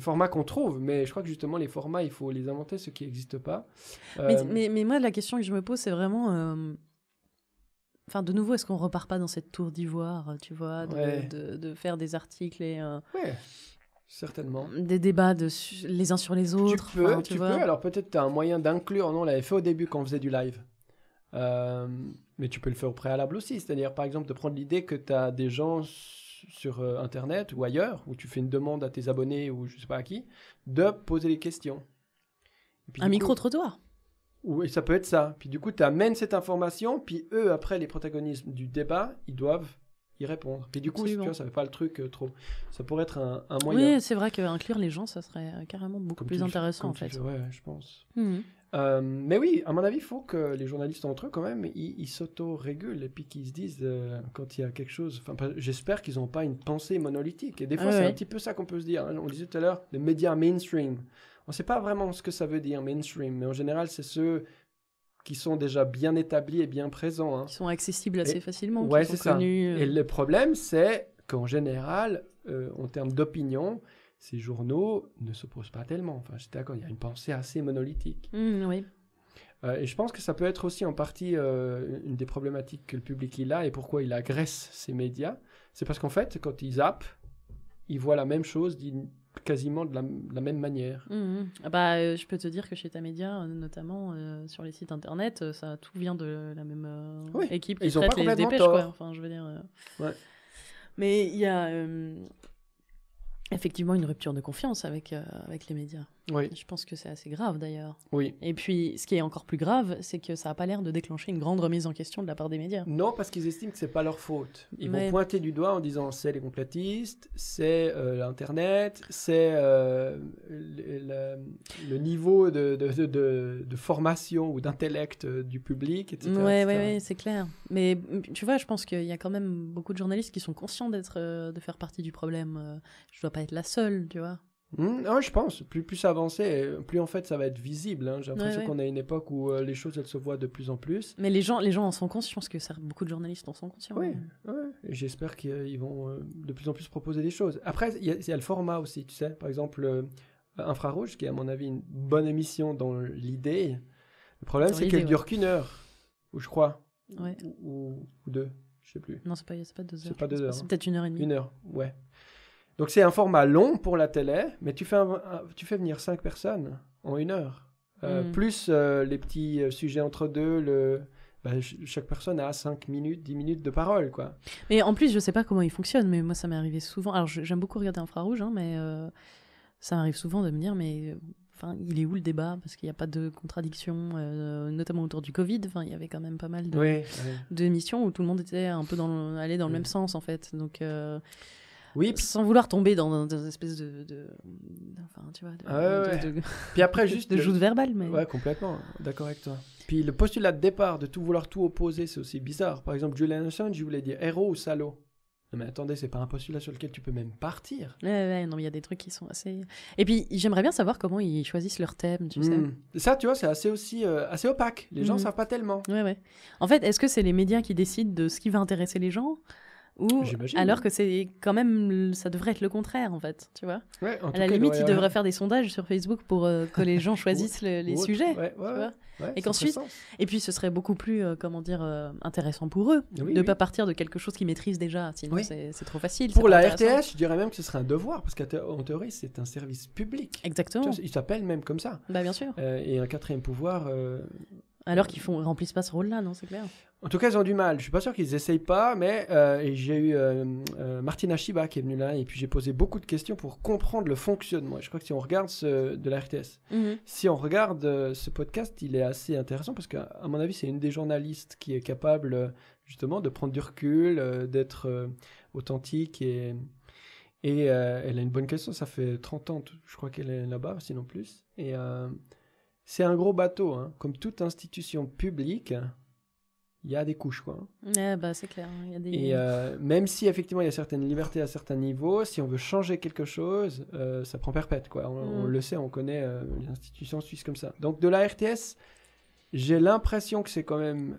formats qu'on trouve, mais je crois que justement les formats, il faut les inventer, ceux qui n'existent pas. mais, moi, la question que je me pose, c'est vraiment Enfin, de nouveau, est-ce qu'on repart pas dans cette tour d'ivoire, tu vois, de, faire des articles et. Euh, certainement. Des débats les uns sur les autres. Tu peux, tu, peux. Alors peut-être tu as un moyen d'inclure, non, on l'avait fait au début quand on faisait du live. Euh, mais tu peux le faire au préalable aussi, c'est-à-dire par exemple de prendre l'idée que tu as des gens sur euh, internet ou ailleurs où tu fais une demande à tes abonnés ou je sais pas à qui de poser des questions. un micro trottoir. Oui, ça peut être ça. Puis du coup, tu amènes cette information, puis eux, après les protagonistes du débat, ils doivent y répondre. Puis du coup, tu vois, ça fait pas le truc euh, trop. Ça pourrait être un, moyen. Oui, c'est vrai qu'inclure les gens, ça serait euh, carrément beaucoup plus intéressant en fait. Oui, je pense. Mmh. Euh, mais oui, à mon avis, il faut que les journalistes entre eux, quand même, ils s'auto-régulent et puis qu'ils se disent quand il y a quelque chose. Enfin, j'espère qu'ils n'ont pas une pensée monolithique. Et des fois, ah c'est un petit peu ça qu'on peut se dire. Hein. On disait tout à l'heure, les médias mainstream on ne sait pas vraiment ce que ça veut dire mainstream, mais en général, c'est ceux qui sont déjà bien établis et bien présents. Hein. Qui sont accessibles assez facilement. Ouais, c'est ça. Euh. Et le problème, c'est qu'en général, euh, en termes d'opinion, ces journaux ne s'opposent pas tellement. Enfin, j'étais d'accord, il y a une pensée assez monolithique. Mmh, oui. Euh, et je pense que ça peut être aussi en partie une des problématiques que le public il a et pourquoi il agresse ces médias. C'est parce qu'en fait, quand ils zappent, ils voient la même chose quasiment de la, même manière. Mm, mm. Bah, euh, je peux te dire que chez Tamedia, euh, notamment euh, sur les sites internet, ça tout vient de la même équipe qui Ils traite les dépêches. Quoi. Enfin, je veux dire, Mais il y a effectivement une rupture de confiance avec, avec les médias. Oui. Je pense que c'est assez grave d'ailleurs. Oui. Et puis, ce qui est encore plus grave, c'est que ça n'a pas l'air de déclencher une grande remise en question de la part des médias. Non, parce qu'ils estiment que c'est pas leur faute. Ils vont pointer du doigt en disant c'est les complotistes, c'est euh, l'internet, c'est euh, le, niveau de, formation ou d'intellect euh, du public, etc. Ouais, ouais, c'est clair. Mais tu vois, je pense qu'il y a quand même beaucoup de journalistes qui sont conscients d'être, de faire partie du problème. Je dois pas être la seule, tu vois. Hmm, je pense. Plus, plus ça avance, plus en fait ça va être visible. Hein. J'ai l'impression qu'on est à une époque où euh, les choses elles se voient de plus en plus. Mais les gens, les gens en sont conscients, parce que beaucoup de journalistes en sont conscients. Oui, j'espère qu'ils euh, vont euh, de plus en plus proposer des choses. Après, il y, a le format aussi, tu sais. Par exemple, Infrarouge, qui est à mon avis une bonne émission dans l'idée. Le problème, c'est qu'elle dure qu'une heure, ou je crois. Ou, deux, je sais plus. Non, c'est pas, pas deux heures. C'est hein. peut-être une heure et demie. Une heure, ouais. Donc c'est un format long pour la télé, mais tu fais, tu fais venir cinq personnes en une heure. Euh, mm. Plus euh, les petits euh, sujets entre deux, le, bah, chaque personne a 5 minutes, 10 minutes de parole. quoi. Mais en plus, je ne sais pas comment il fonctionne, mais moi ça m'est arrivé souvent. Alors j'aime beaucoup regarder Infrarouge, hein, mais ça m'arrive souvent de me dire, mais enfin, il est où le débat Parce qu'il n'y a pas de contradiction, notamment autour du Covid. il y avait quand même pas mal de, missions où tout le monde était un peu dans le, allé dans le même sens, en fait. Donc, oui. Euh, sans vouloir tomber dans, une espèce de, enfin, tu vois, de, ah puis après juste de, joute verbale, mais ouais, complètement, d'accord avec toi. Puis le postulat de départ de tout vouloir tout opposer, c'est aussi bizarre. Par exemple, Julian Assange, je voulais dire héros ou salaud. mais attendez, c'est pas un postulat sur lequel tu peux même partir. Ouais, ouais non, il y a des trucs qui sont assez. Et puis j'aimerais bien savoir comment ils choisissent leur thème, tu sais. Hmm. Ça, tu vois, c'est assez aussi euh, assez opaque. Les gens hmm. savent pas tellement. Ouais, ouais. En fait, est-ce que c'est les médias qui décident de ce qui va intéresser les gens alors que c'est quand même, ça devrait être le contraire en fait, tu vois. à la limite, ils devraient faire des sondages sur Facebook pour euh, que les gens choisissent les sujets. et et puis ce serait beaucoup plus, euh, comment dire, euh, intéressant pour eux de ne pas partir de quelque chose qu'ils maîtrisent déjà, sinon c'est trop facile. Pour la RTS, je dirais même que ce serait un devoir, parce qu'en théorie, c'est un service public. Exactement. Ils il s'appelle même comme ça. Bah bien sûr. et un quatrième pouvoir. Alors qu'ils font remplissent pas ce rôle-là, non, c'est clair. En tout cas, ils ont du mal. Je suis pas sûr qu'ils essayent pas, mais euh, j'ai eu euh, euh, Martina Shiba qui est venue là et puis j'ai posé beaucoup de questions pour comprendre le fonctionnement. je crois que si on regarde ce, de la RTS, mhm. si on regarde ce podcast, il est assez intéressant parce qu'à mon avis, c'est une des journalistes qui est capable justement de prendre du recul, d'être authentique et et elle a une bonne question. Ça fait 30 ans, je crois qu'elle est là-bas, sinon plus. Et c'est un gros bateau, hein. comme toute institution publique, il y a des couches, quoi. Eh bah, c'est clair. Il y a des... Et euh, même si effectivement il y a certaines libertés à certains niveaux, si on veut changer quelque chose, euh, ça prend perpète, quoi. On, mm. le sait, on connaît euh, les institutions suisses comme ça. Donc de la RTS, j'ai l'impression que c'est quand même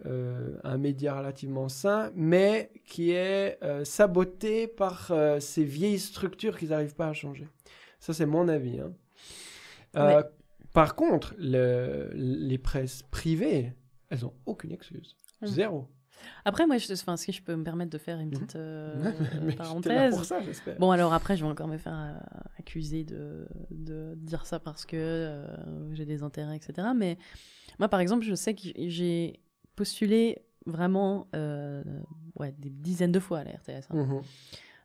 un média relativement sain, mais qui est saboté par ces vieilles structures qu'ils n'arrivent pas à changer. Ça, c'est mon avis. Hein. Par contre, le, les presses privées, elles n'ont aucune excuse. Hum. Zéro. Après, moi, je, enfin, si je peux me permettre de faire une hum. petite euh, parenthèse. bon, alors après, je vais encore me faire euh, accuser de, dire ça parce que euh, j'ai des intérêts, etc. Mais moi, par exemple, je sais que j'ai postulé vraiment des dizaines de fois à la RTS. Hein.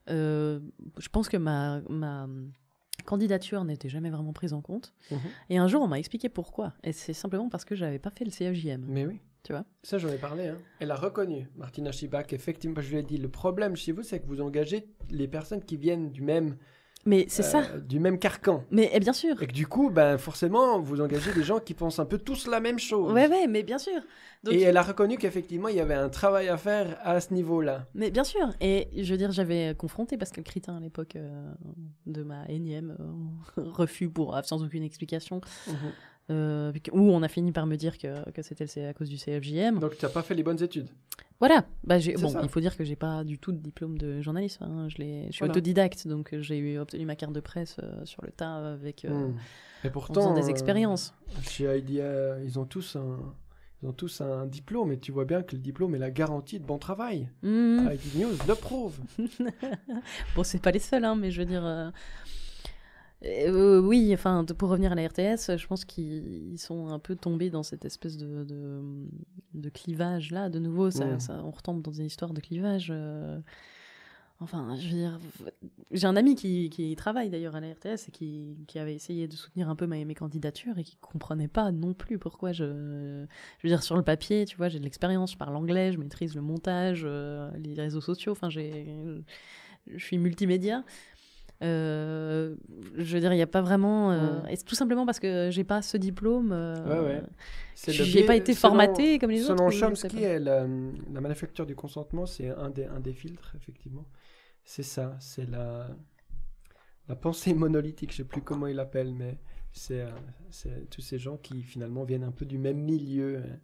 Mhm. je pense que ma, ma candidature n'était jamais vraiment prise en compte. Mhm. Et un jour, on m'a expliqué pourquoi. Et c'est simplement parce que j'avais pas fait le CFJM. Mais oui. Tu vois Ça, j'en ai parlé. Hein. Elle a reconnu, Martina Schibach, effectivement, je lui ai dit, le problème chez vous, c'est que vous engagez les personnes qui viennent du même mais c'est ça. Euh, du même carcan. Mais eh, bien sûr. Et que du coup, ben, forcément, vous engagez des gens qui pensent un peu tous la même chose. Oui, oui, mais bien sûr. et elle a reconnu qu'effectivement, il y avait un travail à faire à ce niveau-là. Mais bien sûr. Et je veux dire, j'avais confronté Pascal Critin à l'époque euh, de ma énième euh, refus pour absence aucune explication. Mhm. où on a fini par me dire que, que c'était à cause du CFJM. Donc tu n'as pas fait les bonnes études voilà, bah, bon, il faut dire que j'ai pas du tout de diplôme de journaliste. Hein. Je, suis autodidacte, donc euh, j'ai eu, obtenu ma carte de presse euh, sur le tas avec. Et euh, hmm. pourtant, des expériences. chez ils ont tous un. Ils ont tous un diplôme et tu vois bien que le diplôme est la garantie de bon travail. Mmh. ID News le prouve. bon, c'est pas les seuls, hein, mais je veux dire, euh, euh, oui, enfin, pour revenir à la RTS, je pense qu'ils sont un peu tombés dans cette espèce de, clivage-là. De nouveau, ça, on retombe dans une histoire de clivage. Euh. Enfin, j'ai un ami qui, travaille d'ailleurs à la RTS et qui, avait essayé de soutenir un peu mes, candidatures et qui comprenait pas non plus pourquoi je. Je veux dire, sur le papier, tu vois, j'ai de l'expérience, je parle anglais, je maîtrise le montage, les réseaux sociaux, enfin, j'ai je suis multimédia, euh, je veux dire, il n'y a pas vraiment. Euh, c'est tout simplement parce que j'ai pas ce diplôme. je euh, ouais, J'ai pas été formaté comme les autres. Selon Chomsky, la, manufacture du consentement, c'est un des, un des filtres, effectivement. C'est ça, c'est la, la pensée monolithique, je ne sais plus comment il l'appelle, mais c'est tous ces gens qui finalement viennent un peu du même milieu. Ils hein,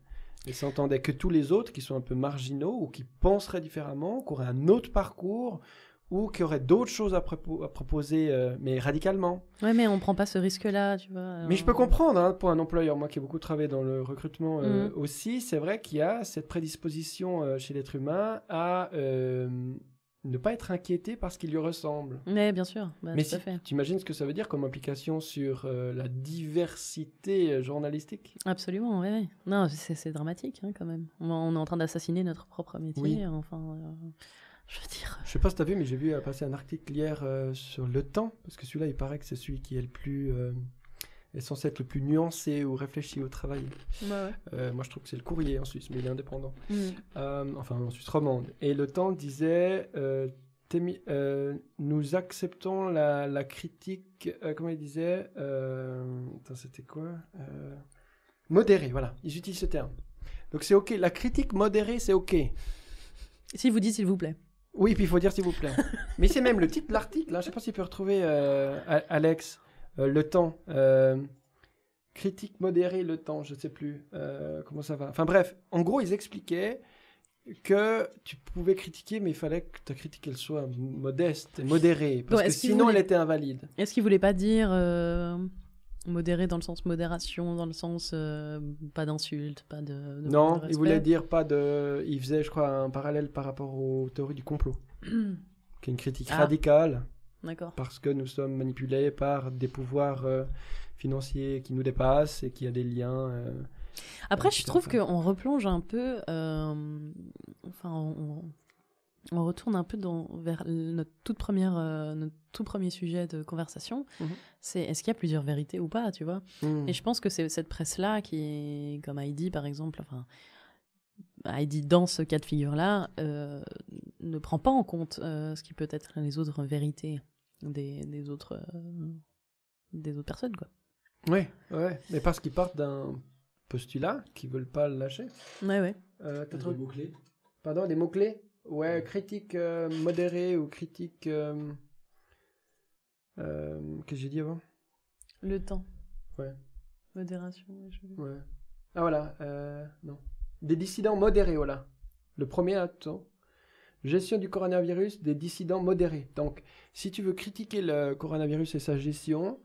Et s'entendaient que tous les autres qui sont un peu marginaux ou qui penseraient différemment, qui auraient un autre parcours, ou qui aurait d'autres choses à, proposer, euh, mais radicalement. Ouais, mais on prend pas ce risque-là, tu vois. Mais je peux comprendre, hein, pour un employeur, moi qui ai beaucoup travaillé dans le recrutement euh, mm. aussi, c'est vrai qu'il y a cette prédisposition euh, chez l'être humain à ne pas être inquiété parce qu'il lui ressemble. Mais bien sûr, bah, mais tout à ce que ça veut dire comme implication sur la diversité journalistique Absolument, oui. Ouais. Non, c'est dramatique hein, quand même. On, est en train d'assassiner notre propre métier. Enfin, je veux dire. Je sais pas si t'as vu, mais j'ai vu passer un article hier euh, sur le temps, parce que celui-là, il paraît que c'est celui qui est le plus. Euh, est censé être le plus nuancé ou réfléchi au travail. Euh, moi, je trouve que c'est le courrier en Suisse, mais il est indépendant. Mm. enfin, en Suisse romande. Et le temps disait. nous acceptons la, critique, comment il disait C'était quoi Modérée, voilà, ils utilisent ce terme. Donc c'est OK, la critique modérée, c'est OK. s'il vous dit s'il vous plaît. Oui, puis il faut dire s'il vous plaît. Mais c'est même le titre de l'article. Hein. Je ne sais pas si peut retrouver, euh, Alex, euh, le temps. Euh, critique modérée, le temps, je ne sais plus comment ça va. Enfin bref, en gros, ils expliquaient que tu pouvais critiquer, mais il fallait que ta critique elle soit modeste, modérée, parce que sinon elle était invalide. Est-ce qu'il voulait pas dire Modéré dans le sens modération, dans le sens euh, pas d'insultes, pas de. non, il voulait dire pas de. Il faisait, je crois, un parallèle par rapport aux théories du complot, qui est une critique ah. radicale. D'accord. Parce que nous sommes manipulés par des pouvoirs euh, financiers qui nous dépassent et qui a des liens. Euh, Après, je trouve qu'on replonge un peu. enfin, on on retourne un peu dans, vers notre toute première, euh, notre tout premier sujet de conversation. Mhm. C'est est-ce qu'il y a plusieurs vérités ou pas, tu vois mhm. Et je pense que c'est cette presse-là qui comme Heidi par exemple, enfin, Heidi dans ce cas de figure-là, euh, ne prend pas en compte euh, ce qui peut être les autres vérités des, des autres, des autres personnes, quoi. Oui, ouais, mais parce qu'ils partent d'un postulat qu'ils veulent pas lâcher. Oui, ouais. des mots-clés Pardon, des mots-clés Ouais, critique euh, modérée ou critique. Euh, euh, qu'est-ce que j'ai dit avant Le temps. Ouais. Modération, ouais, Ah voilà, non. Des dissidents modérés, voilà. Le premier attends. Gestion du coronavirus des dissidents modérés. Donc, si tu veux critiquer le coronavirus et sa gestion,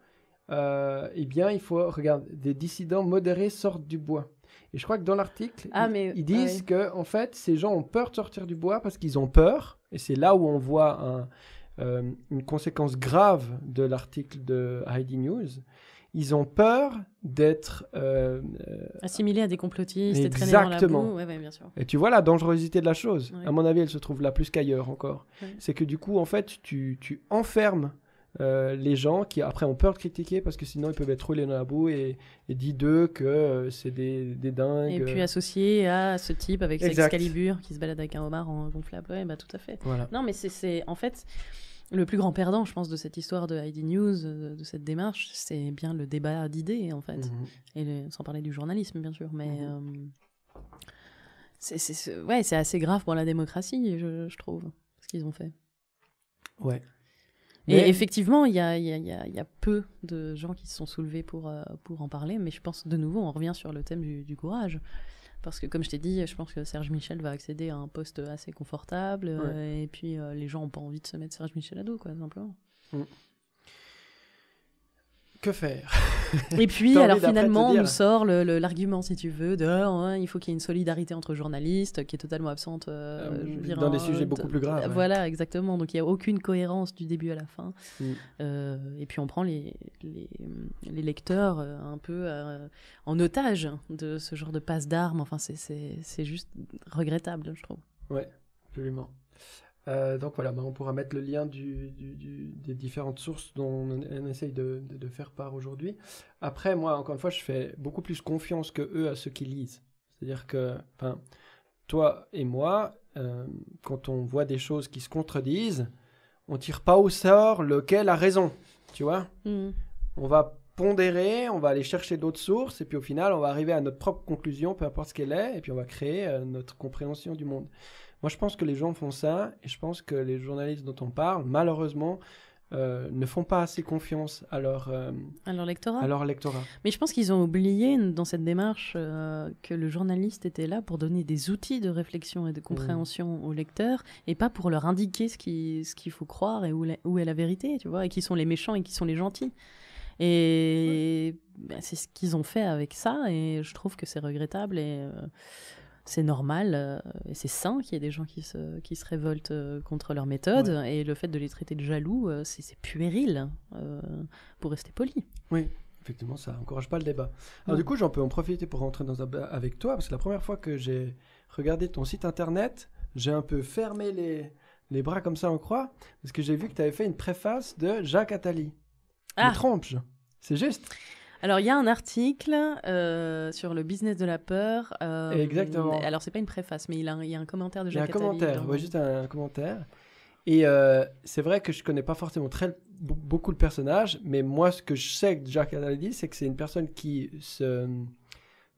eh bien, il faut, regarde, des dissidents modérés sortent du bois. Et je crois que dans l'article, ah, ils, disent que en fait, ces gens ont peur de sortir du bois parce qu'ils ont peur. Et c'est là où on voit euh, une conséquence grave de l'article de Heidi News. Ils ont peur d'être euh, euh, assimilés à des complotistes, exactement. Et tu vois la dangerosité de la chose. À mon avis, elle se trouve là plus qu'ailleurs encore. C'est que du coup, en fait, tu, tu enfermes euh, les gens qui après ont peur de critiquer parce que sinon ils peuvent être roulés dans la boue et, dit d'eux que euh, c'est des, dingues. Et puis euh. associé à ce type avec exact. Excalibur qui se balade avec un homard en gonflable, et bah tout à fait. Non mais c'est en fait le plus grand perdant, je pense, de cette histoire de ID News, de, cette démarche, c'est bien le débat d'idées en fait, mhm. et sans parler du journalisme bien sûr, mais mhm. c'est ouais assez grave pour la démocratie, je, je trouve, ce qu'ils ont fait. Ouais. Et effectivement, il y a, peu de gens qui se sont soulevés pour, euh, pour en parler, mais je pense de nouveau, on revient sur le thème du, courage. Parce que comme je t'ai dit, je pense que Serge Michel va accéder à un poste assez confortable, euh, et puis euh, les gens n'ont pas envie de se mettre Serge Michel à dos, quoi, simplement. Mm que faire Et puis, alors finalement, on nous sort l'argument, si tu veux, de oh, hein, il faut qu'il y ait une solidarité entre journalistes qui est totalement absente. Euh, euh, dans des sujets beaucoup plus graves. Voilà, exactement. Donc il n'y a aucune cohérence du début à la fin. Mm. Euh, et puis on prend les, les, lecteurs un peu en otage de ce genre de passe d'armes. Enfin, c'est juste regrettable, je trouve. Ouais, absolument. Euh, donc voilà, bah, on pourra mettre le lien des différentes sources dont on, essaye de, faire part aujourd'hui. Après, moi, encore une fois, je fais beaucoup plus confiance que eux à ceux qui lisent. C'est-à-dire que, toi et moi, euh, quand on voit des choses qui se contredisent, on tire pas au sort lequel a raison, tu vois. Hmm. On va pondérer, on va aller chercher d'autres sources, et puis au final, on va arriver à notre propre conclusion, peu importe ce qu'elle est, et puis on va créer euh, notre compréhension du monde. Moi, je pense que les gens font ça, et je pense que les journalistes dont on parle, malheureusement, euh, ne font pas assez confiance à leur, euh, à leur, lectorat. à Mais je pense qu'ils ont oublié dans cette démarche euh, que le journaliste était là pour donner des outils de réflexion et de compréhension mm. aux lecteurs et pas pour leur indiquer ce qu'il ce qu'il faut croire et où, où est la vérité, tu vois, et qui sont les méchants et qui sont les gentils. Et bah, c'est ce qu'ils ont fait avec ça et je trouve que c'est regrettable et c'est normal euh, et c'est sain qu'il y ait des gens qui se, qui se révoltent euh, contre leur méthode. Et le fait de les traiter de jaloux, euh, c'est puéril, pour rester poli. Oui, effectivement, ça n'encourage pas le débat. Alors, du coup, j'en peux en profiter pour rentrer dans un avec toi, parce que la première fois que j'ai regardé ton site internet, j'ai un peu fermé les, les bras comme ça en croix, parce que j'ai vu que tu avais fait une préface de Jacques Attali. Ah. Me trompe C'est juste alors, il y a un article euh, sur le business de la peur. Euh, Exactement. Alors, c'est pas une préface, mais il, y a un commentaire de Jacques Il y a un commentaire, juste un, commentaire. Et euh, c'est vrai que je connais pas forcément très, beaucoup le personnage, mais moi, ce que je sais de Jacques Attali, c'est que c'est une personne qui se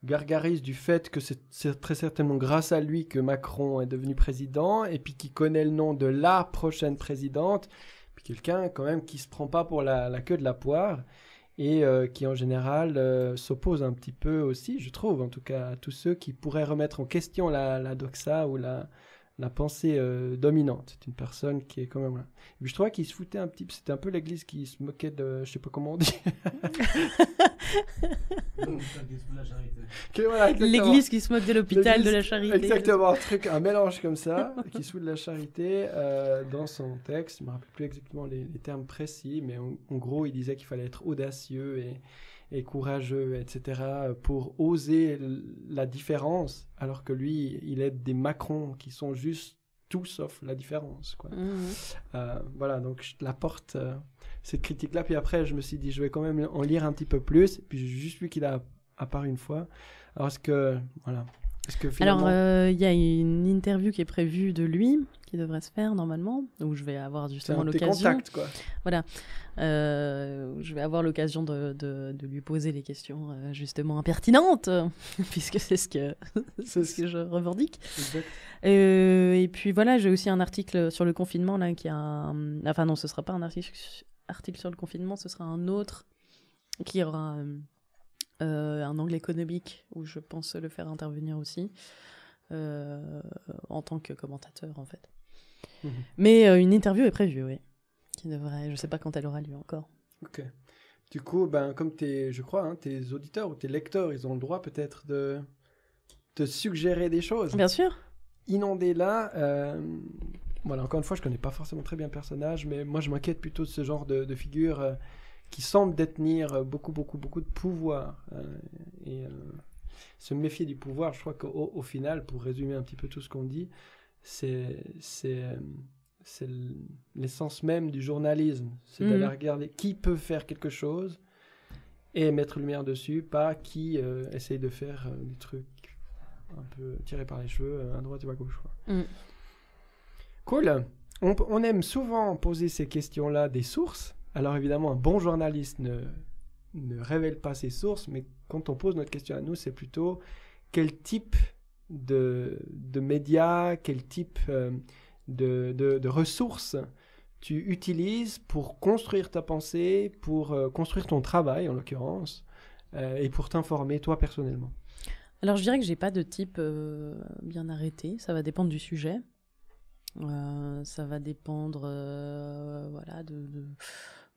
gargarise du fait que c'est très certainement grâce à lui que Macron est devenu président, et puis qui connaît le nom de la prochaine présidente, puis quelqu'un quand même qui se prend pas pour la queue de la poire et euh, qui en général euh, s'oppose un petit peu aussi, je trouve en tout cas, à tous ceux qui pourraient remettre en question la doxa ou la, la pensée euh, dominante. C'est une personne qui est quand même là. Et je trouvais qu'il se foutait un petit peu. C'était un peu l'église qui se moquait de. Je sais pas comment on dit. l'église qui se moque de l'hôpital, de la charité. Exactement, un, truc, un mélange comme ça, qui de la charité euh, dans son texte. Je me rappelle plus exactement les, termes précis, mais en, en gros, il disait qu'il fallait être audacieux et courageux, etc., pour oser la différence, alors que lui, il est des Macrons qui sont juste tout sauf la différence. Mmh, mmh. Euh, voilà, donc je la porte, euh, cette critique-là. Puis après, je me suis dit, je vais quand même en lire un petit peu plus. puis j'ai juste vu qu'il a apparu une fois. Alors, que, voilà, alors, euh, il y a une interview qui est prévue de lui, qui devrait se faire normalement, où je vais avoir justement l'occasion. quoi. Voilà. Euh, je vais avoir l'occasion de, lui poser les questions euh, justement impertinentes, puisque c'est ce que, ce que je revendique. et puis voilà, j'ai aussi un article sur le confinement, là, qui a un... Enfin non, ce sera pas un article, article sur le confinement, ce sera un autre qui aura euh, un angle économique où je pense le faire intervenir aussi euh, en tant que commentateur en fait. Mhm. Mais euh, une interview est prévue, oui. Qui devrait, je sais pas quand elle aura lieu encore. Ok. Du coup, ben, comme es, je crois, hein, tes auditeurs ou tes lecteurs, ils ont le droit peut-être de te suggérer des choses. Bien sûr. Inondé là, Voilà, encore une fois, je connais pas forcément très bien le personnage, mais moi je m'inquiète plutôt de ce genre de, figure qui semble détenir euh, beaucoup, beaucoup, beaucoup de pouvoir. Euh, et euh, se méfier du pouvoir, je crois qu'au au final, pour résumer un petit peu tout ce qu'on dit, c'est l'essence même du journalisme. C'est mhm. d'aller regarder qui peut faire quelque chose et mettre lumière dessus, pas qui essaye de faire des trucs un peu tirés par les cheveux, à droite ou à gauche. Mm. Cool. On, on, aime souvent poser ces questions-là des sources. Alors évidemment, un bon journaliste ne, révèle pas ses sources, mais quand on pose notre question à nous, c'est plutôt quel type de, médias, quel type euh, de, ressources tu utilises pour construire ta pensée, pour euh, construire ton travail en l'occurrence, euh, et pour t'informer toi personnellement Alors je dirais que j'ai pas de type bien arrêté, ça va dépendre du sujet, ça va dépendre voilà de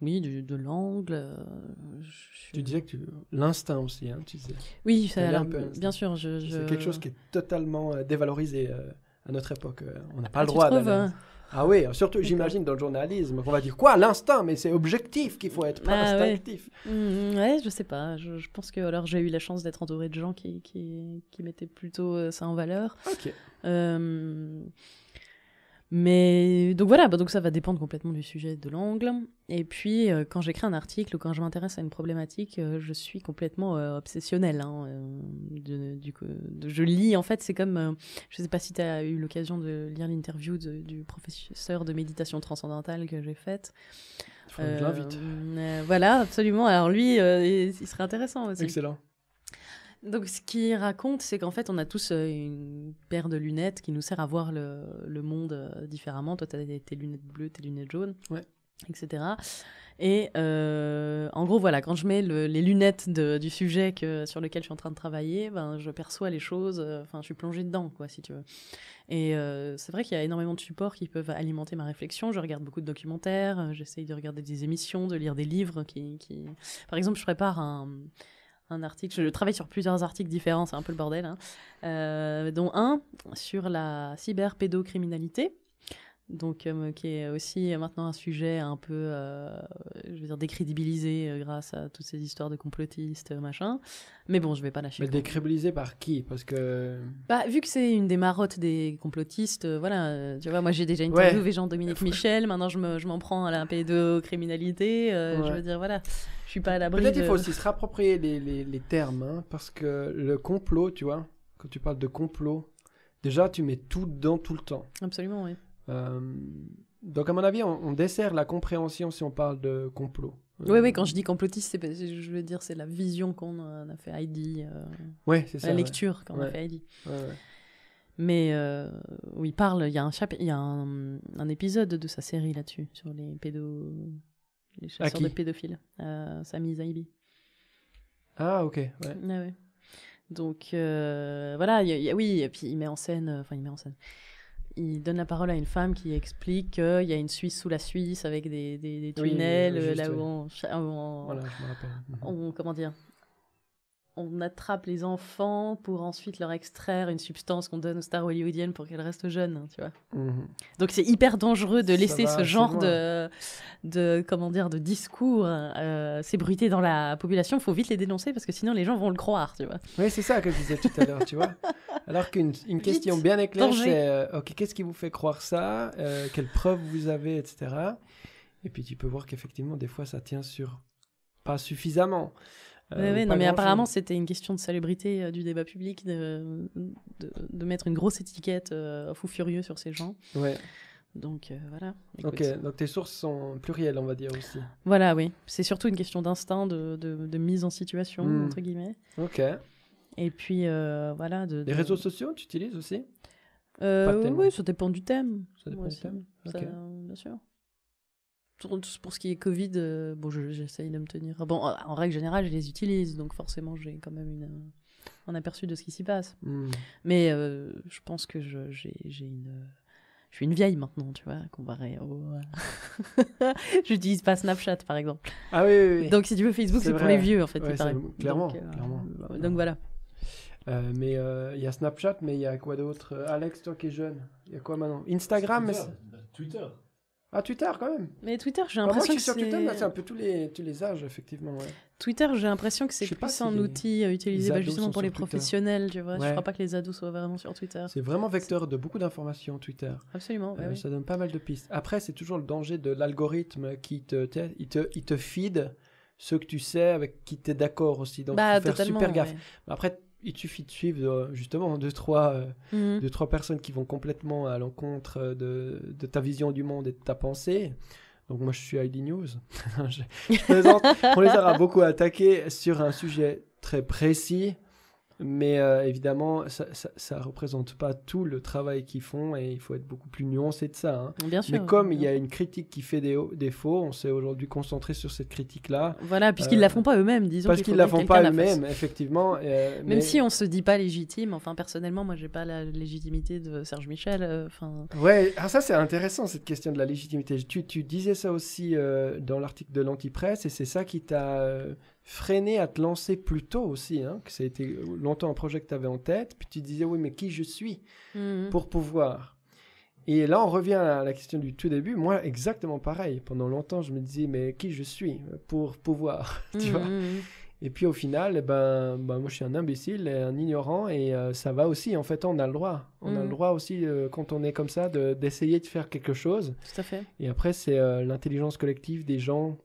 oui, de l'angle. Euh, je- Tu disais que l'instinct aussi, hein, tu disais. Oui, ça, un peu bien sûr. Je, C'est quelque chose qui est totalement euh, dévalorisé euh, à notre époque. On n'a pas ah, le droit trouves, hein. Ah oui, surtout j'imagine dans le journalisme qu'on va dire quoi l'instinct, mais c'est objectif qu'il faut être, pas ah, instinctif. Mm, mm, ouais, je sais pas. Je, pense que alors j'ai eu la chance d'être entouré de gens qui, qui, qui mettaient plutôt ça en valeur. Ok. Euh, mais donc voilà, bah, donc ça va dépendre complètement du sujet, de l'angle. Et puis euh, quand j'écris un article ou quand je m'intéresse à une problématique, euh, je suis complètement obsessionnel euh, obsessionnelle. Hein, je lis, en fait, c'est comme, je ne sais pas si tu as eu l'occasion de lire l'interview du professeur de méditation transcendantale que j'ai faite. voilà, absolument. Alors lui, il serait intéressant aussi. Excellent. Donc, ce qu'il raconte, c'est qu'en fait, on a tous euh, une paire de lunettes qui nous sert à voir le, monde euh, différemment. Toi, tu as tes lunettes bleues, tes lunettes jaunes, ouais. etc. Et euh, en gros, voilà, quand je mets les lunettes du sujet que, sur lequel je suis en train de travailler, ben, je perçois les choses, enfin, je suis plongée dedans, quoi, si tu veux. Et c'est vrai qu'il y a énormément de supports qui peuvent alimenter ma réflexion. Je regarde beaucoup de documentaires, j'essaye de regarder des émissions, de lire des livres. qui... Par exemple, je prépare un un article. Je travaille sur plusieurs articles différents, c'est un peu le bordel, hein. euh, dont un sur la cyberpédocriminalité donc euh, qui est aussi maintenant un sujet un peu, euh, je veux dire, décrédibilisé euh, grâce à toutes ces histoires de complotistes, machin. Mais bon, je vais pas lâcher. Mais décrédibilisé par qui Parce que. Bah, vu que c'est une des marottes des complotistes, voilà, tu vois, moi j'ai déjà interviewé ouais. Jean-Dominique Michel, maintenant je m'en prends à la pédocriminalité, criminalité je veux dire, voilà. Je suis pas à l'abri. Peut-être qu'il faut aussi se rapproprier les, les, termes, hein, parce que le complot, tu vois, quand tu parles de complot, déjà tu mets tout dedans tout le temps. Absolument, oui. Euh, donc, à mon avis, on, dessert la compréhension si on parle de complot. Euh, oui, oui, quand je dis complotiste, je veux dire, c'est la vision qu'on a, fait Heidi. Euh, ouais, c'est ça. La lecture qu'on a fait Heidi. Ouais, Mais où il parle, il y a un, chap... y a un, épisode de sa série là-dessus, sur les pédos. Les chasseurs de pédophiles. Sami Zaibi. Ah, ok. Donc, voilà, oui, et puis il met en scène. Enfin, il met en scène il donne la parole à une femme qui explique qu'il y a une Suisse sous la Suisse avec des, tunnels, là où, on, comment dire, on attrape les enfants pour ensuite leur extraire une substance qu'on donne aux stars hollywoodiennes pour qu'elles restent jeunes, hein, tu vois. Mhm. Donc c'est hyper dangereux de laisser ce genre de, de, comment dire, de discours euh, s'ébruiter dans la population. Il Faut vite les dénoncer parce que sinon les gens vont le croire, tu vois. Oui, c'est ça que je disais tout à l'heure, tu vois. Alors qu'une question bien éclairée, c'est euh, ok, qu'est-ce qui vous fait croire ça euh, Quelles preuves vous avez, etc. Et puis tu peux voir qu'effectivement des fois ça tient sur pas suffisamment. Euh, ouais, mais apparemment, c'était une question de salubrité euh, du débat public, de, mettre une grosse étiquette euh, fou furieux sur ces gens. Donc voilà. Ok, donc tes sources sont plurielles, on va dire aussi. Voilà, oui. C'est surtout une question d'instinct, de, mise en situation, hmm. entre guillemets. Ok. Et puis voilà. De, Les réseaux sociaux, tu utilises aussi Oui, ça dépend du thème. Ça dépend du thème. bien sûr pour ce qui est Covid, euh, bon, j'essaye de me tenir. Ah, bon, en règle générale, je les utilise, donc forcément, j'ai quand même une, un aperçu de ce qui s'y passe. Hmm. Mais euh, je pense que j'ai une. Je suis une vieille maintenant, tu vois, comparée au. Euh, j'utilise pas Snapchat, par exemple. Ah oui, oui, Donc, si tu veux, Facebook, c'est pour les vieux, en fait. clairement, donc, donc voilà. mais il y a Snapchat, mais il y a quoi d'autre Alex, toi qui es jeune, il y a quoi maintenant Instagram Mais Twitter. Ah, Twitter quand même. Mais Twitter, j'ai bah, l'impression que. c'est un peu tous les, tous les âges, effectivement. Twitter, j'ai l'impression que c'est plus un outil euh, utilisé bah, justement pour les professionnels, tu vois. Je crois pas que les ados soient vraiment sur Twitter. C'est vraiment vecteur de beaucoup d'informations, Twitter. Absolument. Bah euh, ça donne pas mal de pistes. Après, c'est toujours le danger de l'algorithme qui te, te, il te feed ceux que tu sais, avec qui tu es d'accord aussi. Donc, bah, faut super gaffe. Après, il suffit de suivre euh, justement deux trois, euh, mhm. deux, trois personnes qui vont complètement à l'encontre de, de, ta vision du monde et de ta pensée. Donc moi je suis ID News. je, présente, on les aura beaucoup attaqués sur un sujet très précis. Mais euh, évidemment, ça, ne représente pas tout le travail qu'ils font et il faut être beaucoup plus nuancé de ça. Hein. Bien Mais comme il y a une critique qui fait des défauts, on s'est aujourd'hui concentré sur cette critique-là. Voilà, puisqu'ils ne euh, la font pas eux-mêmes, disons. Parce qu'ils ne la font pas eux-mêmes, effectivement. Euh, Même si on se dit pas légitime, enfin personnellement, moi j'ai pas la légitimité de Serge Michel. Enfin. ouais, ah, ça c'est intéressant cette question de la légitimité. Tu, tu disais ça aussi dans l'article de l'Antipresse et c'est ça qui t'a freiner à te lancer plus tôt aussi, hein, que ça a été longtemps un projet que tu avais en tête, puis tu disais oui mais qui je suis mhm. pour pouvoir. Et là on revient à la question du tout début, moi exactement pareil, pendant longtemps je me disais mais qui je suis pour pouvoir, mhm, mhm. Et puis au final, eh ben, ben, moi je suis un imbécile, un ignorant, et euh, ça va aussi. En fait, on a le droit. On a le droit aussi, euh, quand on est comme ça, d'essayer de, faire quelque chose. Tout à fait. Et après, c'est euh, l'intelligence collective des gens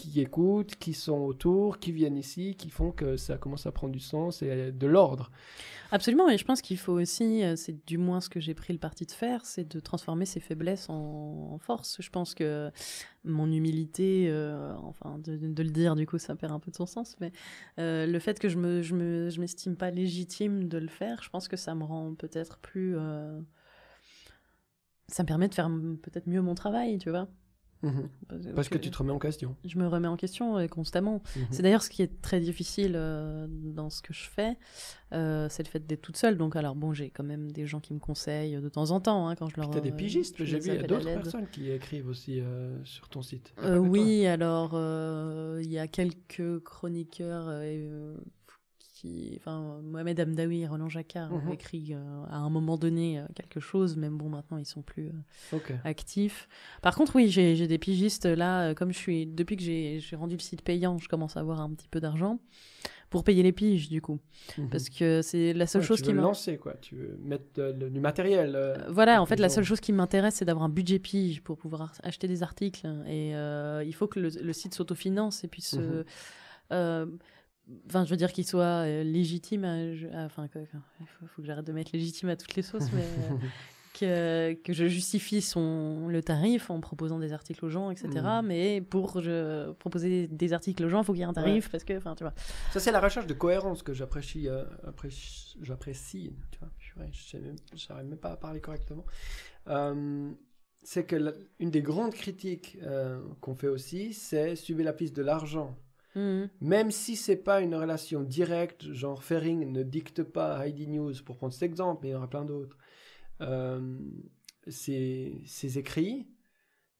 qui écoutent, qui sont autour, qui viennent ici, qui font que ça commence à prendre du sens et de l'ordre. Absolument, et je pense qu'il faut aussi, euh, c'est du moins ce que j'ai pris le parti de faire, c'est de transformer ses faiblesses en, force. Je pense que mon humilité, euh, enfin de, le dire du coup ça perd un peu de son sens, mais euh, le fait que je ne me, je me, je m'estime pas légitime de le faire, je pense que ça me rend peut-être plus... ça me permet de faire peut-être mieux mon travail, tu vois. Mhm. Parce que tu te remets en question. Je me remets en question et constamment. Mhm. C'est d'ailleurs ce qui est très difficile euh, dans ce que je fais, euh, c'est le fait d'être toute seule. Donc alors bon, j'ai quand même des gens qui me conseillent de temps en temps hein, quand je leur. des euh, pigistes, j'ai vu, il y a d'autres personnes qui écrivent aussi sur ton site. oui, alors il y a quelques chroniqueurs enfin, Mohamed Amdaoui et Roland Jacquard ont mhm. écrit euh, à un moment donné euh, quelque chose, même bon, maintenant ils sont plus euh, actifs. Par contre, oui, j'ai des pigistes là, comme je suis, depuis que j'ai rendu le site payant, je commence à avoir un petit peu d'argent pour payer les piges, du coup. Mhm. Parce que c'est la seule chose tu veux qui lancer, quoi. Tu veux mettre du matériel. voilà, en fait, la seule chose qui m'intéresse, c'est d'avoir un budget pige pour pouvoir acheter des articles. Et il faut que le, site s'autofinance et puisse. Mhm. Enfin, je veux dire qu'il soit euh, légitime enfin, il faut, que j'arrête de mettre légitime à toutes les sauces, mais euh, que, je justifie son, le tarif en proposant des articles aux gens, etc. Mm. Mais pour proposer des articles aux gens, il faut qu'il y ait un tarif, parce que. Enfin, tu vois. Ça, c'est la recherche de cohérence que j'apprécie. je euh, j'apprécie. Tu vois, même pas à parler correctement. c'est que une des grandes critiques qu'on fait aussi, c'est suivre la piste de l'argent Hmm. Même si c'est pas une relation directe, genre Fering ne dicte pas Heidi News pour prendre cet exemple, mais il y en aura plein d'autres, euh, ses, écrits,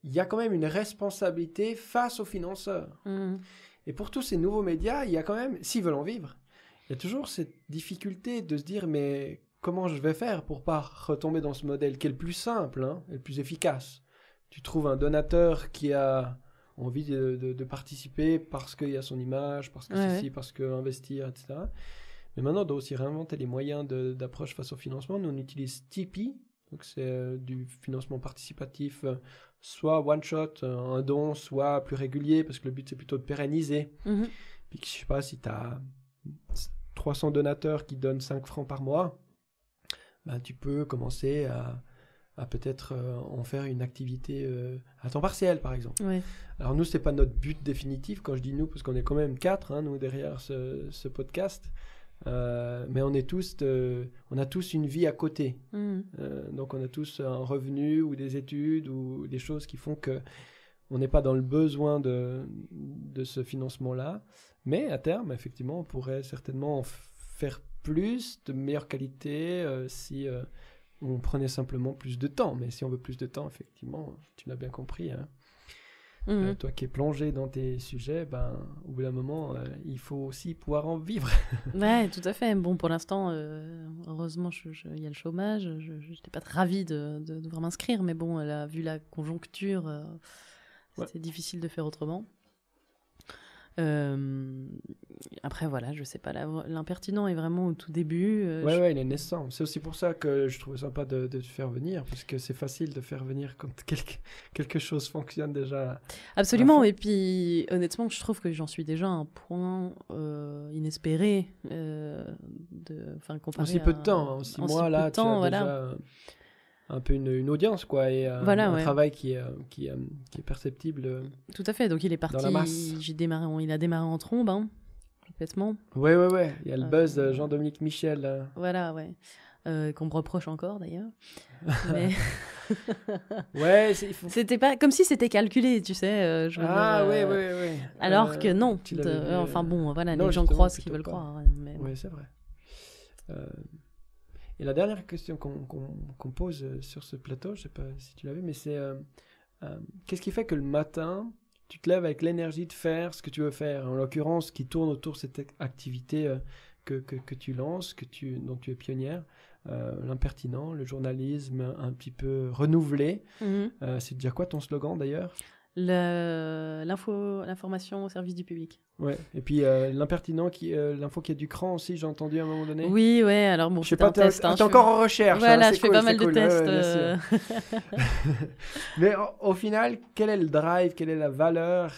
il y a quand même une responsabilité face aux financeurs. Hmm. Et pour tous ces nouveaux médias, il y a quand même, s'ils veulent en vivre, il y a toujours cette difficulté de se dire mais comment je vais faire pour pas retomber dans ce modèle qui est le plus simple, hein, le plus efficace. Tu trouves un donateur qui a envie de, de participer parce qu'il y a son image, parce que ceci, parce que investir, etc. Mais maintenant, on doit aussi réinventer les moyens d'approche face au financement. Nous, on utilise Tipeee, donc c'est euh, du financement participatif, euh, soit one shot, euh, un don, soit plus régulier, parce que le but c'est plutôt de pérenniser. Mhm. Puis je sais pas si tu as 300 donateurs qui donnent 5 francs par mois, ben, tu peux commencer à à peut-être euh, en faire une activité euh, à temps partiel, par exemple. Alors nous, c'est pas notre but définitif, quand je dis nous, parce qu'on est quand même quatre, hein, nous, derrière ce, podcast. Euh, mais on est tous, on a tous une vie à côté. Hmm. donc on a tous un revenu ou des études ou des choses qui font que on n'est pas dans le besoin de, de ce financement-là. Mais à terme, effectivement, on pourrait certainement en faire plus, de meilleure qualité, si on prenait simplement plus de temps. Mais si on veut plus de temps, effectivement, tu l'as bien compris. Hein. Mhm. Euh, toi qui es plongé dans tes sujets, ben, au bout d'un moment, euh, il faut aussi pouvoir en vivre. ouais, tout à fait. Bon, pour l'instant, euh, heureusement, il y a le chômage. Je n'étais pas ravie de, de, devoir m'inscrire, mais bon, elle vu la conjoncture, c'était difficile de faire autrement. Euh, après, voilà, je sais pas, l'impertinent est vraiment au tout début. Oui, euh, ouais, ouais, il est naissant. C'est aussi pour ça que je trouvais sympa de, de te faire venir, parce que c'est facile de faire venir quand quelque, quelque chose fonctionne déjà. Absolument, et puis honnêtement, je trouve que j'en suis déjà à un point euh, inespéré. de, comparé en si peu de temps, hein. en six mois, là, tu voilà. déjà un peu une, audience, quoi, et euh, un travail qui, euh, euh, qui, est perceptible. Tout à fait, donc il est parti, j'ai démarré il a démarré en trombe, hein, complètement. Ouais, ouais, ouais, il y a le buzz Jean-Dominique Michel. Voilà, ouais. qu'on me reproche encore d'ailleurs. Mais... ouais, c'était pas comme si c'était calculé, tu sais. Je ah, ouais, ouais, Alors que non. enfin bon, voilà, les gens croient ce qu'ils veulent croire. Hein, mais... Ouais, c'est vrai. Et la dernière question qu'on pose euh, sur ce plateau, je sais pas si tu l'avais, mais c'est euh, euh, qu'est-ce qui fait que le matin, tu te lèves avec l'énergie de faire ce que tu veux faire En l'occurrence, qui tourne autour de cette activité que, tu lances, que tu, dont tu es pionnière, l'impertinent, le journalisme un petit peu renouvelé. Mm-hmm. C'est déjà quoi ton slogan d'ailleurs l'info, l'information au service du public. Ouais. Et puis euh, l'impertinent qui, euh, l'info qui a du cran aussi, j'ai entendu à un moment donné. Oui, ouais. Alors bon, je sais pas, Tu hein, encore en recherche. Voilà, hein, je fais pas mal de tests. Euh. Mais au, final, quel est le drive, quelle est la valeur,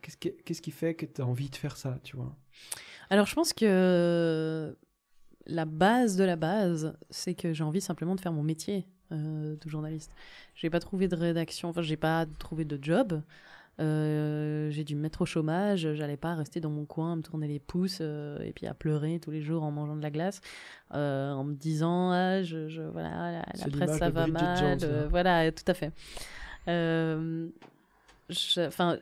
qu'est-ce qui, qu'est-ce qui, fait que tu as envie de faire ça, tu vois Alors je pense que la base de la base, c'est que j'ai envie simplement de faire mon métier. Euh, de journaliste. J'ai pas trouvé de rédaction, enfin j'ai pas trouvé de job. Euh, j'ai dû me mettre au chômage, j'allais pas rester dans mon coin, à me tourner les pouces euh, et puis à pleurer tous les jours en mangeant de la glace, en me disant ah je, voilà la, presse ça va mal, hein. voilà tout à fait. Enfin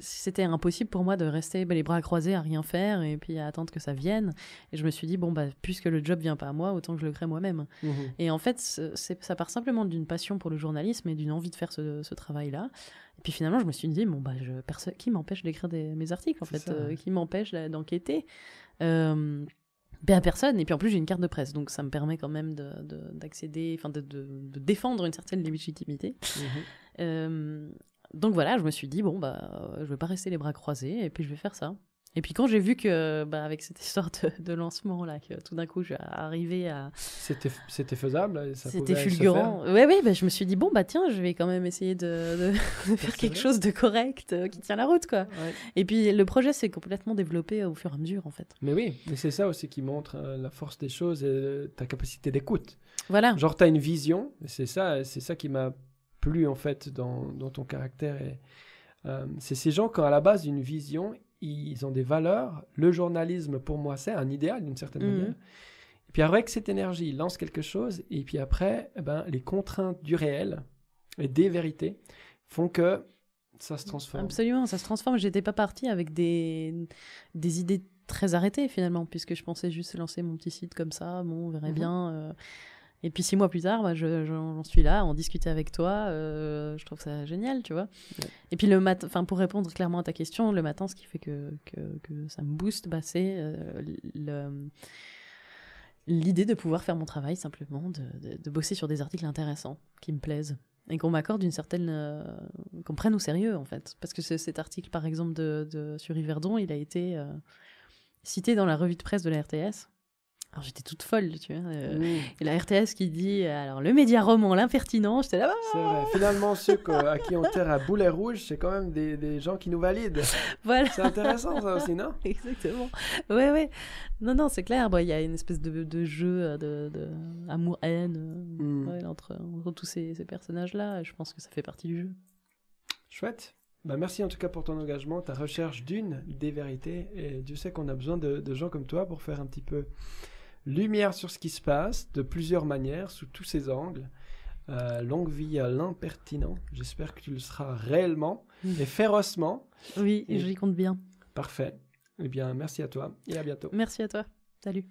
c'était impossible pour moi de rester bah, les bras croisés à rien faire et puis à attendre que ça vienne. Et je me suis dit, bon, bah, puisque le job vient pas à moi, autant que je le crée moi-même. Mhm. Et en fait, ça part simplement d'une passion pour le journalisme et d'une envie de faire ce, travail-là. Et puis finalement, je me suis dit, bon, bah, je, qui m'empêche d'écrire mes articles, en fait euh, Qui m'empêche d'enquêter euh, ben, personne. Et puis en plus, j'ai une carte de presse, donc ça me permet quand même d'accéder, de, enfin de, de, défendre une certaine légitimité. Mhm. Euh, donc voilà, je me suis dit, bon, bah, euh, je vais pas rester les bras croisés, et puis je vais faire ça. Et puis quand j'ai vu que, bah, avec cette histoire de, lancement là, que tout d'un coup j'ai arrivé à. C'était, c'était faisable C'était fulgurant. Oui, oui, bah, je me suis dit, bon, bah tiens, je vais quand même essayer de, faire quelque chose de correct euh, qui tient la route, quoi. Et puis le projet s'est complètement développé au fur et à mesure, en fait. Mais oui, mais c'est ça aussi qui montre euh, la force des choses et ta capacité d'écoute. Voilà. Genre, tu as une vision, c'est ça, c'est ça qui m'a plus en fait dans, ton caractère. Et, euh, c'est ces gens qui ont à la base une vision, ils ont des valeurs. Le journalisme, pour moi, c'est un idéal d'une certaine mhm. manière. Et puis avec cette énergie, ils lancent quelque chose. Et puis après, eh ben, les contraintes du réel et des vérités font que ça se transforme. Absolument, ça se transforme. Je n'étais pas parti avec des, idées très arrêtées finalement, puisque je pensais juste lancer mon petit site comme ça. Bon, on verrait mhm. bien. Euh, et puis six mois plus tard, bah, j'en suis là, en discuter avec toi, euh, je trouve ça génial, tu vois. Et puis le matin, pour répondre clairement à ta question, le matin, ce qui fait que, que, ça me booste, bah, c'est euh, l'idée de pouvoir faire mon travail simplement, de, de, bosser sur des articles intéressants, qui me plaisent, et qu'on m'accorde une certaine... Euh, qu'on prenne au sérieux en fait. Parce que cet article par exemple de, sur Yverdon, il a été cité dans la revue de presse de la RTS alors j'étais toute folle, tu vois. Euh, mmh. Et la RTS qui dit alors le média roman, l'impertinent, j'étais là-bas. C'est ah vrai. Finalement, ceux à qui on tire à boulet rouge, c'est quand même des, des, gens qui nous valident. Voilà. C'est intéressant ça aussi, non Exactement. Ouais, ouais. Non, non, c'est clair. Il y a une espèce de, jeu euh, de, de amour-haine euh, mmh. entre, entre, tous ces, personnages-là. Je pense que ça fait partie du jeu. Chouette. Bah merci en tout cas pour ton engagement, ta recherche d'une des vérités. Et Dieu sait qu'on a besoin de, de, gens comme toi pour faire un petit peu lumière sur ce qui se passe de plusieurs manières, sous tous ces angles. Euh, longue vie à l'impertinent. J'espère que tu le seras réellement et férocement. Oui, et... j'y compte bien. Parfait. Eh bien, merci à toi et à bientôt. Merci à toi. Salut.